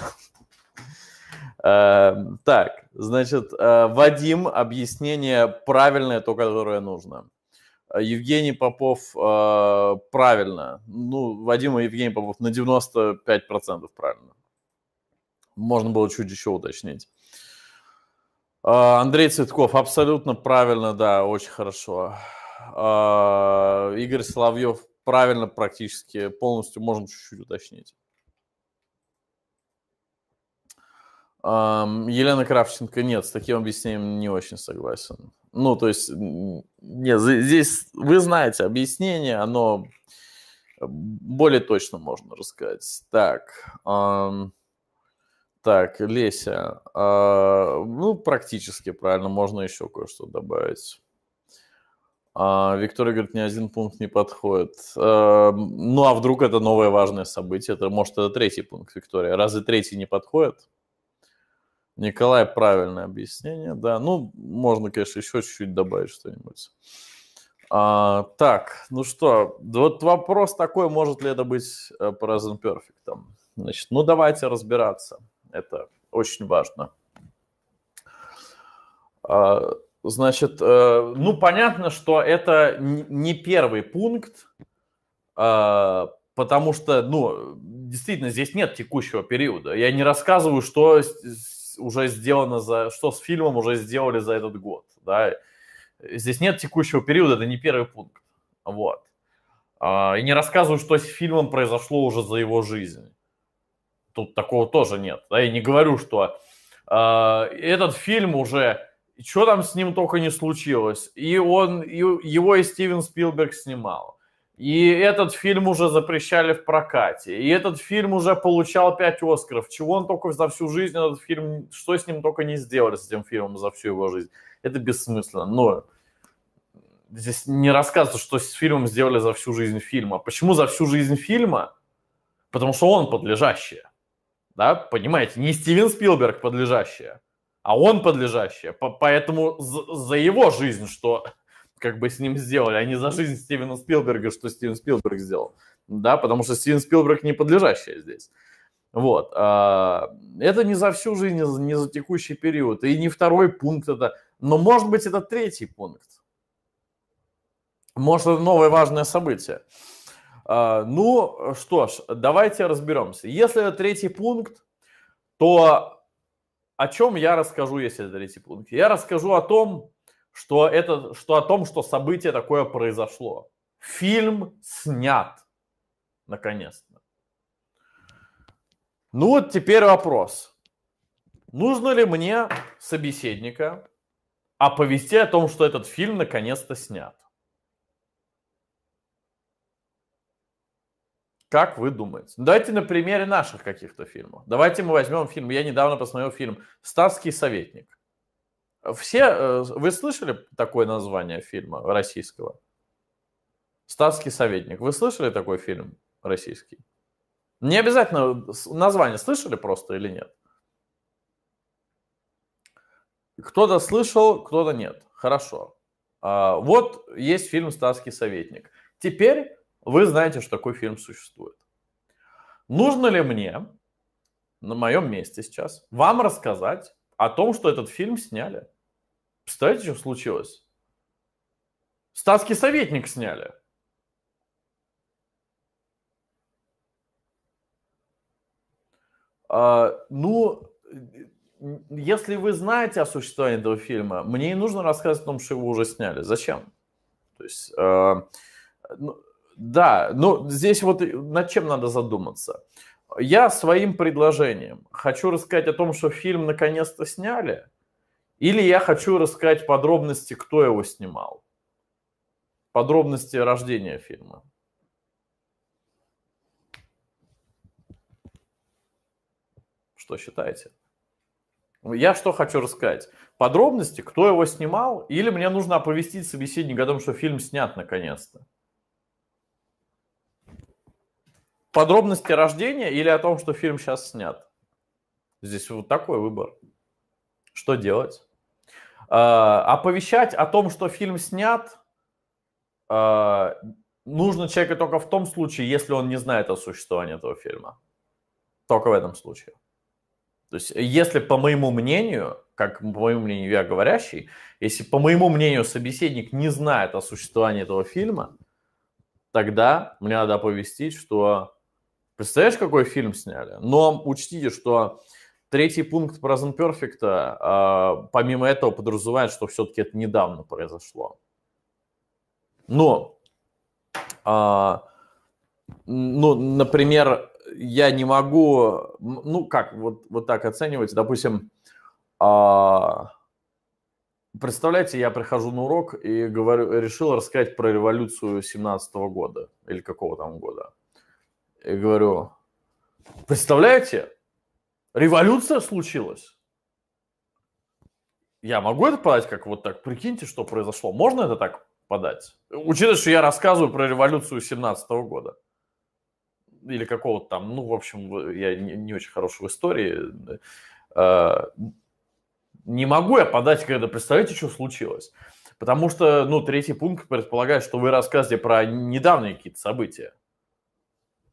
Эм, так, значит, э, Вадим, объяснение правильное, то, которое нужно. Евгений Попов э, правильно. Ну, Вадим и Евгений Попов на 95% правильно. Можно было чуть еще уточнить. А, Андрей Цветков, абсолютно правильно, да, очень хорошо. А, Игорь Соловьев, правильно практически, полностью, можно чуть-чуть уточнить. Елена Кравченко, нет, с таким объяснением не очень согласен. Ну, то есть, нет, здесь вы знаете объяснение, оно более точно можно рассказать. Так, эм, так, Леся, а, ну, практически правильно, можно еще кое-что добавить. А, Виктория говорит, ни один пункт не подходит. А, ну, а вдруг это новое важное событие? Это, может, это третий пункт, Виктория. Разве третий не подходит? Николай, правильное объяснение, да. Ну, можно, конечно, еще чуть-чуть добавить что-нибудь. А, так, ну что, вот вопрос такой, может ли это быть Present э, Perfect. Значит, ну давайте разбираться. Это очень важно. А, значит, э, ну понятно, что это не первый пункт, а, потому что, ну, действительно, здесь нет текущего периода. Я не рассказываю, что уже сделано за, что с фильмом уже сделали за этот год, да. Здесь нет текущего периода, это не первый пункт, вот. А, и не рассказываю, что с фильмом произошло уже за его жизнь. Тут такого тоже нет. Да, я не говорю, что э, этот фильм уже, что там с ним только не случилось. И он, и, его и Стивен Спилберг снимал. И этот фильм уже запрещали в прокате. И этот фильм уже получал 5 Оскаров. Чего он только за всю жизнь, этот фильм, что с ним только не сделали с этим фильмом за всю его жизнь. Это бессмысленно. Но здесь не рассказывается, что с фильмом сделали за всю жизнь фильма. Почему за всю жизнь фильма? Потому что он подлежащее да, понимаете, не Стивен Спилберг подлежащая, а он подлежащая, поэтому за, за его жизнь, что как бы с ним сделали, а не за жизнь Стивена Спилберга, что Стивен Спилберг сделал, да, потому что Стивен Спилберг не подлежащая здесь. Вот. А, это не за всю жизнь, не за текущий период. И не второй пункт это. Но, может быть, это третий пункт. Может, это новое важное событие. А, ну что ж, давайте разберемся. Если это третий пункт, то о чем я расскажу, если это третий пункт? Я расскажу о том, что это, что о том, что событие такое произошло. Фильм снят, наконец-то. Ну вот теперь вопрос. Нужно ли мне собеседника оповести о том, что этот фильм наконец-то снят? Как вы думаете? Ну, давайте на примере наших каких-то фильмов. Давайте мы возьмем фильм. Я недавно посмотрел фильм «Ставский советник». Все, э, вы слышали такое название фильма российского? «Ставский советник». Вы слышали такой фильм российский? Не обязательно э, название слышали просто или нет. Кто-то слышал, кто-то нет. Хорошо. А, вот есть фильм «Статский советник». Теперь вы знаете, что такой фильм существует. Нужно ли мне на моем месте сейчас вам рассказать о том, что этот фильм сняли? Представляете, что случилось? Стаски советник сняли. А, ну, если вы знаете о существовании этого фильма, мне не нужно рассказать о том, что его уже сняли. Зачем? То есть, э, ну, да, ну здесь вот над чем надо задуматься. Я своим предложением хочу рассказать о том, что фильм наконец-то сняли, или я хочу рассказать подробности, кто его снимал. Подробности рождения фильма. Что считаете? Я что хочу рассказать? Подробности, кто его снимал, или мне нужно оповестить собеседника о том, что фильм снят наконец-то? подробности рождения или о том, что фильм сейчас снят? Здесь вот такой выбор. Что делать? Э, оповещать о том, что фильм снят, э, нужно человеку только в том случае, если он не знает о существовании этого фильма. Только в этом случае. То есть, если, по моему мнению, как по моему мнению я говорящий, если, по моему мнению, собеседник не знает о существовании этого фильма, тогда мне надо оповестить, что Представляешь, какой фильм сняли? Но учтите, что третий пункт про Зенперфекта, э, а, помимо этого, подразумевает, что все-таки это недавно произошло. Но, э, ну, например, я не могу, ну, как, вот, вот так оценивать, допустим, э, Представляете, я прихожу на урок и говорю, решил рассказать про революцию 17 года или какого там года. Я говорю, представляете, революция случилась. Я могу это подать как вот так? Прикиньте, что произошло. Можно это так подать? Учитывая, что я рассказываю про революцию 17 -го года. Или какого-то там, ну, в общем, я не, не очень хороший в истории. Э, не могу я подать, когда представляете, что случилось. Потому что, ну, третий пункт предполагает, что вы рассказываете про недавние какие-то события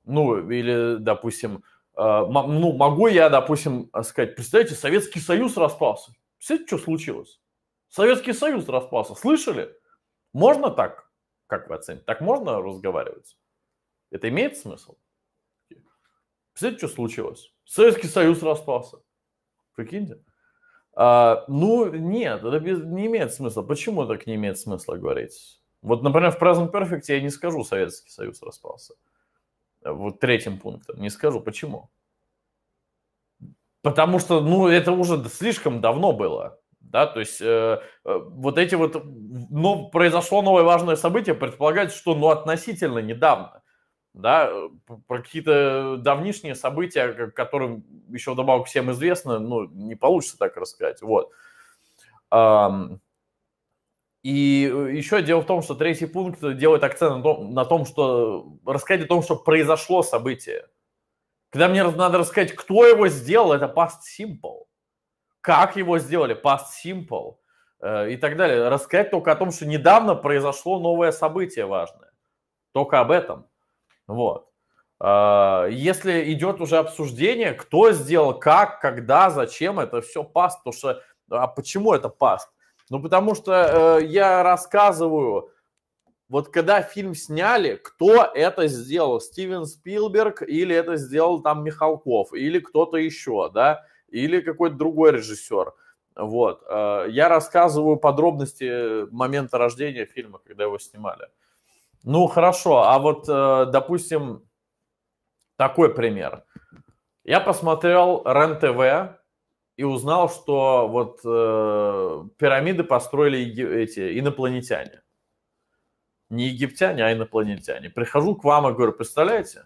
ну, или, допустим, а, ну, могу я, допустим, а, сказать, представляете, Советский Союз распался. Представляете, что случилось? Советский Союз распался. Слышали? Можно так? Как вы оцените? Так можно разговаривать? Это имеет смысл? Представляете, что случилось? Советский Союз распался. Прикиньте. А, ну, нет, это без, не имеет смысла. Почему так не имеет смысла говорить? Вот, например, в Present Perfect я не скажу Советский Союз распался вот третьим пунктом. Не скажу почему. Потому что, ну, это уже слишком давно было. Да, то есть э, э вот эти вот, но произошло новое важное событие, предполагается, что, ну, относительно недавно, да, про какие-то давнишние события, которым еще вдобавок всем известно, ну, не получится так рассказать, вот. Эм, и э, еще дело в том, что третий пункт делает акцент на том, на том что э, рассказать о том, что произошло событие. Когда мне надо рассказать, кто его сделал, это past simple. Как его сделали, past simple э, и так далее. Рассказать только о том, что недавно произошло новое событие важное. Только об этом. Вот. А, если идет уже обсуждение, кто сделал, как, когда, зачем, это все паст, потому что а почему это паст? Ну, потому что э, я рассказываю, вот когда фильм сняли, кто это сделал? Стивен Спилберг или это сделал там Михалков или кто-то еще, да? Или какой-то другой режиссер. Вот. Э, я рассказываю подробности момента рождения фильма, когда его снимали. Ну, хорошо. А вот, э, допустим, такой пример. Я посмотрел РЕН-ТВ и узнал, что вот э, пирамиды построили эти инопланетяне. Не египтяне, а инопланетяне. Прихожу к вам и говорю, представляете,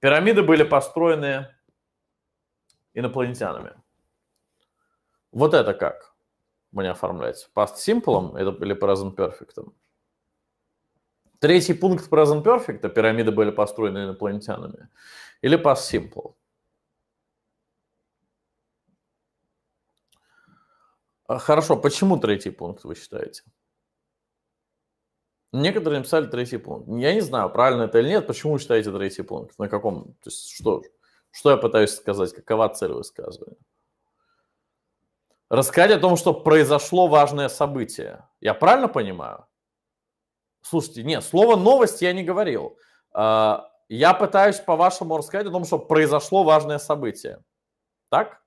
пирамиды были построены инопланетянами. Вот это как мне оформлять? Past simple это или present perfect? Третий пункт present perfect – пирамиды были построены инопланетянами. Или past simple? А, хорошо, почему третий пункт вы считаете? Некоторые написали третий пункт. Я не знаю, правильно это или нет, почему вы считаете третий пункт? На каком? То есть что, что я пытаюсь сказать? Какова цель высказывания? Рассказать о том, что произошло важное событие. Я правильно понимаю? Слушайте, нет, слово новость я не говорил. А, я пытаюсь по-вашему рассказать о том, что произошло важное событие. Так?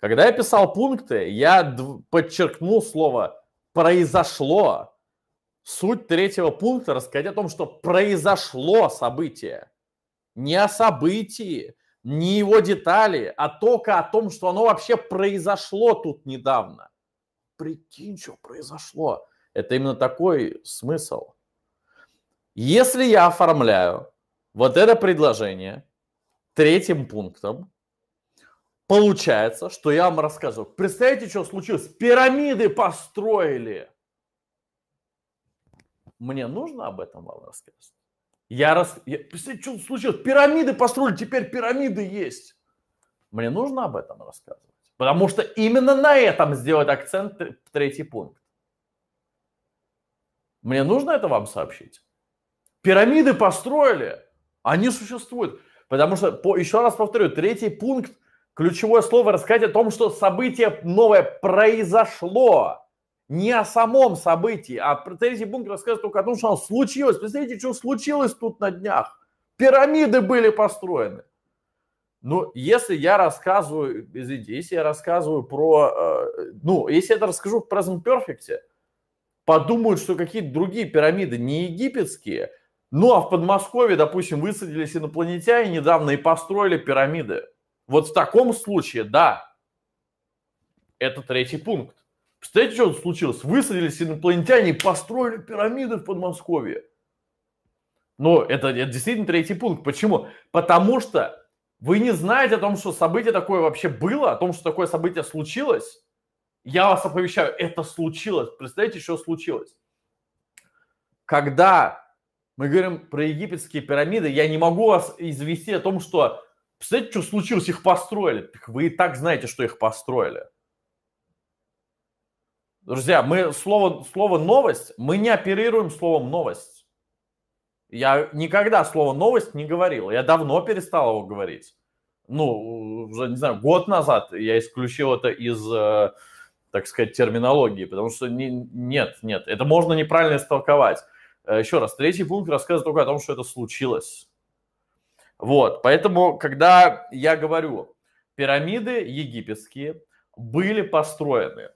Когда я писал пункты, я подчеркнул слово «произошло». Суть третьего пункта рассказать о том, что произошло событие. Не о событии, не его детали, а только о том, что оно вообще произошло тут недавно. Прикинь, что произошло. Это именно такой смысл. Если я оформляю вот это предложение третьим пунктом, Получается, что я вам рассказываю. Представляете, что случилось? Пирамиды построили. Мне нужно об этом вам рассказать? Я рас... Я... Представляете, что случилось? Пирамиды построили, теперь пирамиды есть. Мне нужно об этом рассказывать. Потому что именно на этом сделать акцент третий пункт. Мне нужно это вам сообщить. Пирамиды построили, они существуют. Потому что, по, еще раз повторю, третий пункт – Ключевое слово рассказать о том, что событие новое произошло. Не о самом событии, а третий бункер рассказывает только о том, что оно случилось. Представляете, что случилось тут на днях? Пирамиды были построены. Ну, если я рассказываю, извините, если я рассказываю про, э, ну, если я это расскажу в Present Perfect, подумают, что какие-то другие пирамиды не египетские, ну, а в Подмосковье, допустим, высадились инопланетяне недавно и построили пирамиды. Вот в таком случае, да, это третий пункт. Представляете, что случилось? Высадились инопланетяне и построили пирамиды в Подмосковье. Но это, это действительно третий пункт. Почему? Потому что вы не знаете о том, что событие такое вообще было, о том, что такое событие случилось. Я вас оповещаю, это случилось. Представляете, что случилось? Когда мы говорим про египетские пирамиды, я не могу вас извести о том, что Представляете, что случилось? Их построили. Так вы и так знаете, что их построили. Друзья, мы слово, слово «новость», мы не оперируем словом «новость». Я никогда слово «новость» не говорил. Я давно перестал его говорить. Ну, уже, не знаю, год назад я исключил это из, э, так сказать, терминологии, потому что не, нет, нет, это можно неправильно истолковать. Э, Еще раз, третий пункт рассказывает только о том, что это случилось. Вот, поэтому, когда я говорю, пирамиды египетские были построены,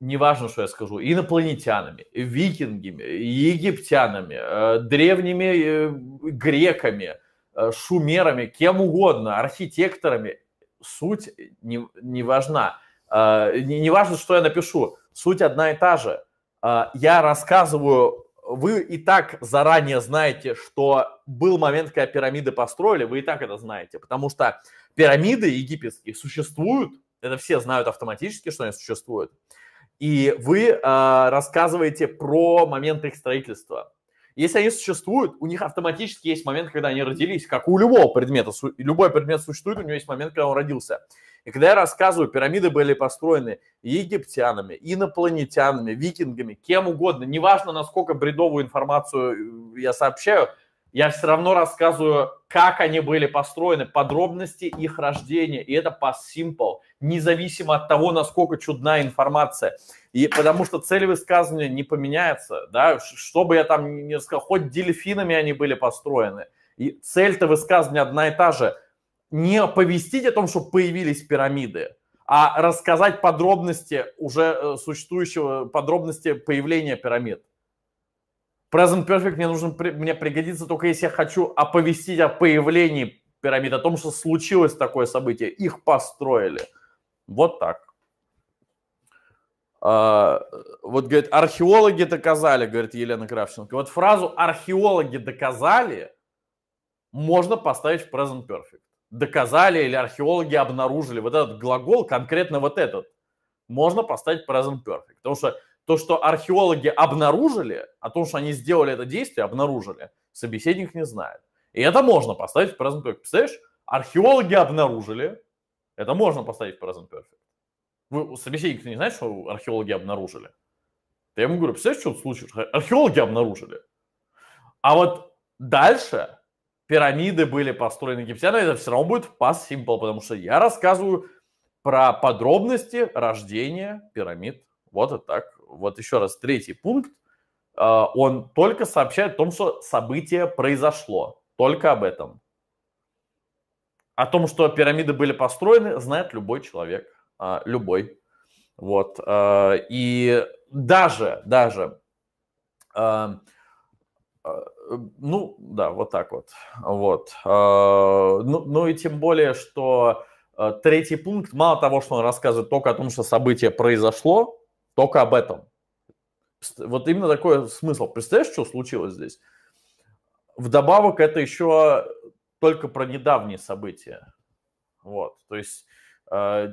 неважно, что я скажу, инопланетянами, викингами, египтянами, э, древними э, греками, э, шумерами, кем угодно, архитекторами, суть не, не важна. Не, не важно, что я напишу, суть одна и та же. Я рассказываю вы и так заранее знаете, что был момент, когда пирамиды построили, вы и так это знаете, потому что пирамиды египетские существуют, это все знают автоматически, что они существуют, и вы э, рассказываете про момент их строительства. Если они существуют, у них автоматически есть момент, когда они родились, как у любого предмета. Любой предмет существует, у него есть момент, когда он родился. И когда я рассказываю, пирамиды были построены египтянами, инопланетянами, викингами, кем угодно, неважно, насколько бредовую информацию э, я сообщаю, я все равно рассказываю, как они были построены, подробности их рождения. И это по simple, независимо от того, насколько чудная информация. И потому что цель высказывания не поменяется. Да? Что бы я там ни сказал, хоть дельфинами они были построены. И цель-то высказывания одна и та же – не оповестить о том, что появились пирамиды, а рассказать подробности уже э, существующего, подробности появления пирамид. Present Perfect мне нужен, мне пригодится только если я хочу оповестить о появлении пирамид, о том, что случилось такое событие, их построили. Вот так. А, вот, говорит, археологи доказали, говорит Елена Кравченко. Вот фразу археологи доказали можно поставить в Present Perfect доказали или археологи обнаружили вот этот глагол, конкретно вот этот, можно поставить present perfect. Потому что то, что археологи обнаружили, о а том, что они сделали это действие, обнаружили, собеседник не знает. И это можно поставить в present perfect. Представляешь, археологи обнаружили, это можно поставить в present perfect. Вы, собеседник не знает, что археологи обнаружили? Я ему говорю, представляешь, что случилось? Археологи обнаружили. А вот дальше пирамиды были построены египтянами, это все равно будет в пас символ, потому что я рассказываю про подробности рождения пирамид. Вот и так. Вот еще раз третий пункт. А, он только сообщает о том, что событие произошло. Только об этом. О том, что пирамиды были построены, знает любой человек. А, любой. Вот. А, и даже, даже ну, да, вот так вот. вот. А, ну, ну и тем более, что а, третий пункт, мало того, что он рассказывает только о том, что событие произошло, только об этом. Вот именно такой смысл. Представляешь, что случилось здесь? Вдобавок это еще только про недавние события. Вот, то есть а,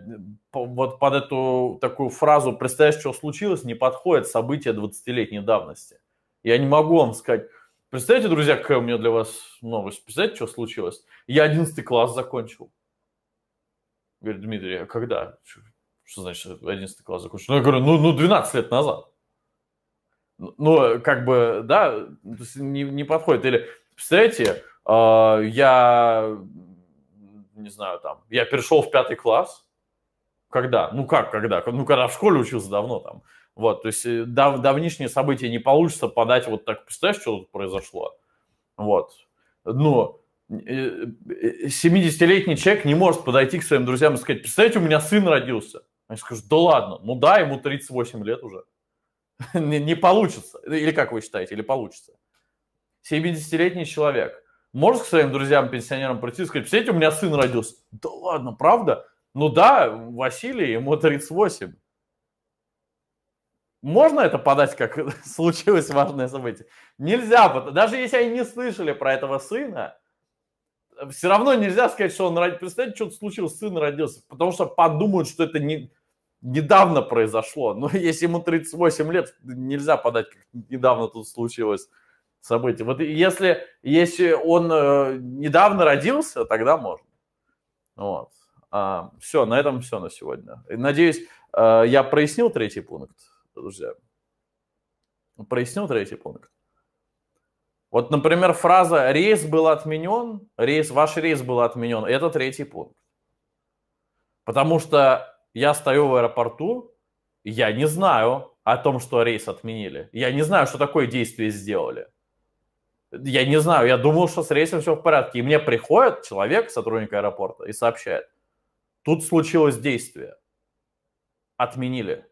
вот под эту такую фразу «представляешь, что случилось» не подходит событие 20-летней давности. Я не могу вам сказать, Представляете, друзья, какая у меня для вас новость? Представляете, что случилось? Я 11 класс закончил. Говорит, Дмитрий, а когда? Что значит 11 класс закончил? Ну, я говорю, ну, ну 12 лет назад. Ну, ну, как бы, да, не, не подходит. Или, представляете, э, я, не знаю, там, я перешел в пятый класс. Когда? Ну, как когда? Ну, когда в школе учился давно, там, вот, то есть э, дав, давнишние события не получится подать вот так, представляешь, что тут произошло? Вот. Ну, 70-летний э, э, человек не может подойти к своим друзьям и сказать, представляете, у меня сын родился. Они скажут, да ладно, ну да, ему 38 лет уже. не, не получится. Или как вы считаете, или получится? 70-летний человек может к своим друзьям, пенсионерам прийти и сказать, представляете, у меня сын родился. Да ладно, правда? Ну да, Василий, ему 38 можно это подать, как случилось важное событие? Нельзя, даже если они не слышали про этого сына, все равно нельзя сказать, что он родился. Представляете, что-то случилось, сын родился, потому что подумают, что это не, недавно произошло. Но если ему 38 лет, нельзя подать, как недавно тут случилось событие. Вот если, если он э, недавно родился, тогда можно. Вот. А, все, на этом все на сегодня. Надеюсь, э, я прояснил третий пункт друзья. Ну, прояснил третий пункт. Вот, например, фраза «рейс был отменен», рейс, «ваш рейс был отменен» – это третий пункт. Потому что я стою в аэропорту, я не знаю о том, что рейс отменили. Я не знаю, что такое действие сделали. Я не знаю, я думал, что с рейсом все в порядке. И мне приходит человек, сотрудник аэропорта, и сообщает. Тут случилось действие. Отменили.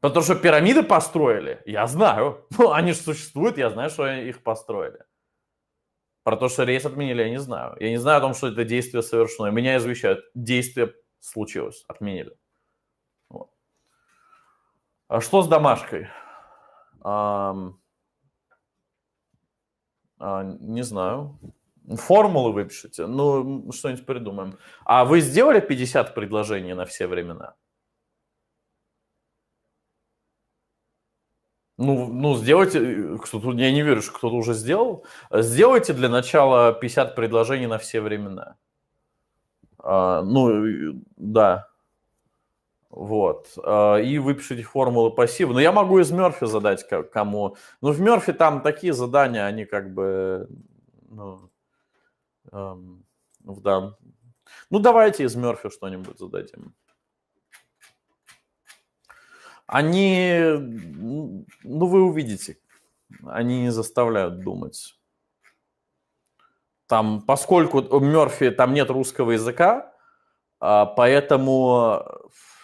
Потому что пирамиды построили, я знаю. Ну, они же существуют, я знаю, что их построили. Про то, что рейс отменили, я не знаю. Я не знаю о том, что это действие совершено. Меня извещают, действие случилось, отменили. Вот. А что с домашкой? А, а, не знаю. Формулы выпишите. Ну, что-нибудь придумаем. А вы сделали 50 предложений на все времена? Ну, ну сделайте, кто-то, я не верю, что кто-то уже сделал. Сделайте для начала 50 предложений на все времена. А, ну, да. Вот. А, и выпишите формулы пассива. Но я могу из Мерфи задать кому. Ну, в Мерфи там такие задания, они как бы... Ну, эм, ну да. ну давайте из Мерфи что-нибудь зададим. Они, ну вы увидите, они не заставляют думать. Там, поскольку Мерфи, там нет русского языка, а, поэтому,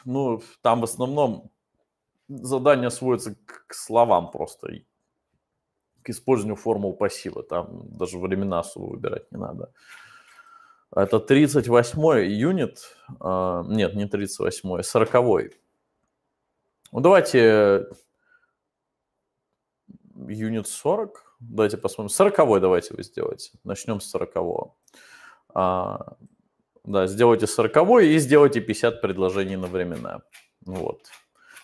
ну, там в основном задание сводится к словам просто, к использованию формул пассива. Там даже времена особо выбирать не надо. Это 38-й юнит, а, нет, не 38-й, 40-й ну, давайте э, юнит 40. Давайте посмотрим. 40 давайте вы сделаете. Начнем с 40. -го. А, да, сделайте 40 и сделайте 50 предложений на одновременно. Вот.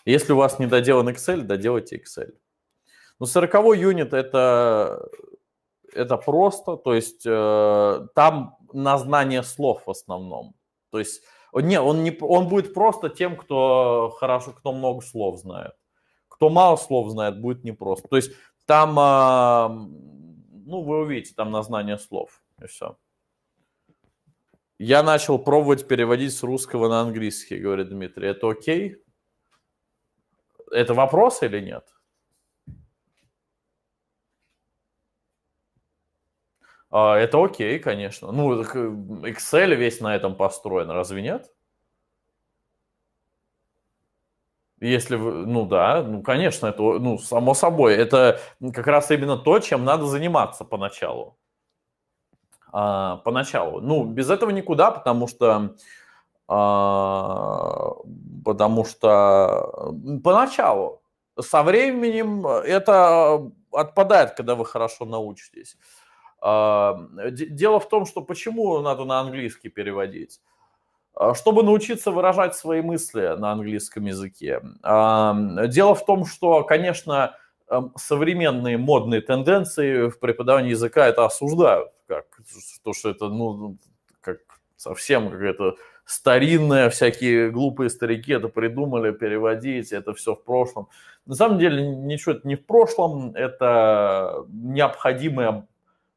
Если у вас не доделан Excel, доделайте Excel. Но ну, 40 юнит это, это просто, то есть э, там на знание слов в основном. То есть не, он, не, он будет просто тем, кто хорошо, кто много слов знает. Кто мало слов знает, будет непросто. То есть там, а, ну, вы увидите, там на знание слов. И все. Я начал пробовать переводить с русского на английский, говорит Дмитрий. Это окей? Это вопрос или нет? А, это окей, конечно. Ну, э, Excel весь на этом построен, разве нет? Если вы, ну да, ну конечно, это, ну само собой, это как раз именно то, чем надо заниматься поначалу. А, поначалу. Ну, без этого никуда, потому что, а, потому что поначалу. Со временем это отпадает, когда вы хорошо научитесь. Дело в том, что почему надо на английский переводить? А, чтобы научиться выражать свои мысли на английском языке. Дело в том, что, конечно, современные модные тенденции в преподавании языка это осуждают, как то, что это ну, ну как совсем какая-то старинная, всякие глупые старики это придумали, переводить, это все в прошлом. На самом деле ничего это не в прошлом, это необходимая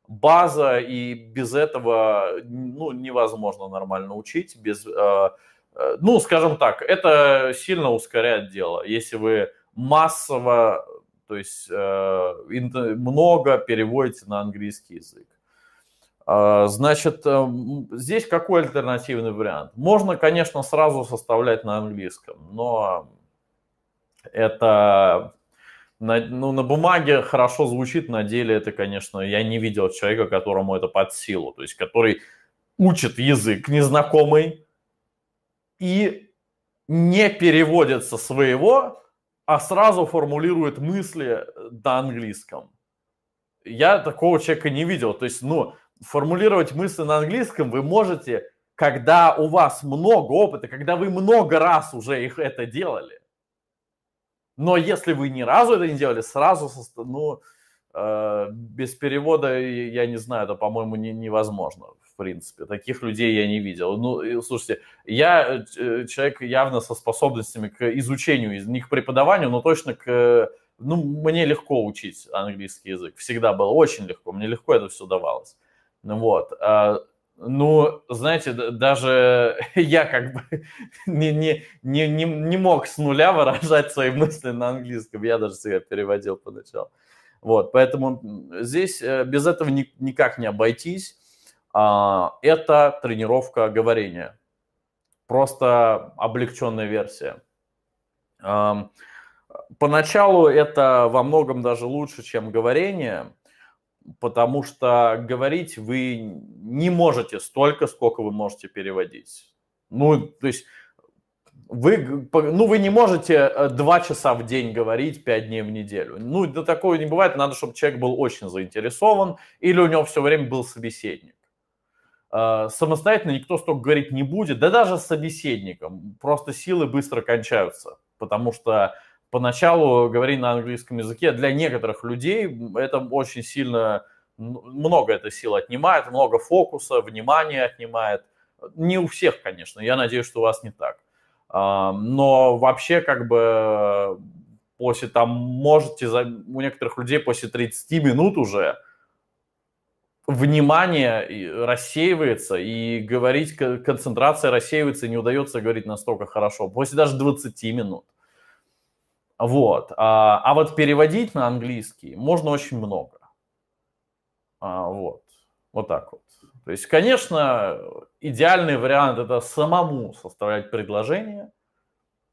база, и без этого ну, невозможно нормально учить. Без, э, э, ну, скажем так, это сильно ускоряет дело. Если вы массово, то есть э, много переводите на английский язык. А, значит, э, здесь какой альтернативный вариант? Можно, конечно, сразу составлять на английском, но это на, ну, на бумаге хорошо звучит, на деле это, конечно, я не видел человека, которому это под силу, то есть который учит язык незнакомый и не переводится своего, а сразу формулирует мысли э, на английском. Я такого человека не видел. То есть, ну, формулировать мысли на английском вы можете, когда у вас много опыта, когда вы много раз уже их это делали. Но если вы ни разу это не делали, сразу, ну, э, без перевода, я не знаю, это, по-моему, не, невозможно, в принципе. Таких людей я не видел. Ну, слушайте, я э, человек явно со способностями к изучению, не к преподаванию, но точно к... Ну, мне легко учить английский язык. Всегда было очень легко. Мне легко это все давалось. Ну Вот. А ну, знаете, даже я как бы не, не, не, не, не мог с нуля выражать свои мысли на английском. Я даже себя переводил поначалу. Вот, поэтому здесь э, без этого ни, никак не обойтись. А, это тренировка говорения. Просто облегченная версия. Поначалу это во многом даже лучше, чем говорение – потому что говорить вы не можете столько, сколько вы можете переводить. Ну, то есть вы, ну, вы не можете э, два часа в день говорить, пять дней в неделю. Ну, до такого не бывает. Надо, чтобы человек был очень заинтересован или у него все время был собеседник. Э, самостоятельно никто столько говорить не будет, да даже с собеседником. Просто силы быстро кончаются, потому что поначалу говорить на английском языке для некоторых людей это очень сильно, много это сил отнимает, много фокуса, внимания отнимает. Не у всех, конечно, я надеюсь, что у вас не так. А, но вообще как бы после там можете, у некоторых людей после 30 минут уже внимание рассеивается, и говорить, концентрация рассеивается, и не удается говорить настолько хорошо. После даже 20 минут. Вот. А, а вот переводить на английский можно очень много. А, вот. Вот так вот. То есть, конечно, идеальный вариант это самому составлять предложение,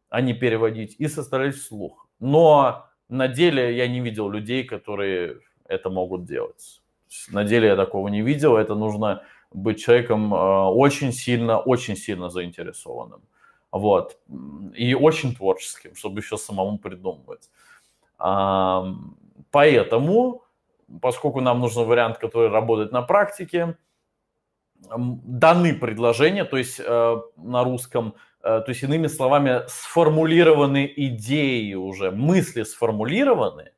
а не переводить, и составлять вслух. Но на деле я не видел людей, которые это могут делать. На деле я такого не видел. Это нужно быть человеком а, очень сильно, очень сильно заинтересованным. Вот. И очень творческим, чтобы еще самому придумывать. Поэтому, поскольку нам нужен вариант, который работает на практике, даны предложения, то есть э, на русском, э, то есть иными словами, сформулированы идеи уже, мысли сформулированы,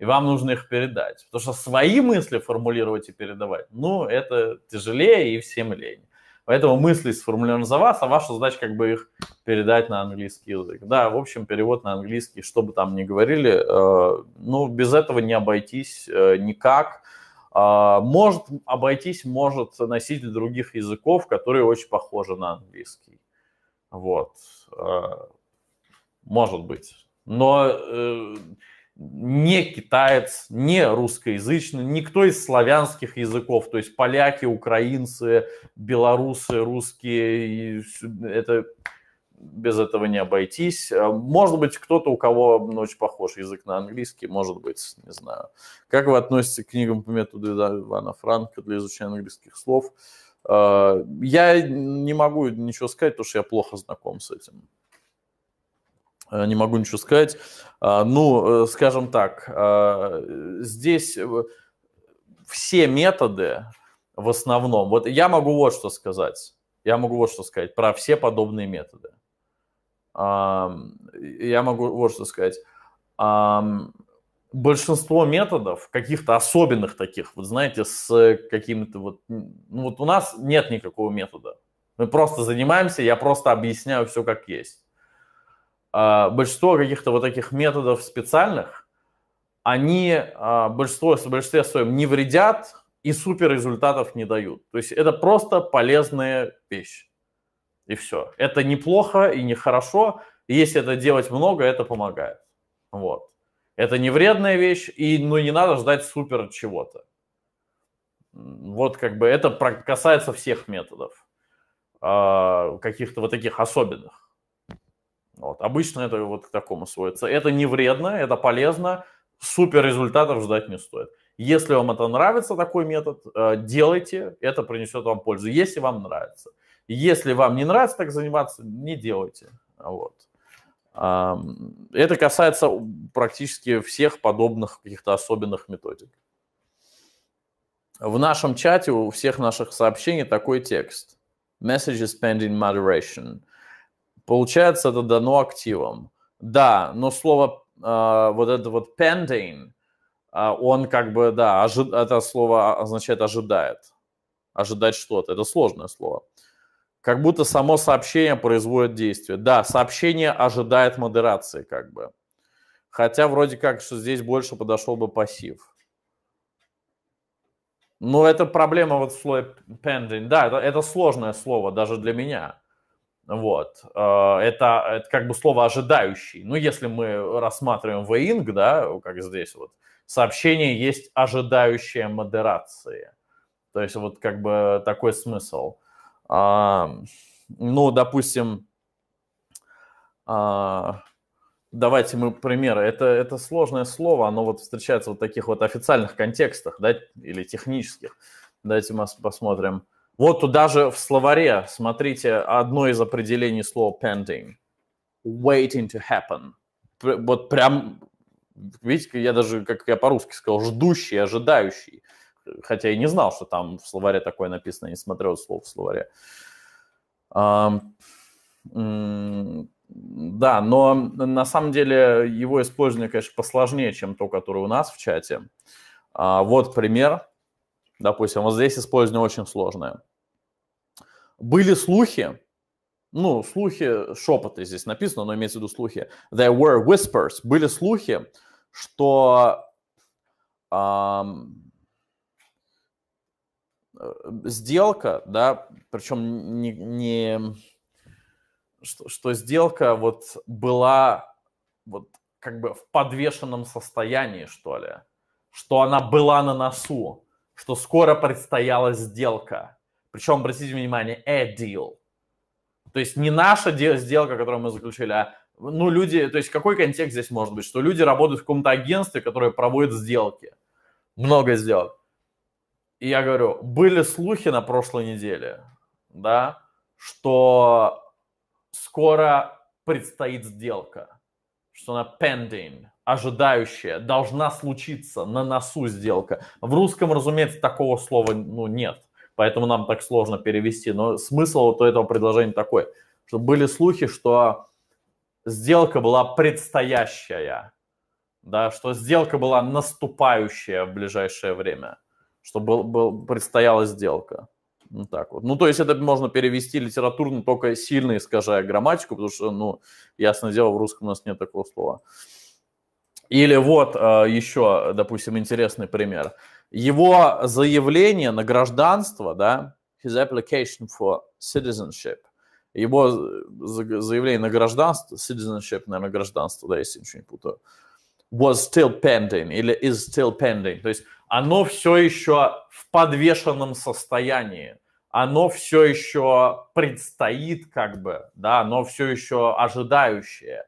и вам нужно их передать. Потому что свои мысли формулировать и передавать, ну, это тяжелее и всем лень. Поэтому мысли сформулированы за вас, а ваша задача как бы их передать на английский язык. Да, в общем, перевод на английский, что бы там ни говорили, э, ну, без этого не обойтись э, никак. Э, может обойтись, может носитель других языков, которые очень похожи на английский. Вот. Э, может быть. Но э, не китаец, не русскоязычный, никто из славянских языков, то есть поляки, украинцы, белорусы, русские, это без этого не обойтись. А, может быть, кто-то, у кого ну, очень похож язык на английский, может быть, не знаю. Как вы относитесь к книгам по методу Ивана Франка для изучения английских слов? А, я не могу ничего сказать, потому что я плохо знаком с этим. Э, не могу ничего сказать. А, ну, э, скажем так, а, здесь э, все методы в основном. Вот я могу вот что сказать. Я могу вот что сказать про все подобные методы. Я могу вот что сказать. Большинство методов, каких-то особенных таких, вот знаете, с какими-то вот... Ну вот у нас нет никакого метода. Мы просто занимаемся, я просто объясняю все как есть. А, большинство каких-то вот таких методов специальных, они а, большинство, в большинстве своем не вредят и супер результатов не дают. То есть это просто полезная вещь. И все. Это неплохо и нехорошо. И если это делать много, это помогает. Вот. Это не вредная вещь, и ну, не надо ждать супер чего-то. Вот как бы это касается всех методов, а, каких-то вот таких особенных. Вот. Обычно это вот к такому сводится. Это не вредно, это полезно, супер результатов ждать не стоит. Если вам это нравится, такой метод, э, делайте, это принесет вам пользу, если вам нравится. Если вам не нравится так заниматься, не делайте. Вот. Это касается практически всех подобных каких-то особенных методик. В нашем чате у всех наших сообщений такой текст. "Messages pending moderation. Получается, это дано активом. Да, но слово э, вот это вот pending, э, он как бы, да, ожи... это слово означает ожидает. Ожидать что-то. Это сложное слово. Как будто само сообщение производит действие. Да, сообщение ожидает модерации как бы. Хотя вроде как, что здесь больше подошел бы пассив. Но это проблема вот в слове pending. Да, это, это сложное слово даже для меня. Вот. А, это, э, это как бы слово ожидающий. Ну, если мы рассматриваем вейнг, да, как здесь вот, сообщение есть ожидающая модерации. То есть вот как бы такой смысл. А, ну, допустим, а, давайте мы примеры. Это, это сложное слово, оно вот встречается в таких вот официальных контекстах, да, или технических. Давайте мы посмотрим. А, вот тут даже в словаре, смотрите, одно из определений слова pending. Waiting to happen. Вот прям, видите, я даже, как я по-русски сказал, ждущий, ожидающий. Хотя я не знал, что там в словаре такое написано, не смотрел слово в словаре. Да, но на самом деле его использование, конечно, посложнее, чем то, которое у нас в чате. А вот пример. Допустим, вот здесь использование очень сложное. Были слухи, ну, слухи, шепоты здесь написано, но имеется в виду слухи. There were whispers. Были слухи, что эм, сделка, да, причем не, не что, что сделка вот была вот как бы в подвешенном состоянии, что ли, что она была на носу, что скоро предстояла сделка. Причем, обратите внимание, a deal. То есть не наша сделка, которую мы заключили, а ну, люди, то есть какой контекст здесь может быть, что люди работают в каком-то агентстве, которое проводит сделки, много сделок. И я говорю, были слухи на прошлой неделе, да, что скоро предстоит сделка, что она pending, ожидающая, должна случиться, на носу сделка. В русском, разумеется, такого слова ну, нет поэтому нам так сложно перевести. Но смысл вот этого предложения такой, что были слухи, что сделка была предстоящая, да, что сделка была наступающая в ближайшее время, что был, был, предстояла сделка. Ну, так вот. Ну, то есть это можно перевести литературно, только сильно искажая грамматику, потому что, ну, ясное дело, в русском у нас нет такого слова. Или вот э, еще, допустим, интересный пример его заявление на гражданство, да, his application for citizenship, его э, заявление на гражданство, citizenship, наверное, гражданство, да, если ничего не путаю, was still pending или is still pending. То есть оно все еще в подвешенном состоянии, оно все еще предстоит, как бы, да, оно все еще ожидающее.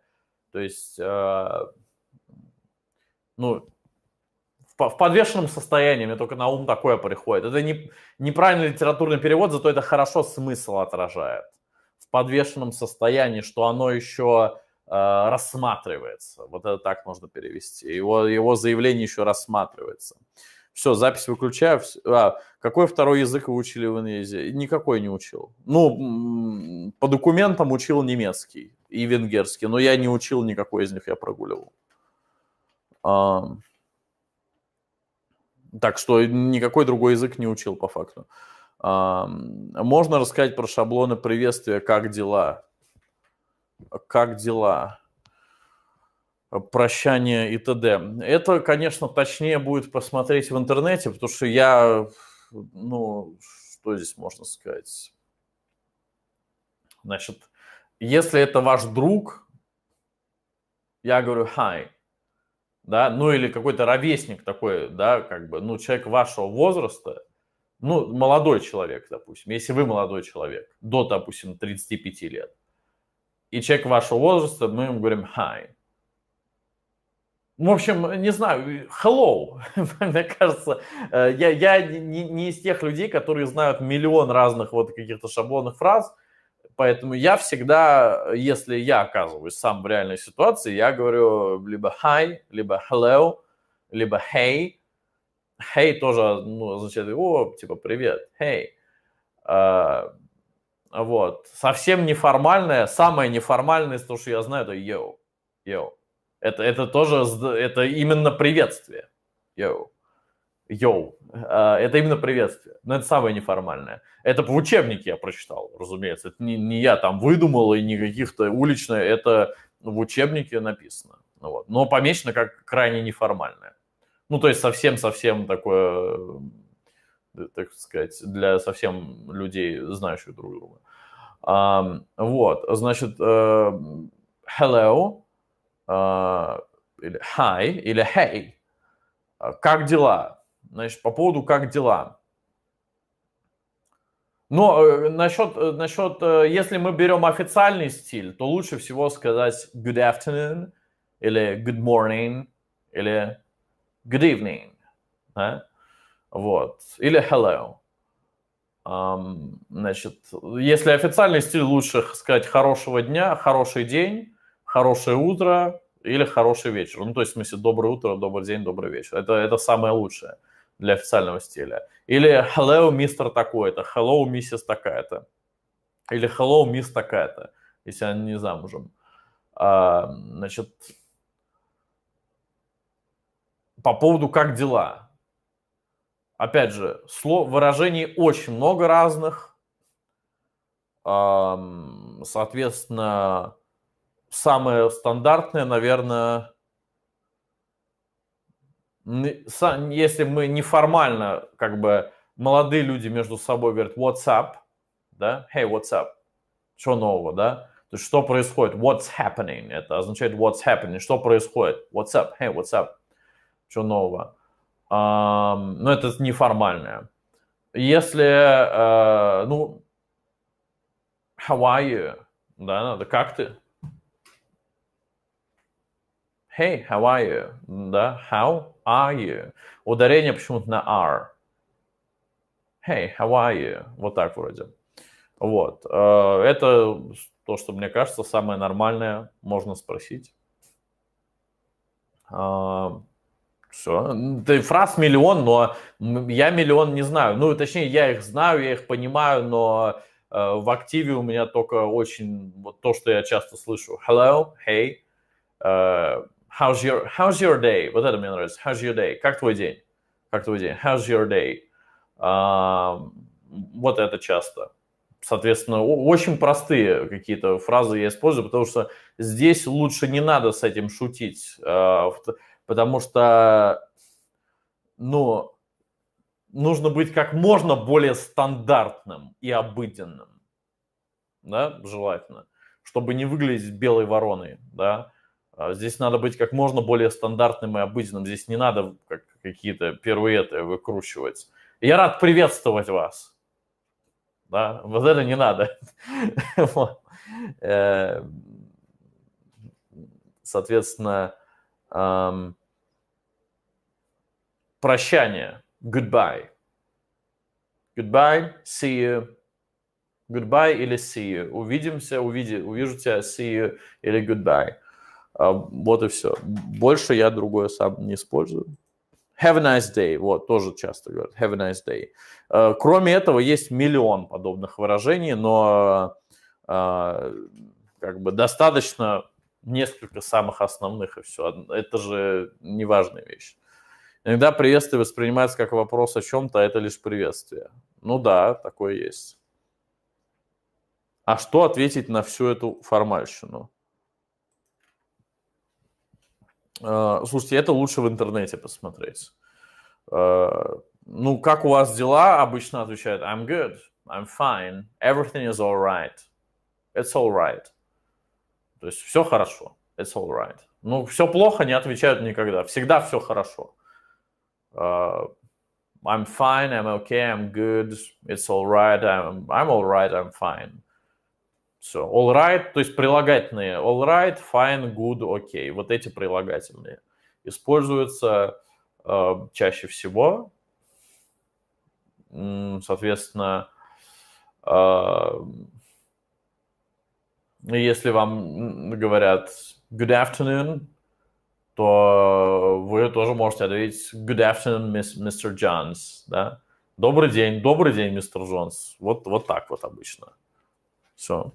То есть, э, ну, в подвешенном состоянии, мне только на ум такое приходит. Это не, неправильный литературный перевод, зато это хорошо смысл отражает. В подвешенном состоянии, что оно еще э, рассматривается. Вот это так можно перевести. Его, его заявление еще рассматривается. Все, запись выключаю. А, какой второй язык вы учили в Индонезии? Никакой не учил. Ну, по документам учил немецкий и венгерский, но я не учил никакой из них, я прогуливал. Um... Так что никакой другой язык не учил по факту. Можно рассказать про шаблоны приветствия, как дела? Как дела? Прощание и т.д. Это, конечно, точнее будет посмотреть в интернете, потому что я, ну, что здесь можно сказать? Значит, если это ваш друг, я говорю hi да, ну или какой-то ровесник такой, да, как бы, ну, человек вашего возраста, ну, молодой человек, допустим, если вы молодой человек, до, допустим, 35 лет, и человек вашего возраста, мы ему говорим «hi». В общем, не знаю, hello, мне кажется, э, я, я не, не из тех людей, которые знают миллион разных вот каких-то шаблонных фраз, Поэтому я всегда, если я оказываюсь сам в реальной ситуации, я говорю либо hi, либо hello, либо hey. Hey тоже ну, означает, о, типа, привет, hey. А, вот. Совсем неформальное, самое неформальное из того, что я знаю, это yo, yo. Это, это тоже, это именно приветствие, yo йоу. Э, это именно приветствие. Но это самое неформальное. Это в учебнике я прочитал, разумеется. Это не, не я там выдумал и не каких-то уличных. Это в учебнике написано. Ну вот. Но помечено как крайне неформальное. Ну, то есть совсем-совсем такое, э, так сказать, для совсем людей, знающих друг друга. вот, значит, э, hello, или hi, или hey, как дела? Значит, по поводу «как дела?». Но насчет, э, насчет, э, э, если мы берем официальный стиль, то лучше всего сказать good afternoon или good morning или good evening. Да? Вот. Или hello. Um, значит, если официальный стиль, лучше сказать хорошего дня, хороший день, хорошее утро или хороший вечер. Ну, то есть, в смысле, доброе утро, добрый день, добрый вечер. Это, это самое лучшее для официального стиля. Или hello, мистер такой-то, hello, миссис такая-то. Или hello, мисс такая-то, если она не замужем. А, значит, по поводу «как дела?» Опять же, слов, выражений очень много разных. А, соответственно, самое стандартное, наверное, если мы неформально, как бы, молодые люди между собой говорят what's up, да, hey, what's up, что нового, да, то есть что происходит, what's happening, это означает what's happening, что происходит, what's up, hey, what's up, что нового. Um, но ну, это неформальное. Если, uh, ну, how are you, да, надо, как ты, Hey, how are you? Да, how are you? Ударение почему-то на are. Hey, how are you? Вот так вроде. Вот. Э, это то, что, мне кажется, самое нормальное можно спросить. Э, Все. Ты фраз миллион, но я миллион не знаю. Ну, точнее, я их знаю, я их понимаю, но э, в активе у меня только очень вот то, что я часто слышу. Hello, hey, How's your, how's your day? Вот это мне нравится. How's your day? Как твой день? Как твой день? How's your day? Uh, вот это часто. Соответственно, очень простые какие-то фразы я использую, потому что здесь лучше не надо с этим шутить, а, потому что, ну, нужно быть как можно более стандартным и обыденным, да, желательно, чтобы не выглядеть белой вороной, да, а здесь надо быть как можно более стандартным и обыденным. Здесь не надо как какие-то пируэты выкручивать. Я рад приветствовать вас. Да, вот это не надо. Э, соответственно, прощание. Goodbye. Goodbye, see you. Goodbye или see you. Увидимся, увиди, увижу тебя, see you или goodbye. А, вот и все. Больше я другое сам не использую. Have a nice day. Вот, тоже часто говорят. Have a nice day. А, кроме этого, есть миллион подобных выражений, но а, как бы достаточно несколько самых основных, и все. Это же неважная вещь. Иногда приветствие воспринимается как вопрос о чем-то, а это лишь приветствие. Ну да, такое есть. А что ответить на всю эту формальщину? А, слушайте, это лучше в интернете посмотреть. А, ну, как у вас дела? Обычно отвечают, I'm good, I'm fine, everything is all right, it's all right. То есть все хорошо, it's all right. Ну, все плохо не отвечают никогда. Всегда все хорошо. Uh, I'm fine, I'm okay, I'm good, it's all right, I'm, I'm all right, I'm fine. Все, all right, то есть прилагательные all right, fine, good, okay. Вот эти прилагательные используются э, чаще всего. Соответственно, э, если вам говорят good afternoon, то вы тоже можете ответить good afternoon, miss, Mr. Johns, да? Добрый день, добрый день, мистер Джонс. Вот, вот так вот обычно. Все.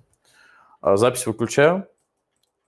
А, запись выключаю.